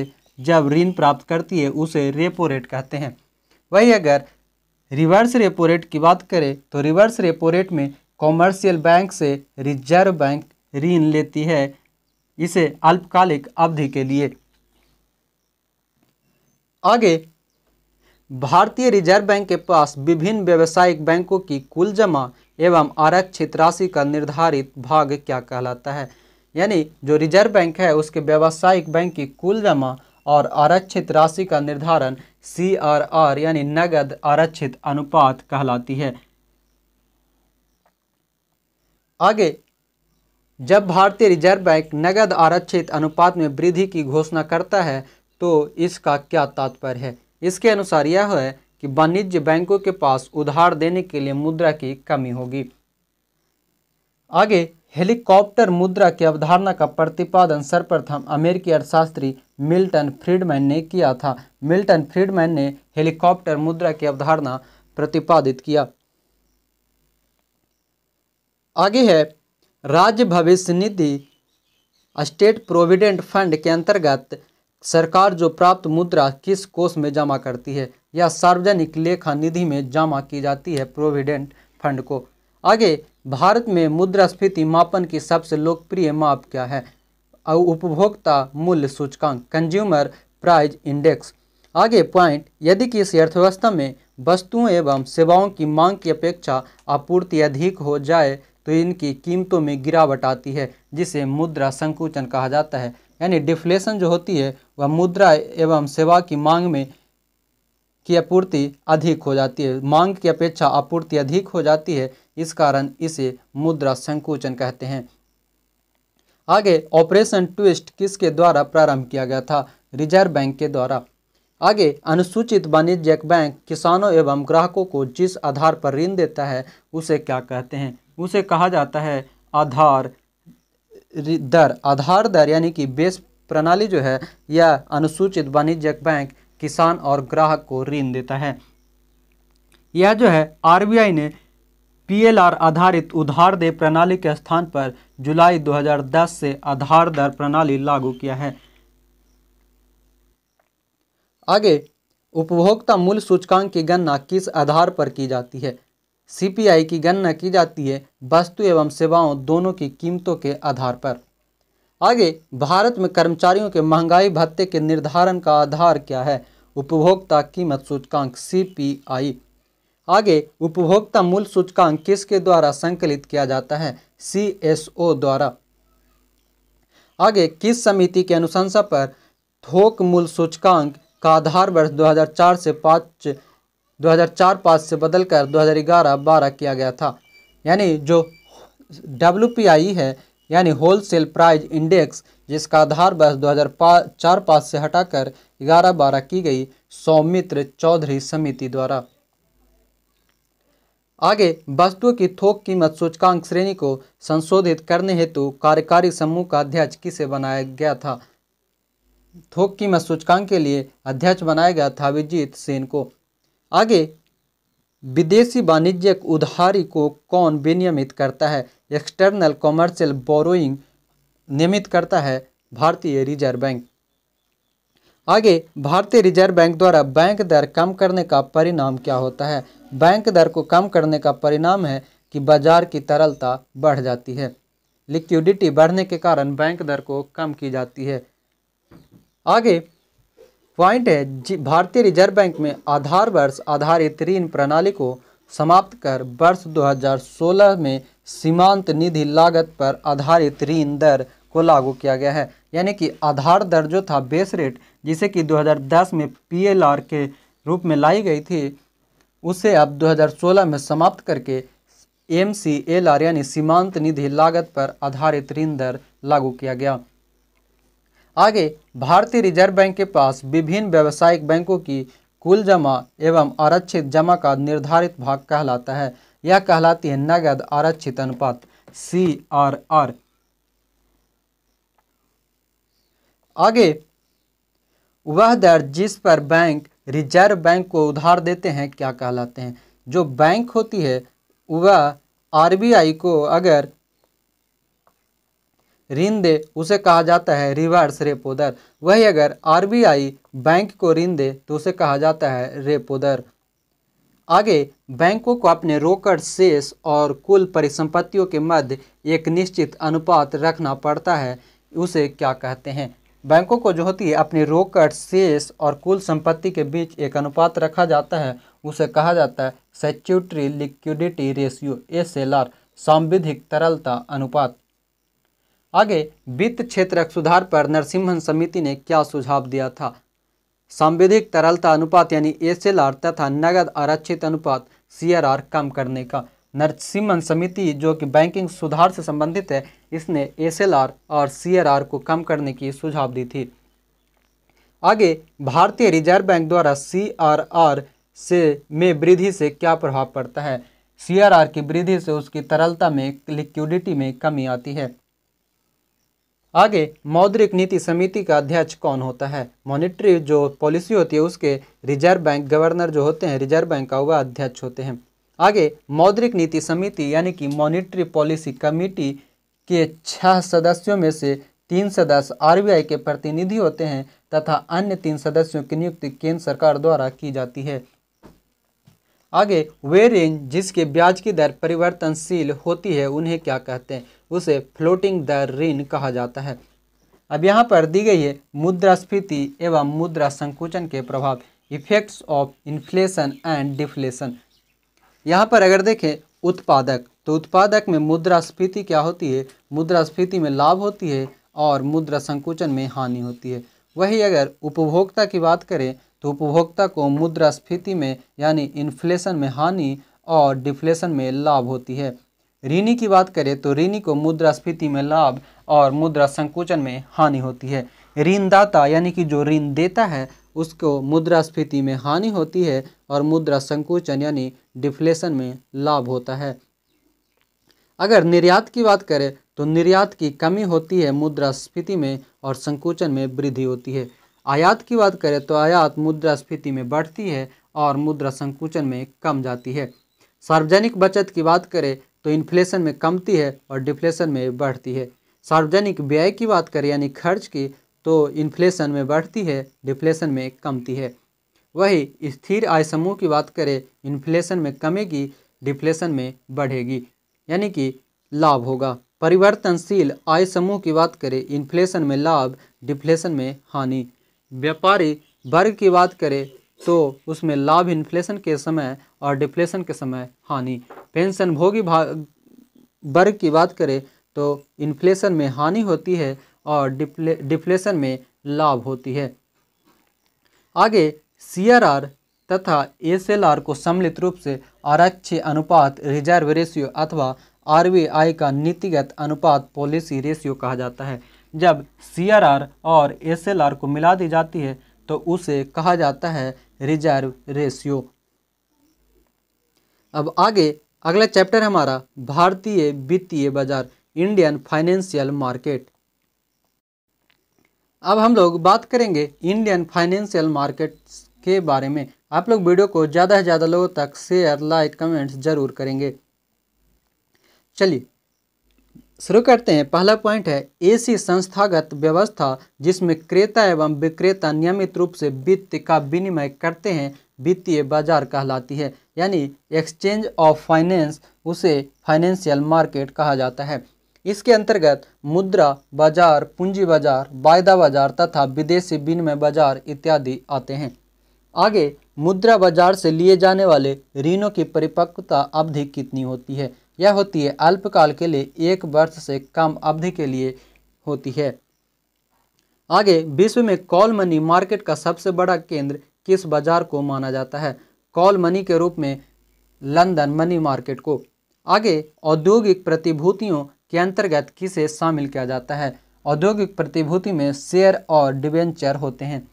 जब ऋण प्राप्त करती है उसे रेपो रेट कहते हैं वही अगर रिवर्स रेपो रेट की बात करें तो रिवर्स रेपो रेट में कॉमर्शियल बैंक से रिजर्व बैंक ऋण लेती है इसे अल्पकालिक अवधि के लिए आगे भारतीय रिजर्व बैंक के पास विभिन्न व्यावसायिक बैंकों की कुल जमा एवं आरक्षित राशि का निर्धारित भाग क्या कहलाता है यानी जो रिजर्व बैंक है उसके व्यावसायिक बैंक की कुल जमा और आरक्षित राशि का निर्धारण सी आर आर यानी नगद आरक्षित अनुपात कहलाती है आगे जब भारतीय रिजर्व बैंक नगद आरक्षित अनुपात में वृद्धि की घोषणा करता है तो इसका क्या तात्पर्य है इसके अनुसार यह है कि वाणिज्य बैंकों के पास उधार देने के लिए मुद्रा की कमी होगी आगे हेलीकॉप्टर मुद्रा की अवधारणा का प्रतिपादन सर्वप्रथम अमेरिकी अर्थशास्त्री मिल्टन फ्रीडमैन ने किया था मिल्टन फ्रीडमैन ने हेलीकॉप्टर मुद्रा की अवधारणा प्रतिपादित किया आगे है राज्य भविष्य निधि स्टेट प्रोविडेंट फंड के अंतर्गत सरकार जो प्राप्त मुद्रा किस कोष में जमा करती है यह सार्वजनिक लेखा निधि में जमा की जाती है प्रोविडेंट फंड को आगे भारत में मुद्रास्फीति मापन की सबसे लोकप्रिय माप क्या है और उपभोक्ता मूल्य सूचकांक कंज्यूमर प्राइज इंडेक्स आगे पॉइंट यदि किसी अर्थव्यवस्था में वस्तुओं एवं सेवाओं की मांग की अपेक्षा आपूर्ति अधिक हो जाए तो इनकी कीमतों में गिरावट आती है जिसे मुद्रा संकुचन कहा जाता है यानी डिफ्लेशन जो होती है वह मुद्रा एवं सेवा की मांग में की आपूर्ति अधिक हो जाती है मांग की अपेक्षा आपूर्ति अधिक हो जाती है इस कारण इसे मुद्रा संकुचन कहते हैं आगे ऑपरेशन ट्विस्ट किसके द्वारा प्रारंभ किया गया था रिजर्व बैंक के द्वारा आगे अनुसूचित वाणिज्यिक बैंक किसानों एवं ग्राहकों को जिस आधार पर ऋण देता है उसे क्या कहते हैं उसे कहा जाता है आधार दर आधार दर यानी कि बेस प्रणाली जो है यह अनुसूचित वाणिज्यिक बैंक किसान और ग्राहक को ऋण देता है यह जो है आरबीआई ने पीएलआर आधारित उधार दे प्रणाली के स्थान पर जुलाई 2010 से आधार दर प्रणाली लागू किया है आगे उपभोक्ता मूल्य सूचकांक की गणना किस आधार पर की जाती है सीपीआई की गणना की जाती है वस्तु एवं सेवाओं दोनों की कीमतों के आधार पर आगे भारत में कर्मचारियों के महंगाई भत्ते के निर्धारण का आधार क्या है उपभोक्ता कीमत सूचकांक सीपीआई आगे उपभोक्ता मूल्य सूचकांक किसके द्वारा संकलित किया जाता है सीएसओ द्वारा आगे किस समिति के अनुशंसा पर थोक मूल्य सूचकांक का आधार वर्ष 2004 से पाँच 2004 पास से बदलकर 2011-12 किया गया था यानी जो डब्ल्यू है यानी होलसेल प्राइज इंडेक्स जिसका आधार वर्ष दो हज़ार चार पाँच से हटाकर ग्यारह बारह की गई सौमित्र चौधरी समिति द्वारा आगे वस्तुओं की थोक कीमत सूचकांक श्रेणी को संशोधित करने हेतु कार्यकारी समूह का अध्यक्ष किसे बनाया गया था थोक कीमत सूचकांक के लिए अध्यक्ष बनाया गया था अभिजीत सेन को आगे विदेशी वाणिज्यिक उधारी को कौन विनियमित करता है एक्सटर्नल कॉमर्शियल बोरोइंग नियमित करता है भारतीय रिजर्व बैंक आगे भारतीय रिजर्व बैंक द्वारा बैंक दर कम करने का परिणाम क्या होता है बैंक दर को कम करने का परिणाम है कि बाजार की तरलता बढ़ जाती है लिक्विडिटी बढ़ने के कारण बैंक दर को कम की जाती है आगे पॉइंट है भारतीय रिजर्व बैंक में आधार वर्ष आधारित ऋण प्रणाली को समाप्त कर वर्ष 2016 में सीमांत निधि लागत पर आधारित ऋण दर को लागू किया गया है यानी कि आधार दर जो था बेस रेट जिसे कि 2010 में पीएलआर के रूप में लाई गई थी उसे अब 2016 में समाप्त करके एम सी एल आर यानी सीमांत निधि लागत पर आधारित ऋण दर लागू किया गया आगे भारतीय रिजर्व बैंक के पास विभिन्न व्यावसायिक बैंकों की कुल जमा एवं आरक्षित जमा का निर्धारित भाग कहलाता है यह कहलाती है नगद आरक्षित अनुपात सी आर आर आगे वह दर जिस पर बैंक रिजर्व बैंक को उधार देते हैं क्या कहलाते हैं जो बैंक होती है वह आरबीआई को अगर ऋण दे उसे कहा जाता है रिवर्स रेपो दर वही अगर आरबीआई बैंक को ऋण दे तो उसे कहा जाता है रेपो दर आगे बैंकों को अपने रोकड़ शेष और कुल परिसंपत्तियों के मध्य एक निश्चित अनुपात रखना पड़ता है उसे क्या कहते हैं बैंकों को जो होती है अपने रोकड़ शेष और कुल संपत्ति के बीच एक अनुपात रखा जाता है उसे कहा जाता है सेच्यूटरी लिक्विडिटी रेशियो एस सांविधिक तरलता अनुपात आगे वित्त क्षेत्र सुधार पर नरसिम्हन समिति ने क्या सुझाव दिया था सांविधिक तरलता अनुपात यानी एस तथा नगद आरक्षित अनुपात सी कम करने का नरसिम्हन समिति जो कि बैंकिंग सुधार से संबंधित है इसने एस और सी को कम करने की सुझाव दी थी आगे भारतीय रिजर्व बैंक द्वारा सी से में वृद्धि से क्या प्रभाव पड़ता है सी की वृद्धि से उसकी तरलता में लिक्विडिटी में कमी आती है आगे मौद्रिक नीति समिति का अध्यक्ष कौन होता है मॉनिटरी जो पॉलिसी होती है उसके रिजर्व बैंक गवर्नर जो होते हैं रिजर्व बैंक का वह अध्यक्ष होते हैं आगे मौद्रिक नीति समिति यानी कि मॉनिटरी पॉलिसी कमेटी के छह सदस्यों में से तीन सदस्य आरबीआई के प्रतिनिधि होते हैं तथा अन्य तीन सदस्यों की नियुक्ति केंद्र सरकार द्वारा की जाती है आगे वे रेंज जिसके ब्याज की दर परिवर्तनशील होती है उन्हें क्या कहते हैं उसे फ्लोटिंग द ऋण कहा जाता है अब यहाँ पर दी गई है मुद्रास्फीति एवं मुद्रा संकुचन के प्रभाव effects of inflation and deflation यहाँ पर अगर देखें उत्पादक तो उत्पादक में मुद्रास्फीति क्या होती है मुद्रास्फीति में लाभ होती है और मुद्रा संकुचन में हानि होती है वही अगर उपभोक्ता की बात करें तो उपभोक्ता को मुद्रास्फीति में यानी इन्फ्लेशन में हानि और डिफ्लेशन में लाभ होती है ऋणी की बात करें तो ऋणी को मुद्रास्फीति में लाभ और मुद्रा संकुचन में हानि होती है ऋणदाता यानी कि जो ऋण देता है उसको मुद्रास्फीति में हानि होती है और मुद्रा संकुचन यानी डिफ्लेशन में लाभ होता है अगर निर्यात की बात करें तो निर्यात की कमी होती है मुद्रास्फीति में और संकुचन में वृद्धि होती है आयात की बात करें तो आयात मुद्रास्फीति में बढ़ती है और मुद्रा संकुचन में कम जाती है सार्वजनिक बचत की बात करें तो इन्फ्लेशन में कमती है और डिफ्लेशन में बढ़ती है सार्वजनिक व्यय की बात करें यानी खर्च की तो इन्फ्लेशन में बढ़ती है डिफ्लेशन में कमती है वही स्थिर आय समूह की बात करें इन्फ्लेशन में कमेगी डिफ्लेशन में बढ़ेगी यानी कि लाभ होगा परिवर्तनशील आय समूह की बात करें इन्फ्लेशन में लाभ डिफ्लेशन में हानि व्यापारी वर्ग की बात करें तो उसमें लाभ इन्फ्लेशन के समय और डिफ्लेशन के समय हानि पेंशनभोगी भाग वर्ग की बात करें तो इन्फ्लेशन में हानि होती है और डिफ्ले डिफ्लेशन में लाभ होती है आगे सी तथा एस को सम्मिलित रूप से आरक्ष अनुपात रिजर्व रेशियो अथवा आरबीआई का नीतिगत अनुपात पॉलिसी रेशियो कहा जाता है जब सी और एस को मिला दी जाती है तो उसे कहा जाता है रिजर्व रेशियो अब आगे अगला चैप्टर हमारा भारतीय वित्तीय बाजार इंडियन फाइनेंशियल मार्केट अब हम लोग बात करेंगे इंडियन फाइनेंशियल मार्केट के बारे में आप लोग वीडियो को ज़्यादा से ज़्यादा लोगों तक शेयर लाइक कमेंट्स ज़रूर करेंगे चलिए शुरू करते हैं पहला पॉइंट है ऐसी संस्थागत व्यवस्था जिसमें क्रेता एवं विक्रेता नियमित रूप से वित्त का विनिमय करते हैं वित्तीय बाजार कहलाती है यानी एक्सचेंज ऑफ फाइनेंस उसे फाइनेंशियल मार्केट कहा जाता है इसके अंतर्गत मुद्रा बाजार पूंजी बाजार वायदा बाजार तथा विदेशी विनिमय बाजार इत्यादि आते हैं आगे मुद्रा बाजार से लिए जाने वाले ऋणों की परिपक्वता अवधि कितनी होती है यह होती है अल्पकाल के लिए एक वर्ष से कम अवधि के लिए होती है आगे विश्व में कॉल मनी मार्केट का सबसे बड़ा केंद्र किस बाजार को माना जाता है कॉल मनी के रूप में लंदन मनी मार्केट को आगे औद्योगिक प्रतिभूतियों के अंतर्गत किसे शामिल किया जाता है औद्योगिक प्रतिभूति में शेयर और डिवेंचर होते हैं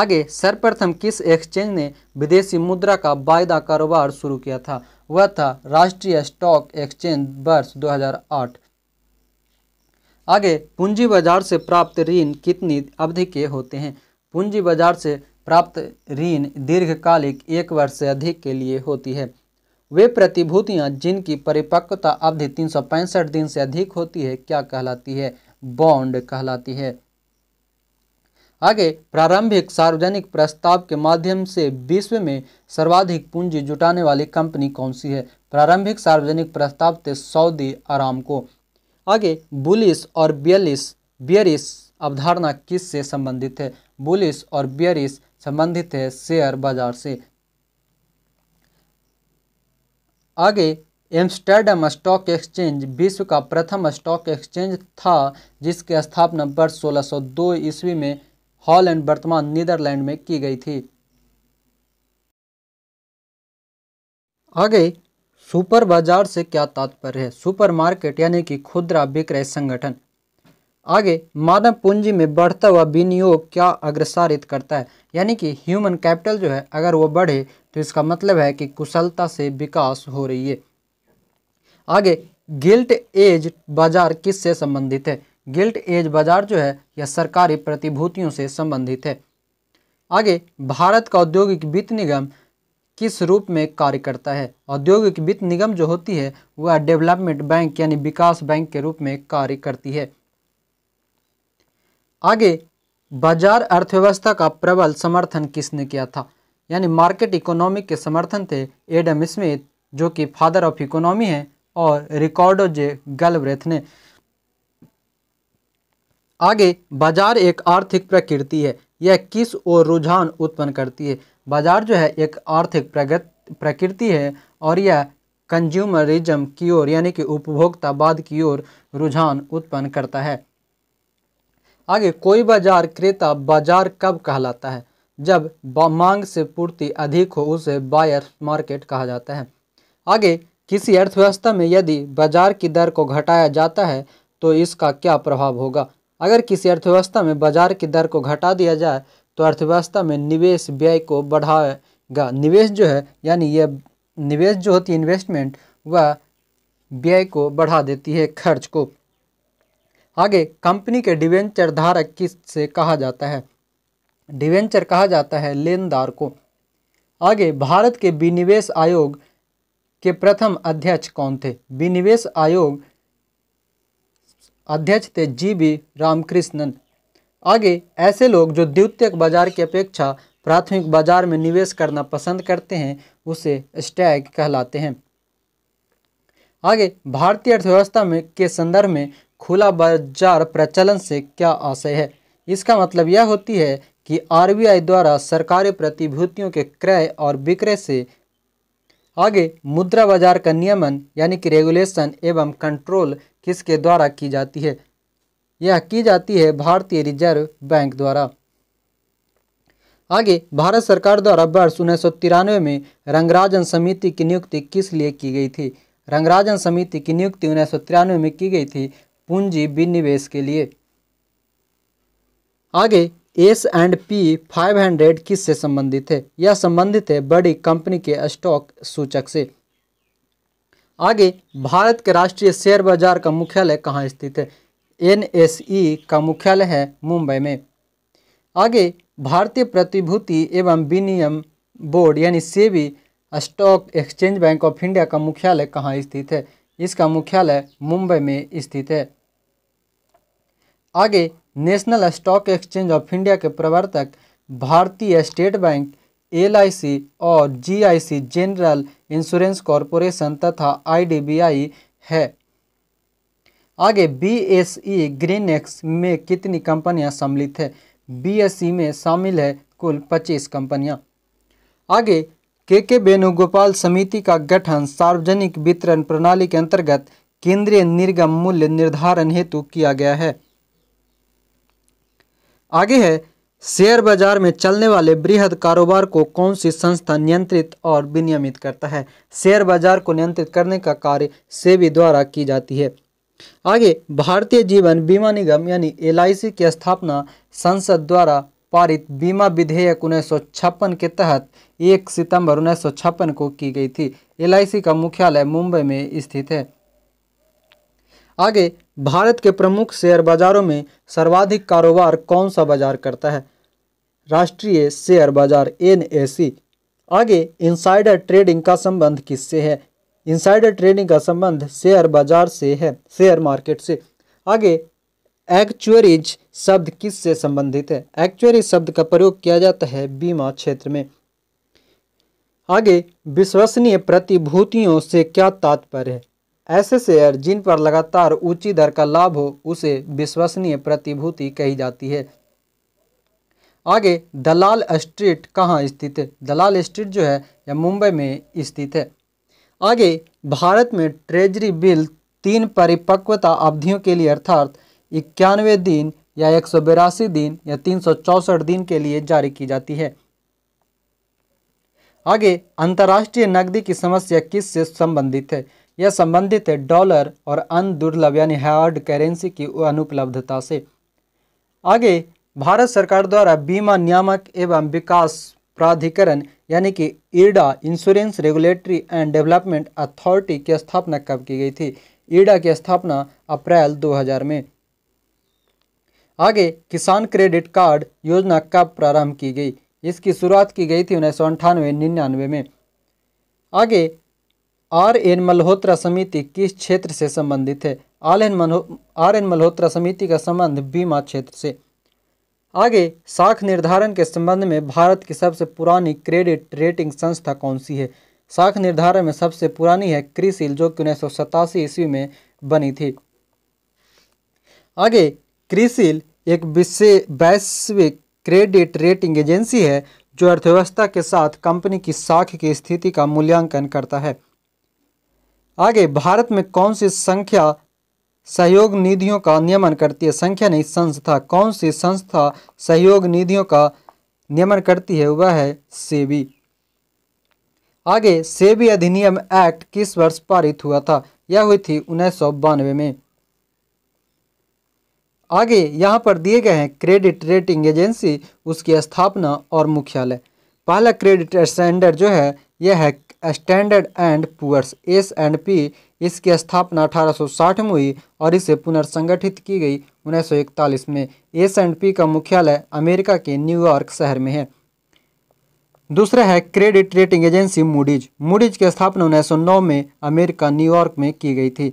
आगे सर्वप्रथम किस एक्सचेंज ने विदेशी मुद्रा का वायदा कारोबार शुरू किया था वह था राष्ट्रीय स्टॉक एक्सचेंज वर्ष 2008 आगे पूंजी बाजार से प्राप्त ऋण कितनी अवधि के होते हैं पूंजी बाजार से प्राप्त ऋण दीर्घकालिक एक वर्ष से अधिक के लिए होती है वे प्रतिभूतियां जिनकी परिपक्वता अवधि तीन दिन से अधिक होती है क्या कहलाती है बॉन्ड कहलाती है आगे प्रारंभिक सार्वजनिक प्रस्ताव के माध्यम से विश्व में सर्वाधिक पूंजी जुटाने वाली कंपनी कौन सी है प्रारंभिक सार्वजनिक प्रस्ताव थे सऊदी आराम को आगे बुलिस और बियलिस बियरिस अवधारणा किस से संबंधित है बुलिस और बियरिस संबंधित है शेयर बाजार से आगे एम्स्टर्डम स्टॉक एक्सचेंज विश्व का प्रथम स्टॉक एक्सचेंज था जिसकी स्थापना वर्ष 1602 ईस्वी में हॉलैंड वर्तमान नीदरलैंड में की गई थी आगे सुपर बाजार से क्या तात्पर्य है सुपरमार्केट यानी कि खुदरा विक्रय संगठन आगे मानव पूंजी में बढ़ता हुआ विनियोग क्या अग्रसारित करता है यानी कि ह्यूमन कैपिटल जो है अगर वो बढ़े तो इसका मतलब है कि कुशलता से विकास हो रही है आगे गिल्ट एज बाजार किससे संबंधित है गिल्ट एज बाजार जो है यह सरकारी प्रतिभूतियों से संबंधित है आगे भारत का औद्योगिक वित्त निगम किस रूप में कार्य करता है औद्योगिक वित्त निगम जो होती है वह डेवलपमेंट बैंक यानी विकास बैंक के रूप में कार्य करती है आगे बाजार अर्थव्यवस्था का प्रबल समर्थन किसने किया था यानी मार्केट इकोनॉमी के समर्थन थे एडम स्मिथ जो कि फादर ऑफ इकोनॉमी है और रिकॉर्डो जे गलब्रेथ ने आगे बाजार एक आर्थिक प्रकृति है यह किस और रुझान उत्पन्न करती है बाजार जो है एक आर्थिक प्रगत प्रकृति है और यह कंज्यूमरिज्म की ओर यानी कि उपभोक्तावाद की ओर रुझान उत्पन्न करता है आगे कोई बाजार क्रेता बाजार कब कहलाता है जब मांग से पूर्ति अधिक हो उसे बायर मार्केट कहा जाता है आगे किसी अर्थव्यवस्था में यदि बाजार की दर को घटाया जाता है तो इसका क्या प्रभाव होगा अगर किसी अर्थव्यवस्था में बाजार की दर को घटा दिया जाए तो अर्थव्यवस्था में निवेश व्यय को बढ़ाएगा निवेश जो है यानी यह निवेश जो होती है इन्वेस्टमेंट वह व्यय को बढ़ा देती है खर्च को आगे कंपनी के डिवेंचर धारक किस से कहा जाता है डिवेंचर कहा जाता है लेनदार को आगे भारत के विनिवेश आयोग के प्रथम अध्यक्ष कौन थे विनिवेश आयोग अध्यक्ष थे जी बी रामकृष्णन आगे ऐसे लोग जो द्वितीयक बाजार की अपेक्षा प्राथमिक बाजार में निवेश करना पसंद करते हैं उसे स्टैग कहलाते हैं आगे भारतीय अर्थव्यवस्था में के संदर्भ में खुला बाजार प्रचलन से क्या आशय है इसका मतलब यह होती है कि आरबीआई द्वारा सरकारी प्रतिभूतियों के क्रय और विक्रय से आगे मुद्रा बाजार का नियमन यानी कि रेगुलेशन एवं कंट्रोल किसके द्वारा की जाती है यह की जाती है भारतीय रिजर्व बैंक द्वारा आगे भारत सरकार द्वारा वर्ष उन्नीस में रंगराजन समिति की नियुक्ति किस लिए की गई थी रंगराजन समिति की नियुक्ति उन्नीस में की गई थी पूंजी विनिवेश के लिए आगे एस एंड पी 500 किस से संबंधित है यह संबंधित है बड़ी कंपनी के स्टॉक सूचक से आगे भारत के राष्ट्रीय शेयर बाजार का मुख्यालय कहाँ स्थित है एन e का मुख्यालय है मुंबई में आगे भारतीय प्रतिभूति एवं विनियम बोर्ड यानी SEBI stock exchange bank of India का मुख्यालय कहाँ स्थित है इसका मुख्यालय मुंबई में स्थित है आगे National Stock Exchange of India के प्रवर्तक भारतीय स्टेट बैंक एल और जी जनरल इंश्योरेंस कॉरपोरेशन तथा आई है आगे बी एस ई एक्स में कितनी कंपनियां सम्मिलित है बी एस ई में शामिल है कुल पच्चीस कंपनियां आगे के के वेणुगोपाल समिति का गठन सार्वजनिक वितरण प्रणाली के अंतर्गत केंद्रीय निर्गम मूल्य निर्धारण हेतु किया गया है आगे है शेयर बाजार में चलने वाले बृहद कारोबार को कौन सी संस्था नियंत्रित और विनियमित करता है शेयर बाजार को नियंत्रित करने का कार्य सेबी द्वारा की जाती है आगे भारतीय जीवन बीमा निगम यानी एल की स्थापना संसद द्वारा पारित बीमा विधेयक उन्नीस के तहत 1 सितंबर उन्नीस को की गई थी एल का मुख्यालय मुंबई में स्थित है आगे भारत के प्रमुख शेयर बाज़ारों में सर्वाधिक कारोबार कौन सा बाज़ार करता है राष्ट्रीय शेयर बाज़ार एन आगे इंसाइडर ट्रेडिंग का संबंध किससे है इंसाइडर ट्रेडिंग का संबंध शेयर बाज़ार से है शेयर मार्केट से आगे एक्चुअरीज शब्द किस से संबंधित है एक्चुअरी शब्द का प्रयोग किया जाता है बीमा क्षेत्र में आगे विश्वसनीय प्रतिभूतियों से क्या तात्पर्य है ऐसे शेयर जिन पर लगातार ऊंची दर का लाभ हो उसे विश्वसनीय प्रतिभूति कही जाती है आगे दलाल स्ट्रीट कहाँ स्थित है दलाल स्ट्रीट जो है यह मुंबई में स्थित है आगे भारत में ट्रेजरी बिल तीन परिपक्वता अवधियों के लिए अर्थात इक्यानवे दिन या एक दिन या तीन दिन के लिए जारी की जाती है आगे अंतर्राष्ट्रीय नकदी की समस्या किस से संबंधित है यह संबंधित है डॉलर और अन्य दुर्लभ यानी हार्ड करेंसी की अनुपलब्धता से आगे भारत सरकार द्वारा बीमा नियामक एवं विकास प्राधिकरण यानी कि IRDA insurance regulatory and development authority की स्थापना कब की गई थी ईडा की स्थापना अप्रैल 2000 में आगे किसान क्रेडिट कार्ड योजना कब प्रारंभ की गई इसकी शुरुआत की गई थी उन्नीस सौ अंठानवे निन्यानवे में आगे आर एन मल्होत्रा समिति किस क्षेत्र से संबंधित है आल एन मल्हो आर एन मल्होत्रा समिति का संबंध बीमा क्षेत्र से आगे साख निर्धारण के संबंध में भारत की सबसे पुरानी क्रेडिट रेटिंग संस्था कौन सी है साख निर्धारण में सबसे पुरानी है क्रिसिल जो कि उन्नीस ईस्वी में बनी थी आगे क्रिसिल एक वैश्विक क्रेडिट रेटिंग एजेंसी है जो अर्थव्यवस्था के साथ कंपनी की साख की स्थिति का मूल्यांकन करता है आगे भारत में कौन सी संख्या सहयोग निधियों का नियमन करती है संख्या नहीं संस्था कौन सी संस्था सहयोग निधियों का नियमन करती है वह है सेबी आगे सेबी अधिनियम एक्ट किस वर्ष पारित हुआ था यह हुई थी उन्नीस में आगे यहाँ पर दिए गए हैं क्रेडिट रेटिंग एजेंसी उसकी स्थापना और मुख्यालय पहला क्रेडिट स्टैंडर्ड जो है यह है Standard and Poor's S and P इसकी स्थापना 1860 में हुई और इसे पुनर्संगठित की गई 1941 में एस एंड पी का मुख्यालय अमेरिका के न्यूयॉर्क शहर में है दूसरा है credit rating agency Moody's Moody's की स्थापना 1909 में अमेरिका न्यूयॉर्क में की गई थी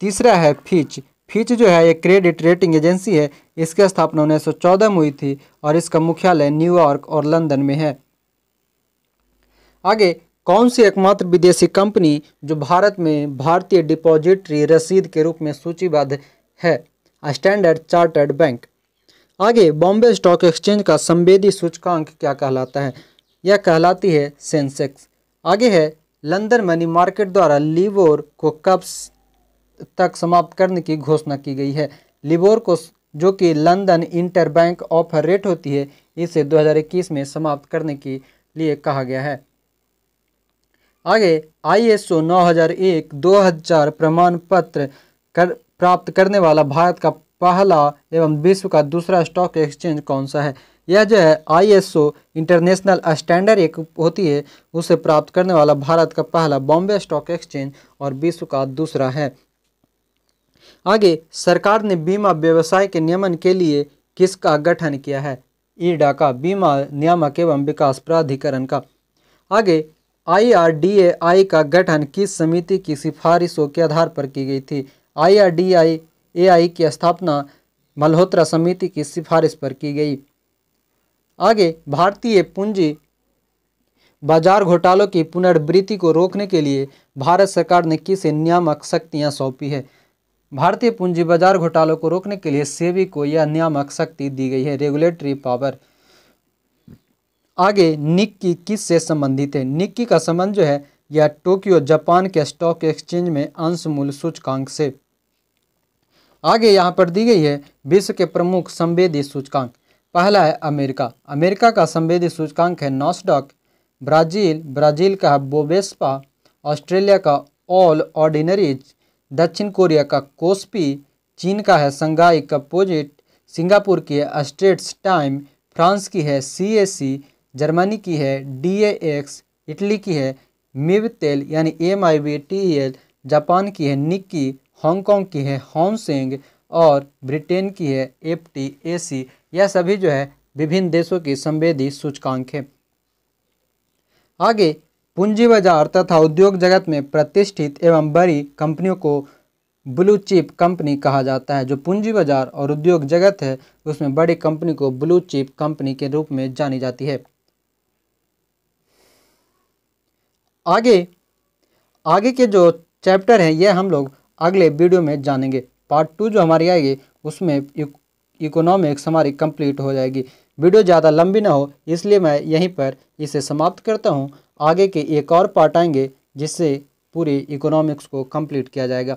तीसरा है फिच फिच जो है ये क्रेडिट रेटिंग एजेंसी है इसकी स्थापना उन्नीस में हुई थी और इसका मुख्यालय न्यूयॉर्क और लंदन में है आगे कौन सी एकमात्र विदेशी कंपनी जो भारत में भारतीय डिपॉजिटरी रसीद के रूप में सूचीबद्ध है स्टैंडर्ड चार्टर्ड बैंक आगे बॉम्बे स्टॉक एक्सचेंज का संवेदी सूचकांक क्या कहलाता है यह कहलाती है सेंसेक्स आगे है लंदन मनी मार्केट द्वारा लिबोर को कब तक समाप्त करने की घोषणा की गई है लिबोर को जो कि London interbank offer rate होती है इसे 2021 में समाप्त करने के लिए कहा गया है आगे आईएसओ 9001 2000 प्रमाण पत्र कर प्राप्त करने वाला भारत का पहला एवं विश्व का दूसरा स्टॉक एक्सचेंज कौन सा है यह जो है आईएसओ इंटरनेशनल स्टैंडर्ड एक होती है उसे प्राप्त करने वाला भारत का पहला बॉम्बे स्टॉक एक्सचेंज और विश्व का दूसरा है आगे सरकार ने बीमा व्यवसाय के नियमन के लिए किसका गठन किया है ईडा का बीमा नियामक एवं विकास प्राधिकरण का आगे आईआरडीएआई का गठन किस समिति की सिफारिशों के आधार पर की गई थी आईआरडीएआई की स्थापना मल्होत्रा समिति की सिफारिश पर की गई आगे भारतीय पूंजी बाजार घोटालों की पुनर्वृत्ति को रोकने के लिए भारत सरकार ने किसे नियामक शक्तियां सौंपी है भारतीय पूंजी बाजार घोटालों को रोकने के लिए सेबी को यह नियामक शक्ति दी गई है रेगुलेटरी पावर आगे निक्की किस से संबंधित है निक्की का संबंध जो है यह टोक्यो जापान के स्टॉक एक्सचेंज में अंश मूल सूचकांक से आगे यहाँ पर दी गई है विश्व के प्रमुख संवेदी सूचकांक पहला है अमेरिका अमेरिका का संवेदी सूचकांक है नॉस्डॉक ब्राज़ील ब्राज़ील का है बोबेस्पा ऑस्ट्रेलिया का ऑल ऑर्डिनरीज दक्षिण कोरिया का कोस्पी चीन का है संघाई कपोजिट सिंगापुर की है स्टेट्स टाइम फ्रांस की है सी जर्मनी की है डी एक्स इटली की है मिव तेल यानी M I V T L Japan की है निक्की हांगकॉन्ग की है हॉन्सेंग और ब्रिटेन की है एफ टी ए सी यह सभी जो है विभिन्न देशों की संवेदी सूचकांक है आगे पूंजी बाजार तथा उद्योग जगत में प्रतिष्ठित एवं बड़ी कंपनियों को ब्लू चिप कंपनी कहा जाता है जो पूंजी बाजार और उद्योग जगत है उसमें बड़ी कंपनी को ब्लू चिप कंपनी के रूप में जानी जाती है आगे आगे के जो चैप्टर हैं यह हम लोग अगले वीडियो में जानेंगे पार्ट टू जो हमारी आएगी उसमें इकोनॉमिक्स हमारी कंप्लीट हो जाएगी वीडियो ज़्यादा लंबी ना हो इसलिए मैं यहीं पर इसे समाप्त करता हूँ आगे के एक और पार्ट आएंगे जिससे पूरी इकोनॉमिक्स को कंप्लीट किया जाएगा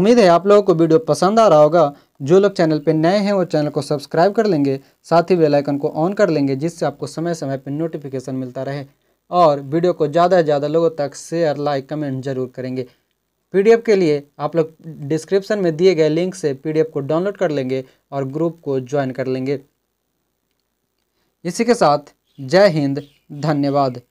उम्मीद है आप लोगों को वीडियो पसंद आ रहा होगा जो लोग चैनल पर नए हैं वो चैनल को सब्सक्राइब कर लेंगे साथ ही बेलाइकन को ऑन कर लेंगे जिससे आपको समय समय पर नोटिफिकेशन मिलता रहे और वीडियो को ज़्यादा से ज़्यादा लोगों तक शेयर लाइक कमेंट जरूर करेंगे पीडीएफ के लिए आप लोग डिस्क्रिप्शन में दिए गए लिंक से पीडीएफ को डाउनलोड कर लेंगे और ग्रुप को ज्वाइन कर लेंगे इसी के साथ जय हिंद धन्यवाद